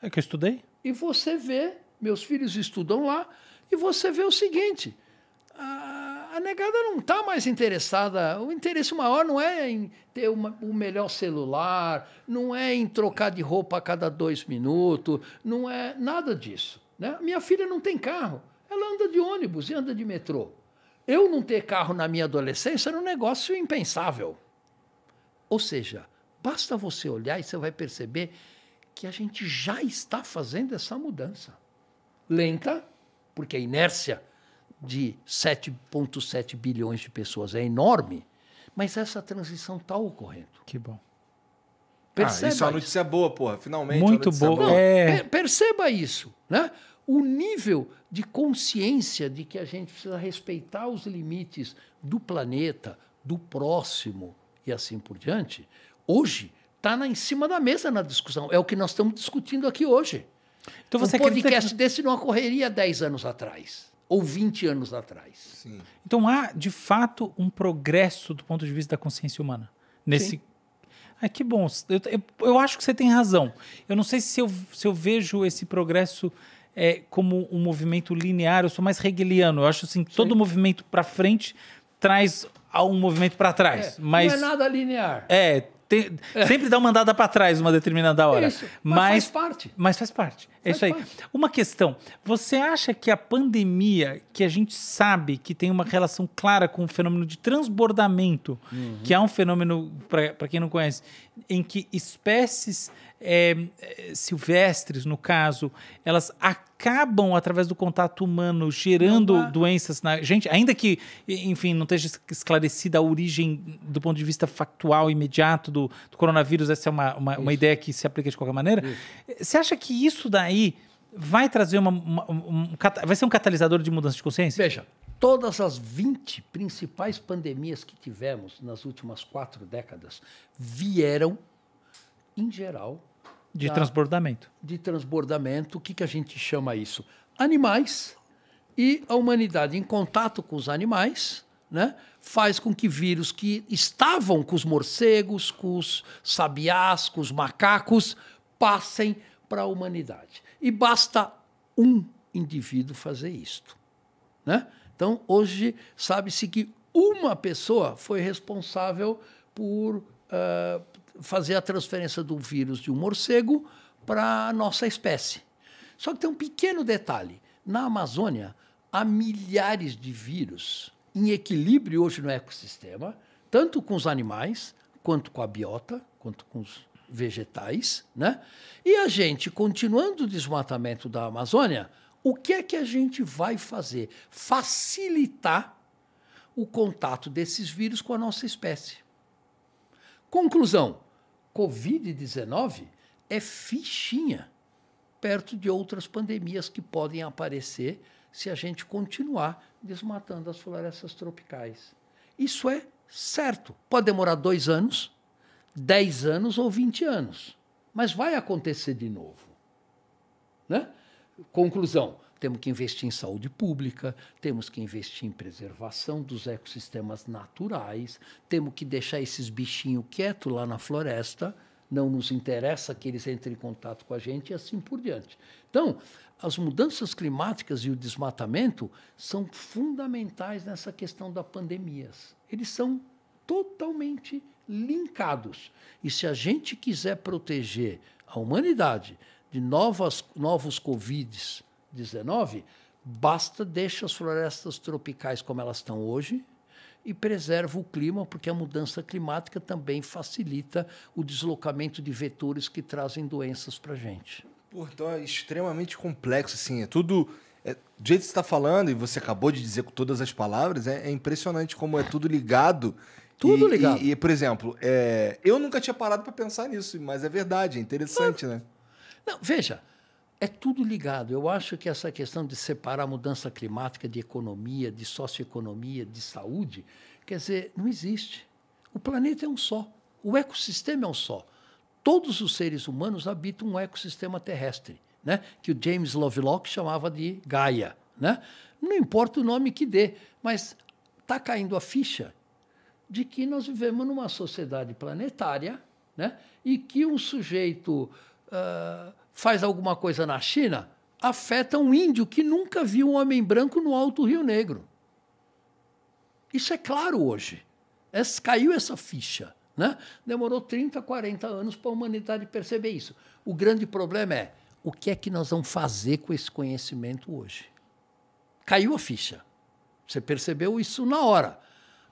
É que eu estudei. E você vê, meus filhos estudam lá, e você vê o seguinte: a negada não está mais interessada. O interesse maior não é em ter uma, o melhor celular, não é em trocar de roupa a cada dois minutos, não é nada disso. Né? Minha filha não tem carro, ela anda de ônibus e anda de metrô. Eu não ter carro na minha adolescência era um negócio impensável. Ou seja, basta você olhar e você vai perceber que a gente já está fazendo essa mudança. Lenta, porque a inércia de 7,7 bilhões de pessoas. É enorme, mas essa transição está ocorrendo. Que bom. Perceba ah, isso é uma
notícia isso. boa, porra. Finalmente. É Muito boa. boa. É...
Perceba isso, né? O nível de consciência de que a gente precisa respeitar os limites do planeta, do próximo e assim por diante, hoje está em cima da mesa na discussão. É o que nós estamos discutindo aqui hoje. Então você um podcast que... desse não ocorreria 10 anos atrás ou 20 anos atrás. Sim.
Então há, de fato, um progresso do ponto de vista da consciência humana. Nesse. Sim. que bom. Eu, eu, eu, acho que você tem razão. Eu não sei se eu, se eu vejo esse progresso é, como um movimento linear, eu sou mais hegeliano. Eu acho assim, Sim. todo movimento para frente traz um movimento para trás. É, mas, não é
nada linear.
É, tem, é. Sempre dá uma andada para trás uma determinada hora. Isso, mas, mas, faz parte. Mas faz parte. É faz isso aí. Parte. Uma questão: você acha que a pandemia, que a gente sabe que tem uma relação clara com o fenômeno de transbordamento, uhum. que é um fenômeno, para quem não conhece, em que espécies é, silvestres, no caso, elas acabam, através do contato humano, gerando Opa. Uhum. doenças na gente, ainda que, enfim, não esteja esclarecida a origem do ponto de vista factual, imediato do, do coronavírus, essa é uma, uma, uma, ideia que se aplica de qualquer maneira. Isso. Você acha que isso daí vai trazer uma, uma um, um, vai ser um catalisador de mudança de consciência? Veja,
todas as 20 principais pandemias que tivemos nas últimas quatro décadas vieram, em geral, de tá? transbordamento. De transbordamento. O que, que a gente chama isso? Animais e a humanidade em contato com os animais né, faz com que vírus que estavam com os morcegos, com os sabiás, com os macacos, passem para a humanidade. E basta um indivíduo fazer isto. Né? Então, hoje, sabe-se que uma pessoa foi responsável por uh, fazer a transferência do vírus de um morcego para a nossa espécie. Só que tem um pequeno detalhe: na Amazônia há milhares de vírus em equilíbrio hoje no ecossistema, tanto com os animais, quanto com a biota, quanto com os vegetais, né? E a gente, continuando o desmatamento da Amazônia, o que é que a gente vai fazer? Facilitar o contato desses vírus com a nossa espécie. Conclusão: Covid-19 é fichinha perto de outras pandemias que podem aparecer se a gente continuar desmatando as florestas tropicais. Isso é certo. Pode demorar dois anos, dez anos ou vinte anos, mas vai acontecer de novo. Né? Conclusão: temos que investir em saúde pública, temos que investir em preservação dos ecossistemas naturais, temos que deixar esses bichinhos quietos lá na floresta, não nos interessa que eles entrem em contato com a gente e assim por diante. Então, as mudanças climáticas e o desmatamento são fundamentais nessa questão das pandemias. Eles são totalmente linkados. E se a gente quiser proteger a humanidade de novas, novos covides, XIX, basta deixa as florestas tropicais como elas estão hoje e preserva o clima, porque a mudança climática também facilita o deslocamento de vetores que trazem doenças para a gente.
Portanto, é extremamente complexo, assim, é tudo... É, do jeito que você está falando, e você acabou de dizer com todas as palavras, é, é impressionante como é tudo ligado tudo e, ligado. E, e por exemplo, é, eu
nunca tinha parado para pensar nisso, mas é verdade, é interessante, claro. né? Não, veja, é tudo ligado. Eu acho que essa questão de separar mudança climática de economia, de socioeconomia, de saúde, quer dizer, não existe. O planeta é um só, o ecossistema é um só. Todos os seres humanos habitam um ecossistema terrestre, né? que o James Lovelock chamava de Gaia. Né? Não importa o nome que dê, mas está caindo a ficha de que nós vivemos numa sociedade planetária né? e que um sujeito. Uh, faz alguma coisa na China, afeta um índio que nunca viu um homem branco no alto Rio Negro. Isso é claro hoje. Essa, é, caiu essa ficha. Né? Demorou 30, 40 anos para a humanidade perceber isso. O grande problema é o que é que nós vamos fazer com esse conhecimento hoje? Caiu a ficha. Você percebeu isso na hora.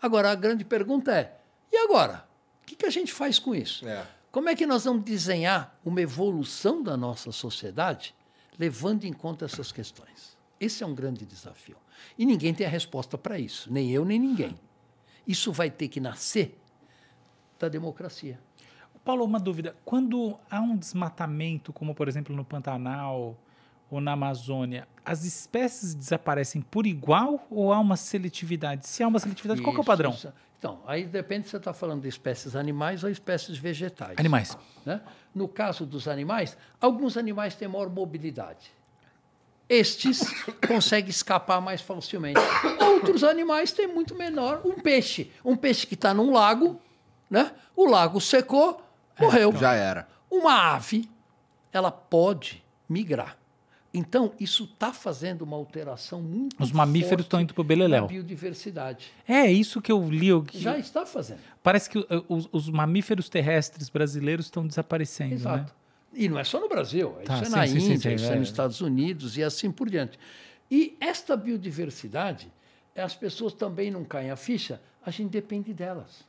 Agora, a grande pergunta é: e agora? O que, que a gente faz com isso? É. Como é que nós vamos desenhar uma evolução da nossa sociedade levando em conta essas questões? Esse é um grande desafio. E ninguém tem a resposta para isso, nem eu, nem ninguém. Isso vai ter que nascer da democracia.
Paulo, uma dúvida. Quando há um desmatamento, como por exemplo no Pantanal ou na Amazônia, as espécies desaparecem por igual ou há uma seletividade? Se há uma
seletividade, isso, qual é o padrão? Isso. Então, aí depende se você está falando de espécies animais ou espécies vegetais. Animais. Né? No caso dos animais, alguns animais têm maior mobilidade. Estes conseguem escapar mais facilmente. Outros animais têm muito menor. Um peixe. Um peixe que está num lago, né? o lago secou, é, morreu. Já era. Uma ave, ela pode migrar. Então, isso está fazendo uma alteração muito Os mamíferos estão indo para o beleléu. Na biodiversidade.
É, isso que eu li. Eu, Já está fazendo. Parece que uh, os, os mamíferos terrestres brasileiros estão desaparecendo. Né? Exato.
Né? E não é só no Brasil, é, tá, isso é sim, na sim, Índia, sim, isso é, é nos Estados Unidos e assim por diante. E esta biodiversidade, as pessoas também não caem a ficha, a gente depende delas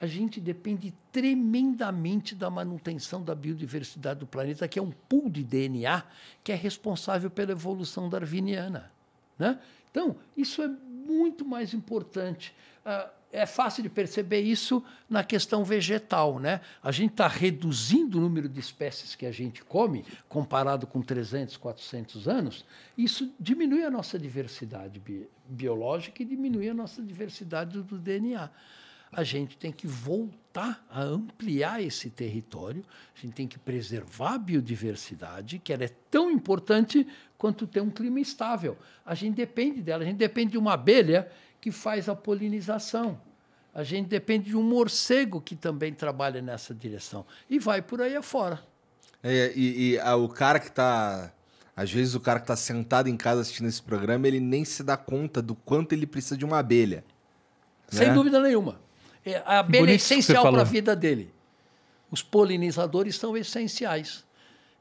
a gente depende tremendamente da manutenção da biodiversidade do planeta, que é um pool de DNA que é responsável pela evolução darwiniana. Né? Então, isso é muito mais importante. Ah, é fácil de perceber isso na questão vegetal. Né? A gente está reduzindo o número de espécies que a gente come, comparado com 300, 400 anos. Isso diminui a nossa diversidade bi biológica e diminui a nossa diversidade do DNA a gente tem que voltar a ampliar esse território, a gente tem que preservar a biodiversidade, que ela é tão importante quanto ter um clima estável. A gente depende dela, a gente depende de uma abelha que faz a polinização. A gente depende de um morcego que também trabalha nessa direção. E vai por aí afora.
É, e, e a, o cara que está. Às vezes o cara que está sentado em casa assistindo esse programa, ele nem se dá conta do quanto ele precisa de uma abelha.
Sem né? dúvida nenhuma. É, a abelha é essencial para a vida dele. Os polinizadores são essenciais.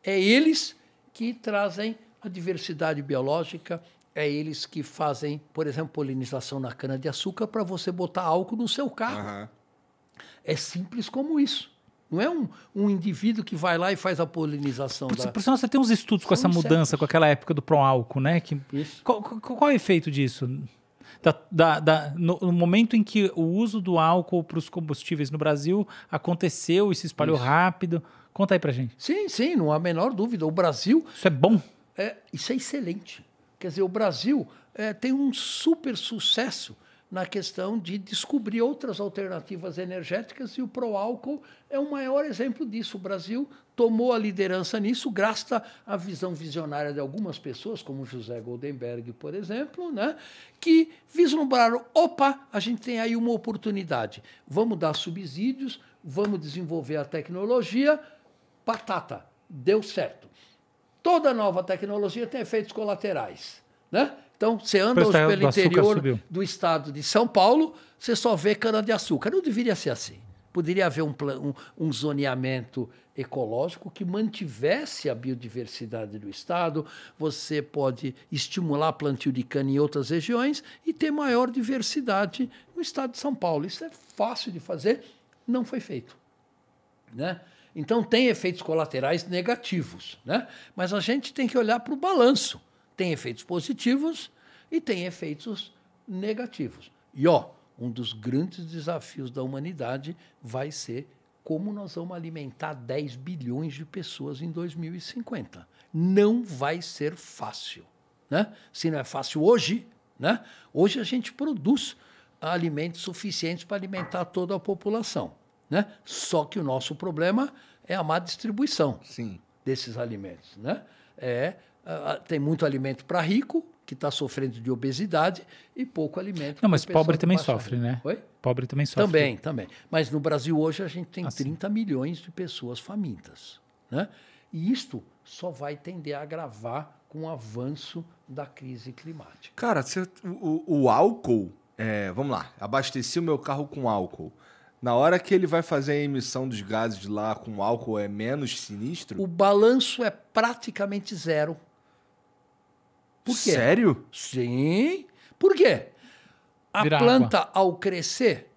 É eles que trazem a diversidade biológica, é eles que fazem, por exemplo, polinização na cana-de-açúcar para você botar álcool no seu carro. Uhum. É simples como isso. Não é um, um indivíduo que vai lá e faz a polinização. Por, da... por sinal, você tem uns estudos com essa mudança,
com aquela época do pró-álcool, né? Que, isso. Qual, qual, qual é o efeito disso? da, da, da no, no, momento em que o uso do álcool para os combustíveis no Brasil
aconteceu e se espalhou isso. rápido. Conta aí para gente. Sim, sim, não há a menor dúvida. O Brasil. Isso é bom. É, isso é excelente. Quer dizer, o Brasil é, tem um super sucesso na questão de descobrir outras alternativas energéticas e o proálcool álcool é um maior exemplo disso. O Brasil tomou a liderança nisso, graças à visão visionária de algumas pessoas, como José Goldenberg, por exemplo, né, que vislumbraram: opa, a gente tem aí uma oportunidade, vamos dar subsídios, vamos desenvolver a tecnologia, patata, deu certo. Toda nova tecnologia tem efeitos colaterais. Né? Então, você anda hoje pelo interior do estado de São Paulo, você só vê cana-de-açúcar. Não deveria ser assim. Poderia haver um, um, um, zoneamento ecológico que mantivesse a biodiversidade do estado. Você pode estimular plantio de cana em outras regiões e ter maior diversidade no estado de São Paulo. Isso é fácil de fazer, não foi feito. Né? Então, tem efeitos colaterais negativos. Né? Mas a gente tem que olhar para o balanço tem efeitos positivos e tem efeitos negativos. E ó, um dos grandes desafios da humanidade vai ser como nós vamos alimentar 10 bilhões de pessoas em 2050. Não vai ser fácil, né? Se não é fácil hoje, né? Hoje a gente produz alimentos suficientes para alimentar toda a população, né? Só que o nosso problema é a má distribuição Sim. desses alimentos, né? É ah, ah, tem muito alimento para rico, que está sofrendo de obesidade, e pouco alimento. Não, mas pobre também sofre, né? Oi? Pobre também sofre. Também, também. Mas no Brasil hoje a gente tem assim. Ah, 30 milhões de pessoas famintas. Né? E isto só vai tender a agravar com o avanço da crise climática.
Cara, você, o, o, álcool, é, vamos lá, abasteci o meu carro com álcool. Na hora que ele vai fazer a emissão dos gases lá com álcool é menos sinistro? O balanço é
praticamente zero por quê? Sério? Sim. Por quê? A Vira planta, água. ao crescer,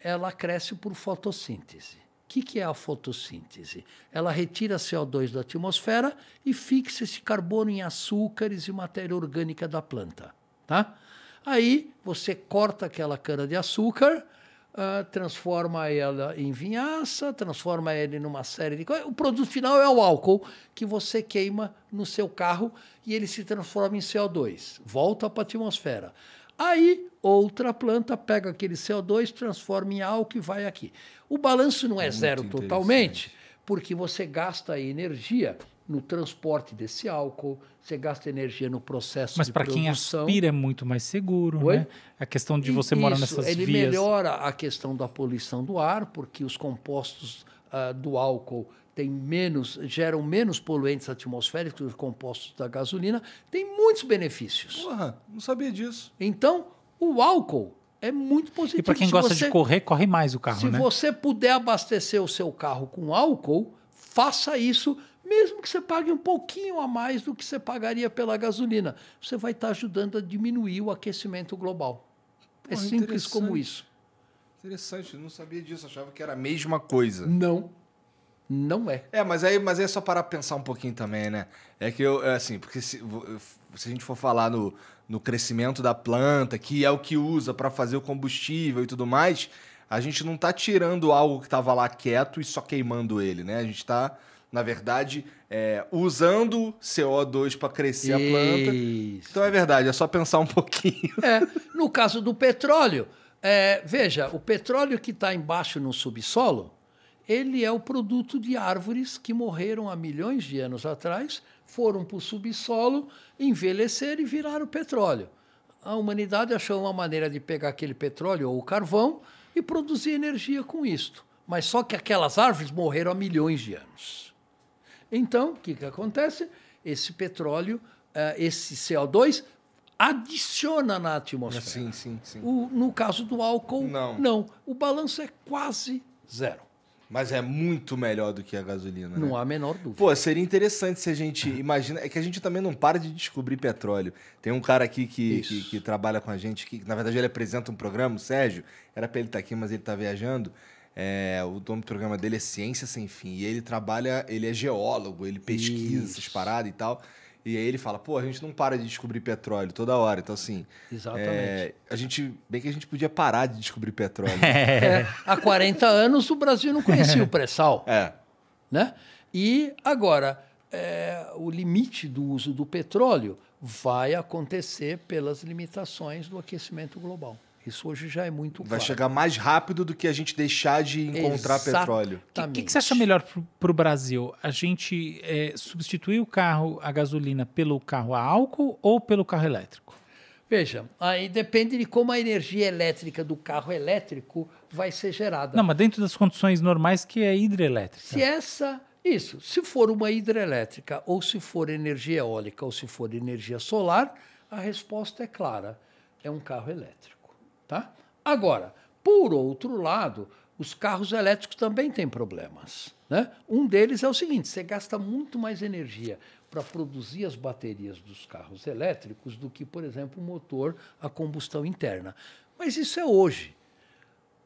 ela cresce por fotossíntese. O que, que é a fotossíntese? Ela retira CO2 da atmosfera e fixa esse carbono em açúcares e matéria orgânica da planta. Tá? Aí você corta aquela cana de açúcar uh, transforma ela em vinhaça, transforma ela em uma série de coisas. O produto final é o álcool que você queima no seu carro e ele se transforma em CO2, volta para a atmosfera. Aí, outra planta pega aquele CO2, transforma em álcool e vai aqui. O balanço não é, é zero totalmente, porque você gasta energia no transporte desse álcool, você gasta energia no processo Mas de produção. Mas para quem aspira
é muito mais seguro, Oi? né? A questão de você Isso, morar nessas ele vias. Ele
melhora a questão da poluição do ar, porque os compostos uh, do álcool tem menos, geram menos poluentes atmosféricos que os compostos da gasolina, tem muitos benefícios. Porra, não sabia disso. Então, o álcool é muito positivo. E para quem se gosta você, de correr,
corre mais o carro, se né? Se
você puder abastecer o seu carro com álcool, faça isso mesmo que você pague um pouquinho a mais do que você pagaria pela gasolina, você vai estar ajudando a diminuir o aquecimento global. Pô, é simples como isso.
Interessante, não sabia disso, achava que era a mesma coisa. Não. Não é. É, mas aí, mas aí é só parar pra pensar um pouquinho também, né? É que eu, é assim, porque se, se a gente for falar no, no crescimento da planta, que é o que usa para fazer o combustível e tudo mais, a gente não tá tirando algo que estava lá quieto e só queimando ele, né? A gente está na verdade, é, usando
CO2 para crescer Isso. a planta. Então é verdade, é só pensar um pouquinho. É, no caso do petróleo, é, veja, o petróleo que está embaixo no subsolo, ele é o produto de árvores que morreram há milhões de anos atrás, foram para o subsolo, envelhecer e viraram petróleo. A humanidade achou uma maneira de pegar aquele petróleo ou carvão e produzir energia com isto. Mas só que aquelas árvores morreram há milhões de anos. Então, o que, que acontece? Esse petróleo, eh, esse CO2, adiciona na atmosfera. Sim, sim, sim. O, no caso do álcool, não. não. O balanço é quase
zero. Mas é muito melhor do que a gasolina. Não né? há a menor dúvida. Pô, seria interessante se a gente. Imagina. É que a gente também não para de descobrir petróleo. Tem um cara aqui que, que, que, trabalha com a gente, que na verdade ele apresenta um programa, o Sérgio. Era para ele estar tá aqui, mas ele está viajando. É, o nome do programa dele é Ciência Sem Fim. E ele trabalha, ele é geólogo, ele pesquisa Isso. essas paradas e tal. E aí ele fala, pô, a gente não para de descobrir petróleo toda hora. Então, assim. Exatamente.
É, a gente. Bem que a gente podia parar de descobrir petróleo. É. é, há 40 anos o Brasil não conhecia o pré-sal. É. Né? E agora, é, o limite do uso do petróleo vai acontecer pelas limitações do aquecimento global. Isso hoje já é muito Vai claro. Vai chegar
mais rápido do que a gente deixar de encontrar
Exatamente. petróleo. O que, que, você acha melhor para o Brasil? A gente é, substituir o carro a gasolina pelo carro a álcool ou pelo carro elétrico?
Veja, aí depende de como a energia elétrica do carro elétrico vai ser gerada. Não,
mas dentro das condições normais que é hidrelétrica.
Se essa isso, se for uma hidrelétrica, ou se for energia eólica, ou se for energia solar, a resposta é clara: é um carro elétrico. Tá? Agora, por outro lado, os carros elétricos também têm problemas. Né? Um deles é o seguinte: você gasta muito mais energia para produzir as baterias dos carros elétricos do que, por exemplo, o motor a combustão interna. Mas isso é hoje.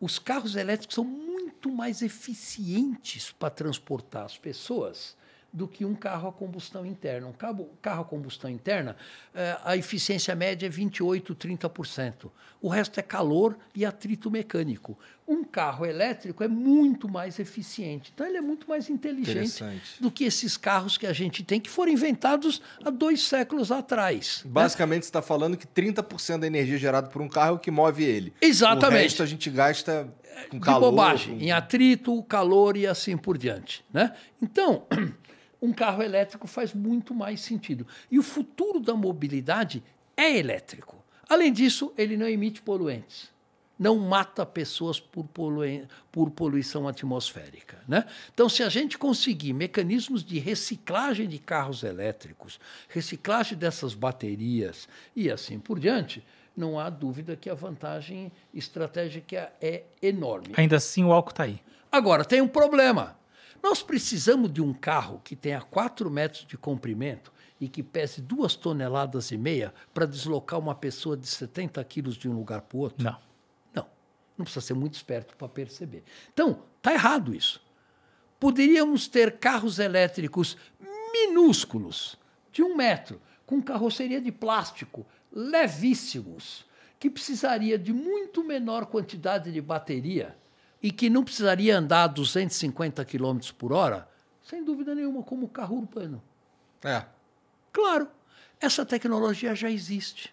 Os carros elétricos são muito mais eficientes para transportar as pessoas do que um carro a combustão interna. Um carro a combustão interna, eh, a eficiência média é 28, 30%. O resto é calor e atrito mecânico. Um carro elétrico é muito mais eficiente. Então, ele é muito mais inteligente do que esses carros que a gente tem, que foram inventados há dois séculos atrás. Né? Basicamente,
né? você está falando que 30% da energia gerada
por um carro é o que move ele. Exatamente. O resto a gente gasta com de calor. bobagem, com... em atrito, calor e assim por diante. Né? Então. um carro elétrico faz muito mais sentido. E o futuro da mobilidade é elétrico. Além disso, ele não emite poluentes. Não mata pessoas por, poluen por poluição atmosférica. Né? Então, se a gente conseguir mecanismos de reciclagem de carros elétricos, reciclagem dessas baterias e assim por diante, não há dúvida que a vantagem estratégica é enorme. Ainda
assim, o álcool está aí.
Agora, tem um problema. Nós precisamos de um carro que tenha 4 metros de comprimento e que pese 2 toneladas e meia para deslocar uma pessoa de 70 quilos de um lugar para o outro? Não. Não. Não precisa ser muito esperto para perceber. Então, está errado isso. Poderíamos ter carros elétricos minúsculos, de um metro, com carroceria de plástico, levíssimos, que precisaria de muito menor quantidade de bateria e que não precisaria andar 250 km por hora, sem dúvida nenhuma, como carro urbano. É. Claro, essa tecnologia já existe.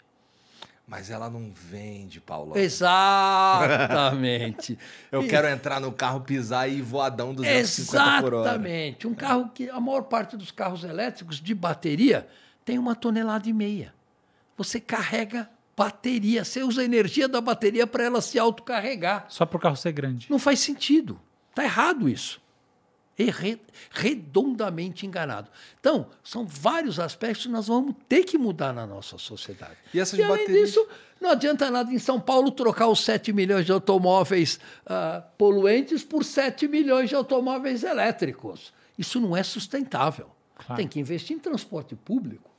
Mas ela não
vende, Paulo Exatamente. Eu quero entrar no carro, pisar e voadão 250 Exatamente. por hora.
Exatamente. Um carro que a maior parte dos carros elétricos de bateria tem uma tonelada e meia. Você carrega bateria. Você usa a energia da bateria para ela se autocarregar. Só
para o carro ser grande.
Não faz sentido. Está errado isso. redondamente enganado. Então, são vários aspectos que nós vamos ter que mudar na nossa sociedade. E essas e, além baterias... disso, não adianta nada em São Paulo trocar os 7 milhões de automóveis uh, poluentes por 7 milhões de automóveis elétricos. Isso não é sustentável. Claro. Tem que investir em transporte público,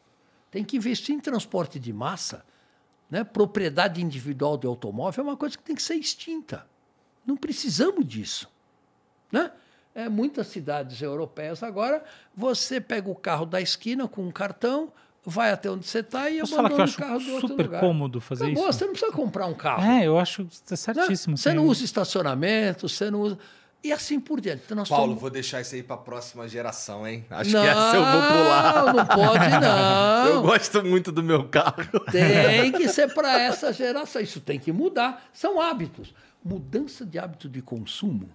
tem que investir em transporte de massa, né? Propriedade individual do automóvel é uma coisa que tem que ser extinta. Não precisamos disso. Né? É, muitas cidades europeias agora, você pega o carro da esquina com um cartão, vai até onde você está e eu abandona o carro do outro super cômodo fazer Acabou, isso. Você não precisa comprar um carro. É, eu acho tá né? certíssimo. Né? Você não usa estacionamento, você não usa... E assim por diante. Então, Paulo,
vou deixar isso aí para a próxima geração, hein? Acho não, que essa eu vou pular. Não não pode, não. eu gosto muito do meu carro. Tem que
ser para essa geração. Isso tem que mudar. São hábitos. Mudança de hábito de consumo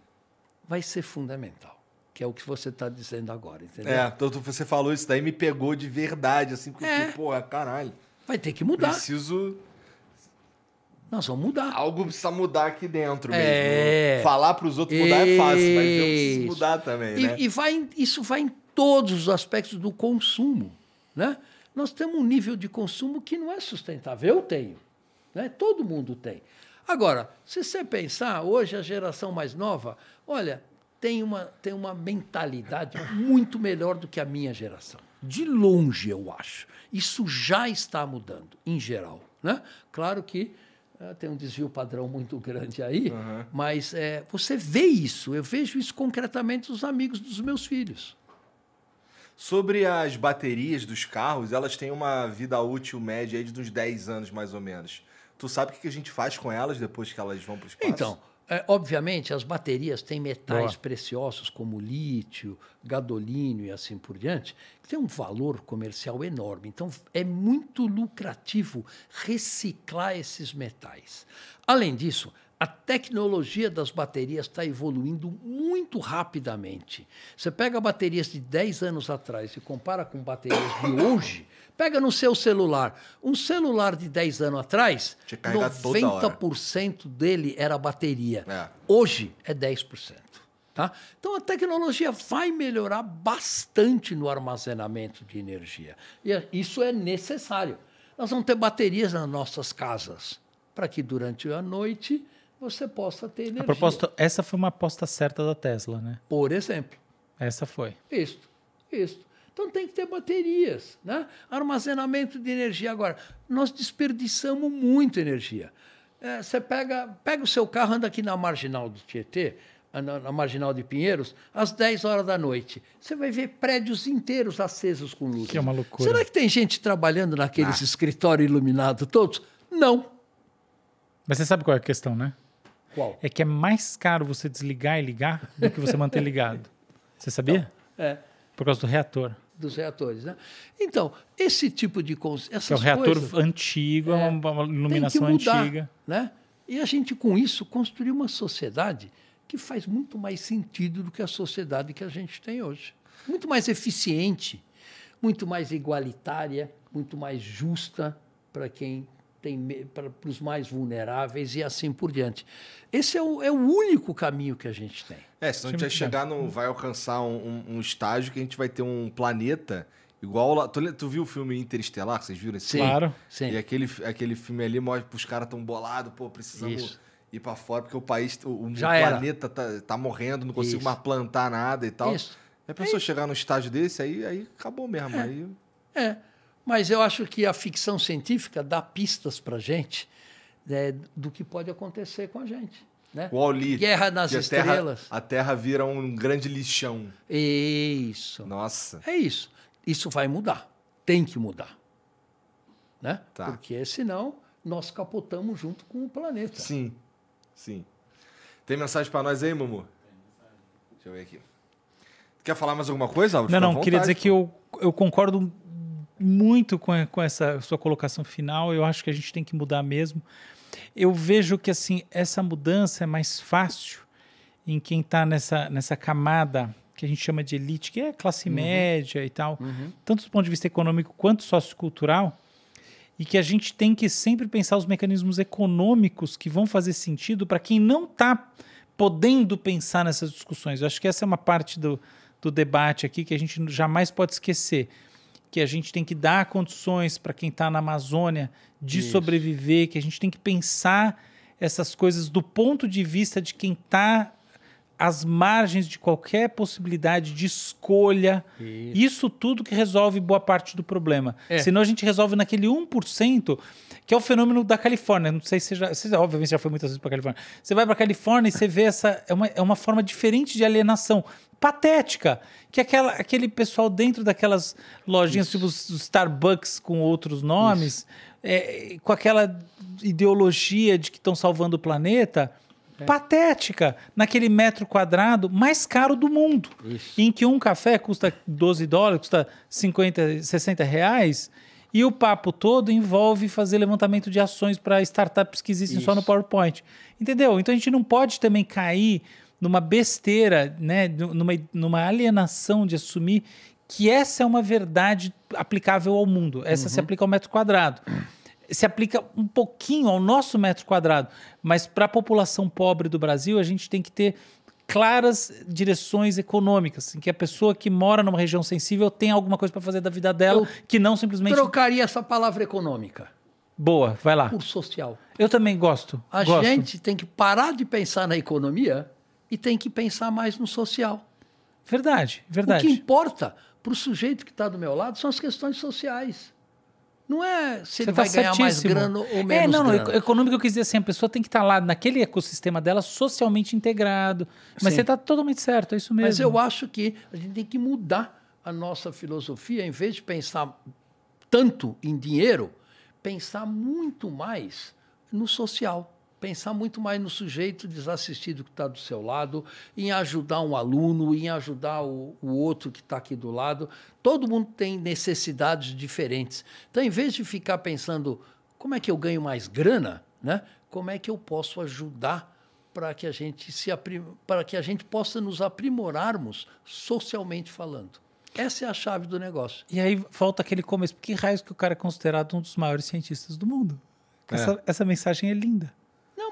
vai ser fundamental. Que é o que você está dizendo agora, entendeu? É,
Então, você falou isso daí me pegou de verdade, assim, porque, é. pô, é caralho.
Vai ter que mudar. Preciso
nós vamos mudar. Algo precisa mudar aqui dentro é... mesmo. Né? Falar para os outros mudar isso. é fácil, mas eu preciso mudar também. E, né? e
vai, isso vai em todos os aspectos do consumo. Né? Nós temos um nível de consumo que não é sustentável. Eu tenho. Né? Todo mundo tem. Agora, se você pensar, hoje a geração mais nova, olha, tem uma, tem uma mentalidade muito melhor do que a minha geração. De longe, eu acho. Isso já está mudando, em geral. Né? Claro que ah, tem um desvio padrão muito grande aí, uhum. mas é, você vê isso, eu vejo isso concretamente nos amigos dos meus filhos. Sobre as baterias
dos carros, elas têm uma vida útil média de uns 10 anos, mais ou menos. Tu sabe o que a gente faz com elas depois que elas vão para o espaço?
Então, é, obviamente, as baterias têm metais Boa. preciosos como lítio, gadolínio e assim por diante, que tem um valor comercial enorme. Então, é muito lucrativo reciclar esses metais. Além disso, a tecnologia das baterias está evoluindo muito rapidamente. Você pega baterias de 10 anos atrás e compara com baterias de hoje, Pega no seu celular. Um celular de 10 anos atrás, 90% dele era bateria. É. Hoje é 10%. Tá? Então a tecnologia vai melhorar bastante no armazenamento de energia. E é, isso é necessário. Nós vamos ter baterias nas nossas casas para que durante a noite você possa ter energia. A
essa foi uma aposta certa da Tesla, né? Por exemplo. Essa foi.
Isso, isso. Então tem que ter baterias, né? Armazenamento de energia agora. Nós desperdiçamos muito energia. É, você pega, pega o seu carro, anda aqui na marginal do Tietê, na, na, marginal de Pinheiros, às 10 horas da noite. Você vai ver prédios inteiros acesos com luz. Que é uma loucura. Será que tem gente trabalhando naqueles ah. escritórios iluminados todos? Não. Mas você sabe qual é a questão, né?
Qual? É que é mais caro você desligar e ligar do que você manter ligado. Você sabia? Então, é. Por causa do reator
dos reatores. Né? Então, esse tipo de. Essas é um reator coisas, antigo, é, é uma iluminação mudar, antiga. Né? E a gente, com isso, construiu uma sociedade que faz muito mais sentido do que a sociedade que a gente tem hoje. Muito mais eficiente, muito mais igualitária, muito mais justa para quem tem para, os mais vulneráveis e assim por diante. Esse é o, é o único caminho que a gente tem. É, senão a gente vai chegar não
vai alcançar um, um, estágio que a gente vai ter um planeta Igual lá. Tu, tu, viu o filme Interestelar? Vocês viram esse sim, Claro. Sim. E aquele, aquele filme ali mostra os caras tão bolados, pô, precisamos Isso. ir para fora, porque o país, o, o planeta tá, tá, morrendo, não consigo Isso. mais plantar nada e tal. Isso. E a pessoa é chegar no estágio desse, aí, aí acabou mesmo. É. Aí...
é. Mas eu acho que a ficção científica dá pistas para gente né, do que pode acontecer com a gente. Né?
Wall-E. Guerra nas estrelas. Terra, a Terra vira
um grande lixão. Isso. Nossa. É isso. Isso vai mudar. Tem que mudar. Né? Tá. Porque senão nós capotamos junto com o planeta. Sim. Sim. Tem mensagem para nós aí, Mamu?
Deixa eu ver aqui. Quer falar mais alguma coisa? Não, Fica não. Vontade, queria dizer pô. que eu,
eu concordo muito com, com essa sua colocação final. Eu acho que a gente tem que mudar mesmo. Eu vejo que assim essa mudança é mais fácil em quem está nessa, nessa camada que a gente chama de elite, que é classe uhum. média e tal, uhum. tanto do ponto de vista econômico quanto sociocultural, e que a gente tem que sempre pensar os mecanismos econômicos que vão fazer sentido para quem não está podendo pensar nessas discussões. Eu acho que essa é uma parte do, do debate aqui que a gente jamais pode esquecer que a gente tem que dar condições para quem está na Amazônia de Isso. sobreviver, que a gente tem que pensar essas coisas do ponto de vista de quem está às margens de qualquer possibilidade de escolha. Isso. Isso, tudo que resolve boa parte do problema. É. Senão a gente resolve naquele 1%, que é o fenômeno da Califórnia. Não sei se já. Você, obviamente já foi muitas vezes para Califórnia. Você vai para Califórnia e você vê essa. É uma, é uma forma diferente de alienação patética. Que aquela, aquele pessoal dentro daquelas lojinhas, Isso. tipo os Starbucks com outros nomes, é, com aquela ideologia de que estão salvando o planeta. É. Patética, naquele metro quadrado mais caro do mundo, Isso. em que um café custa 12 dólares, custa 50, 60 reais, e o papo todo envolve fazer levantamento de ações para startups que existem Isso. só no PowerPoint. Entendeu? Então a gente não pode também cair numa besteira, né, numa, numa alienação de assumir que essa é uma verdade aplicável ao mundo. Essa uhum. se aplica ao metro quadrado. Se aplica um pouquinho ao nosso metro quadrado, mas para a população pobre do Brasil, a gente tem que ter claras direções econômicas, em que a pessoa que mora numa região sensível tem alguma coisa para fazer da vida dela, Eu que não simplesmente.
Trocaria essa palavra econômica.
Boa, vai lá. Por
social. Eu também gosto. A gosto. gente tem que parar de pensar na economia e tem que pensar mais no social. Verdade, verdade. O que importa para o sujeito que está do meu lado são as questões sociais. Não é se Você ele tá vai certíssimo. ganhar mais grana ou é, menos. É, não, grana. não. Econômico eu quis
dizer assim, a pessoa tem que estar tá lá naquele ecossistema dela socialmente integrado. Mas Sim. você está totalmente
certo, é isso mesmo. Mas eu acho que a gente tem que mudar a nossa filosofia, em vez de pensar tanto em dinheiro, pensar muito mais no social pensar muito mais no sujeito desassistido que está do seu lado, em ajudar um aluno, em ajudar o, o outro que está aqui do lado. Todo mundo tem necessidades diferentes. Então, em vez de ficar pensando como é que eu ganho mais grana, né? como é que eu posso ajudar para que a gente se para que a gente possa nos aprimorarmos socialmente falando. Essa é a chave do negócio. E aí volta
aquele começo, porque raios que o cara é considerado um dos maiores cientistas do mundo. É. Essa, essa mensagem é
linda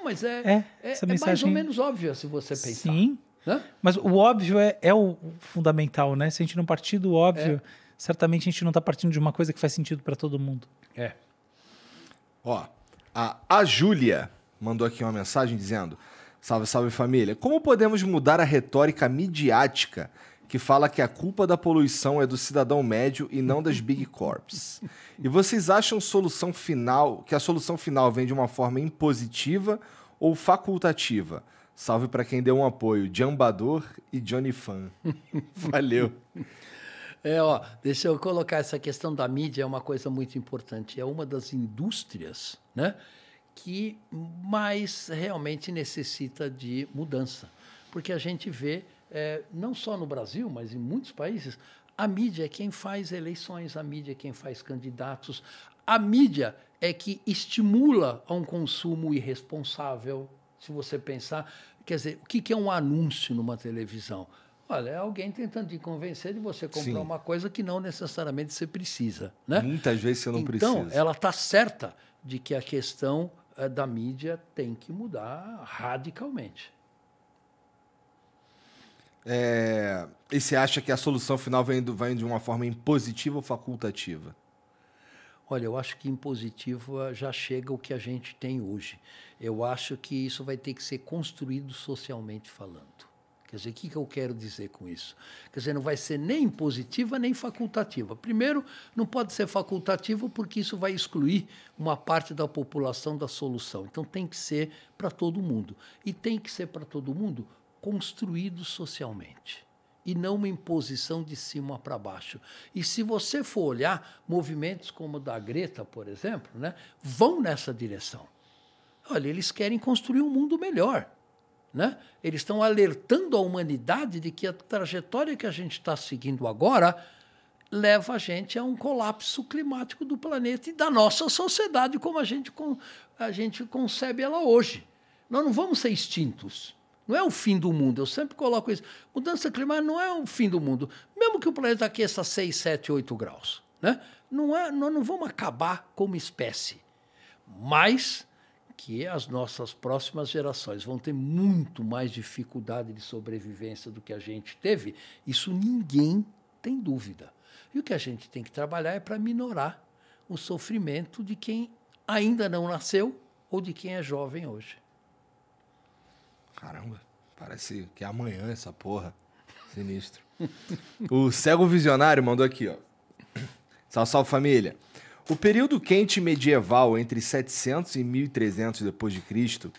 mas é, é, é mensagem... É mais ou menos óbvio se você pensar. Sim. Né?
Mas o óbvio é, é, o fundamental, né? Se a gente não partir do óbvio, é. certamente a gente não está partindo de uma coisa que faz sentido para todo mundo.
É. Ó, a, a Júlia mandou aqui uma mensagem dizendo: Salve, salve família. Como podemos mudar a retórica midiática que fala que a culpa da poluição é do cidadão médio e não das big corps? E vocês acham solução final que a solução final vem de uma forma impositiva ou facultativa? Salve para quem deu um apoio, Jambador e Johnny Fan. Valeu.
É, ó, deixa eu colocar essa questão da mídia, é uma coisa muito importante. É uma das indústrias né, que mais realmente necessita de mudança. Porque a gente vê, é, não só no Brasil, mas em muitos países, a mídia é quem faz eleições, a mídia é quem faz candidatos, a mídia é que estimula a um consumo irresponsável, se você pensar. Quer dizer, o que é um anúncio numa televisão? Olha, é alguém tentando te convencer de você comprar Sim. uma coisa que não necessariamente você precisa. Né? Muitas vezes você não então, precisa. Então, ela está certa de que a questão eh, da mídia tem que mudar radicalmente.
É, e você acha que a solução final vem, do, vem de uma forma impositiva ou facultativa?
Olha, eu acho que em ah, já chega o que a gente tem hoje. Eu acho que isso vai ter que ser construído socialmente falando. Quer dizer, o que, que eu quero dizer com isso? Quer dizer, não vai ser nem positiva nem facultativa. Primeiro, não pode ser facultativo porque isso vai excluir uma parte da população da solução. Então tem que ser para todo mundo. E tem que ser para todo mundo construído socialmente e não uma imposição de cima para baixo. E se você for olhar, movimentos como o da Greta, por exemplo, né, vão nessa direção. Olha, eles querem construir um mundo melhor. Né? Eles estão alertando a humanidade de que a trajetória que a gente está seguindo agora leva a gente a um colapso climático do planeta e da nossa sociedade como a gente, a gente concebe ela hoje. Nós não vamos ser extintos. Não é o fim do mundo, eu sempre coloco isso. Mudança climática não é o fim do mundo. Mesmo que o planeta aqueça 6, 7, 8 graus, né? não é, nós não vamos acabar como espécie. Mas que as nossas próximas gerações vão ter muito mais dificuldade de sobrevivência do que a gente teve, isso ninguém tem dúvida. E o que a gente tem que trabalhar é para minorar o sofrimento de quem ainda não nasceu ou de quem é jovem hoje.
Caramba, parece que é amanhã essa porra. Sinistro. o cego visionário mandou aqui, ó. Salve, salve família. O período quente medieval entre 700 e 1300 depois de Cristo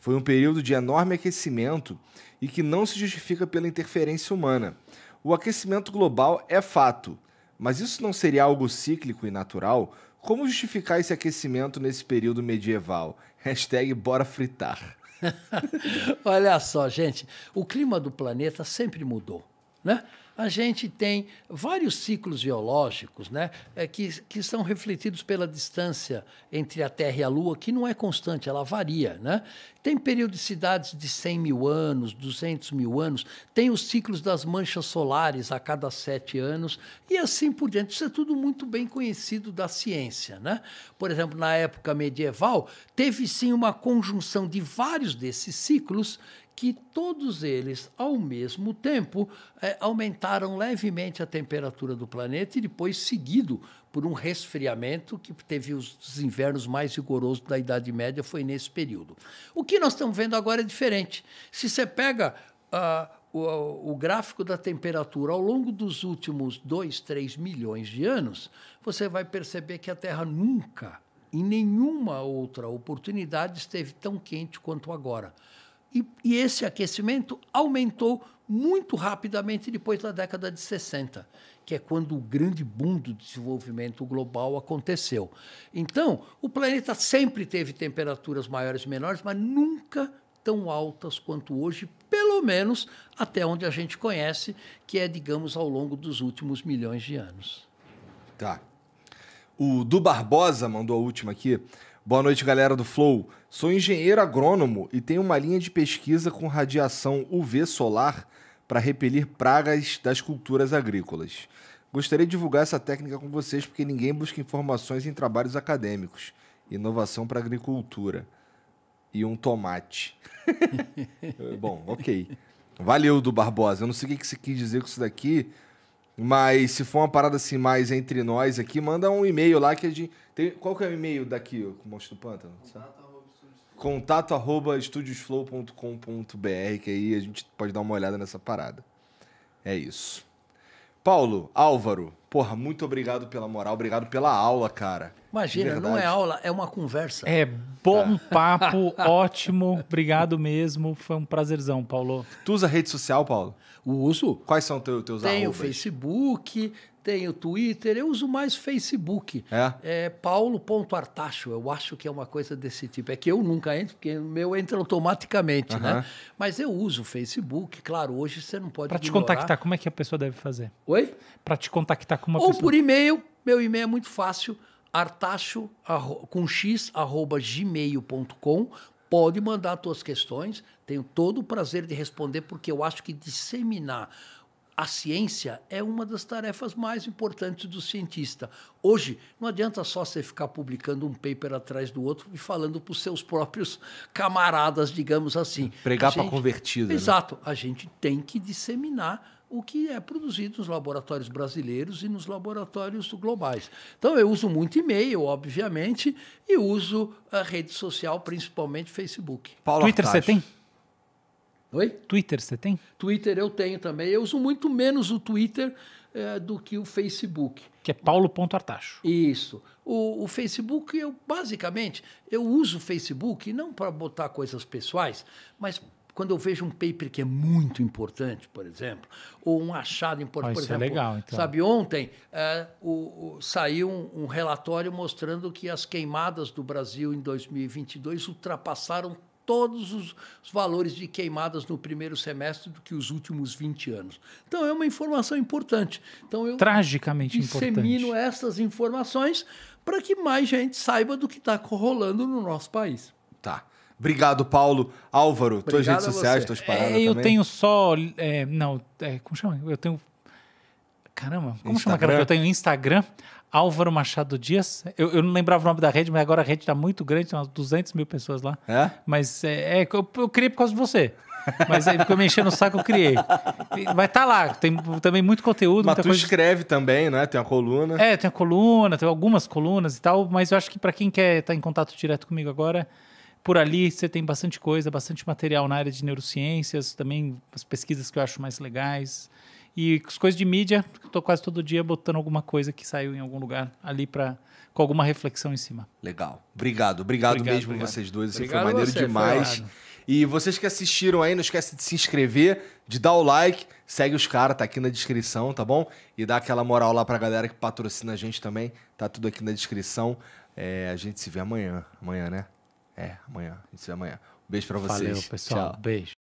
foi um período de enorme aquecimento e que não se justifica pela interferência humana. O aquecimento global é fato, mas isso não seria algo cíclico e natural? Como justificar esse aquecimento nesse período medieval? Hashtag
bora fritar. Olha só, gente, o clima do planeta sempre mudou, né? a gente tem vários ciclos biológicos né, é, que, que são refletidos pela distância entre a Terra e a Lua, que não é constante, ela varia. Né? Tem periodicidades de 100 mil anos, 200 mil anos, tem os ciclos das manchas solares a cada sete anos e assim por diante. Isso é tudo muito bem conhecido da ciência. Né? Por exemplo, na época medieval, teve sim uma conjunção de vários desses ciclos que todos eles, ao mesmo tempo, é, aumentaram levemente a temperatura do planeta e depois seguido por um resfriamento que teve os, invernos mais rigorosos da Idade Média, foi nesse período. O que nós estamos vendo agora é diferente. Se você pega ah, o, o gráfico da temperatura ao longo dos últimos 2, 3 milhões de anos, você vai perceber que a Terra nunca, em nenhuma outra oportunidade, esteve tão quente quanto agora. E, e esse aquecimento aumentou muito rapidamente depois da década de 60, que é quando o grande boom do desenvolvimento global aconteceu. Então, o planeta sempre teve temperaturas maiores e menores, mas nunca tão altas quanto hoje, pelo menos até onde a gente conhece, que é, digamos, ao longo dos últimos milhões de anos.
Tá. O Du Barbosa mandou a última aqui. Boa noite, galera do Flow. Sou engenheiro agrônomo e tenho uma linha de pesquisa com radiação UV solar para repelir pragas das culturas agrícolas. Gostaria de divulgar essa técnica com vocês porque ninguém busca informações em trabalhos acadêmicos. Inovação para agricultura. E um tomate. Bom, ok. Valeu, do Barbosa. Eu não sei o que você quis dizer com isso daqui, mas se for uma parada assim mais entre nós aqui, manda um e-mail lá que a gente. Tem... Qual que é o e-mail daqui, o Monstro do Pântano? Contato arroba estudiosflow.com.br, que aí a gente pode dar uma olhada nessa parada. É isso. Paulo, Álvaro, porra, muito obrigado pela moral, obrigado
pela aula, cara.
Imagina, não é aula, é uma conversa. É
bom tá. papo, ótimo, obrigado mesmo, foi um prazerzão, Paulo. Tu usa rede social, Paulo?
Uso. Quais são teu, teus Tenho arrobas? o Facebook, tenho Twitter, eu uso mais Facebook. É? é Paulo.artacho, eu acho que é uma coisa desse tipo. É que eu nunca entro, porque o meu entra automaticamente, né? Mas eu uso Facebook, claro, hoje você não pode Para te contactar, como é que a pessoa deve fazer? Oi? Para te contactar com uma Ou pessoa... por e-mail, meu e-mail é muito fácil, artacho, com x, arroba gmail.com, pode mandar suas questões, tenho todo o prazer de responder, porque eu acho que disseminar a ciência é uma das tarefas mais importantes do cientista. Hoje, não adianta só você ficar publicando um paper atrás do outro e falando para os seus próprios camaradas, digamos assim. É, pregar para convertido. Né? Exato. Né? A gente tem que disseminar o que é produzido nos laboratórios brasileiros e nos laboratórios globais. Então, eu uso muito e-mail, obviamente, e uso a ah, rede social, principalmente Facebook. Paulo Twitter, você tem?
Oi? Twitter você tem?
Twitter eu tenho também. Eu uso muito menos o Twitter é, do que o Facebook. Que é paulo.artacho. Isso. O, o, Facebook, eu basicamente, eu uso o Facebook não para botar coisas pessoais, mas quando eu vejo um paper que é muito importante, por exemplo, ou um achado importante, oh, isso é exemplo, é legal, então. sabe, ontem é, o, o, saiu um, um relatório mostrando que as queimadas do Brasil em 2022 ultrapassaram todos os valores de queimadas no primeiro semestre do que os últimos 20 anos. Então é uma informação importante. Então eu
tragicamente dissemino importante.
essas informações para que mais gente saiba do que está rolando no nosso país. Tá.
Obrigado, Paulo. Álvaro, Obrigado tuas redes sociais, tuas paradas. É, eu também. tenho
só. É, não, é, como chama? Eu tenho. Caramba, como Instagram. chama eu tenho? Instagram, Álvaro Machado Dias. Eu, eu, não lembrava o nome da rede, mas agora a rede está muito grande, tem umas 200 mil pessoas lá. É? Mas é, é eu, eu criei por causa de você. Mas aí eu me enchendo o saco, eu criei. Mas tá lá, tem também muito conteúdo. Mas tu coisa... escreve também, né? Tem a coluna. É, tem a coluna, tem algumas colunas e tal, mas eu acho que para quem quer estar tá em contato direto comigo agora, por ali você tem bastante coisa, bastante material na área de neurociências, também as pesquisas que eu acho mais legais. E as coisas de mídia, estou quase todo dia botando alguma coisa que saiu em algum lugar ali para com alguma reflexão em cima.
Legal. Obrigado, obrigado, obrigado mesmo obrigado. vocês dois. Assim, foi maneiro você, demais. Foi e vocês que assistiram aí, não esquece de se inscrever, de dar o like, segue os caras, tá aqui na descrição, tá bom? E dá aquela moral lá pra galera que patrocina a gente também, tá tudo aqui na descrição. É, a gente se vê amanhã. Amanhã, né? É, amanhã. A gente se vê amanhã. Um beijo pra vocês. Valeu, pessoal. Tchau. Beijo.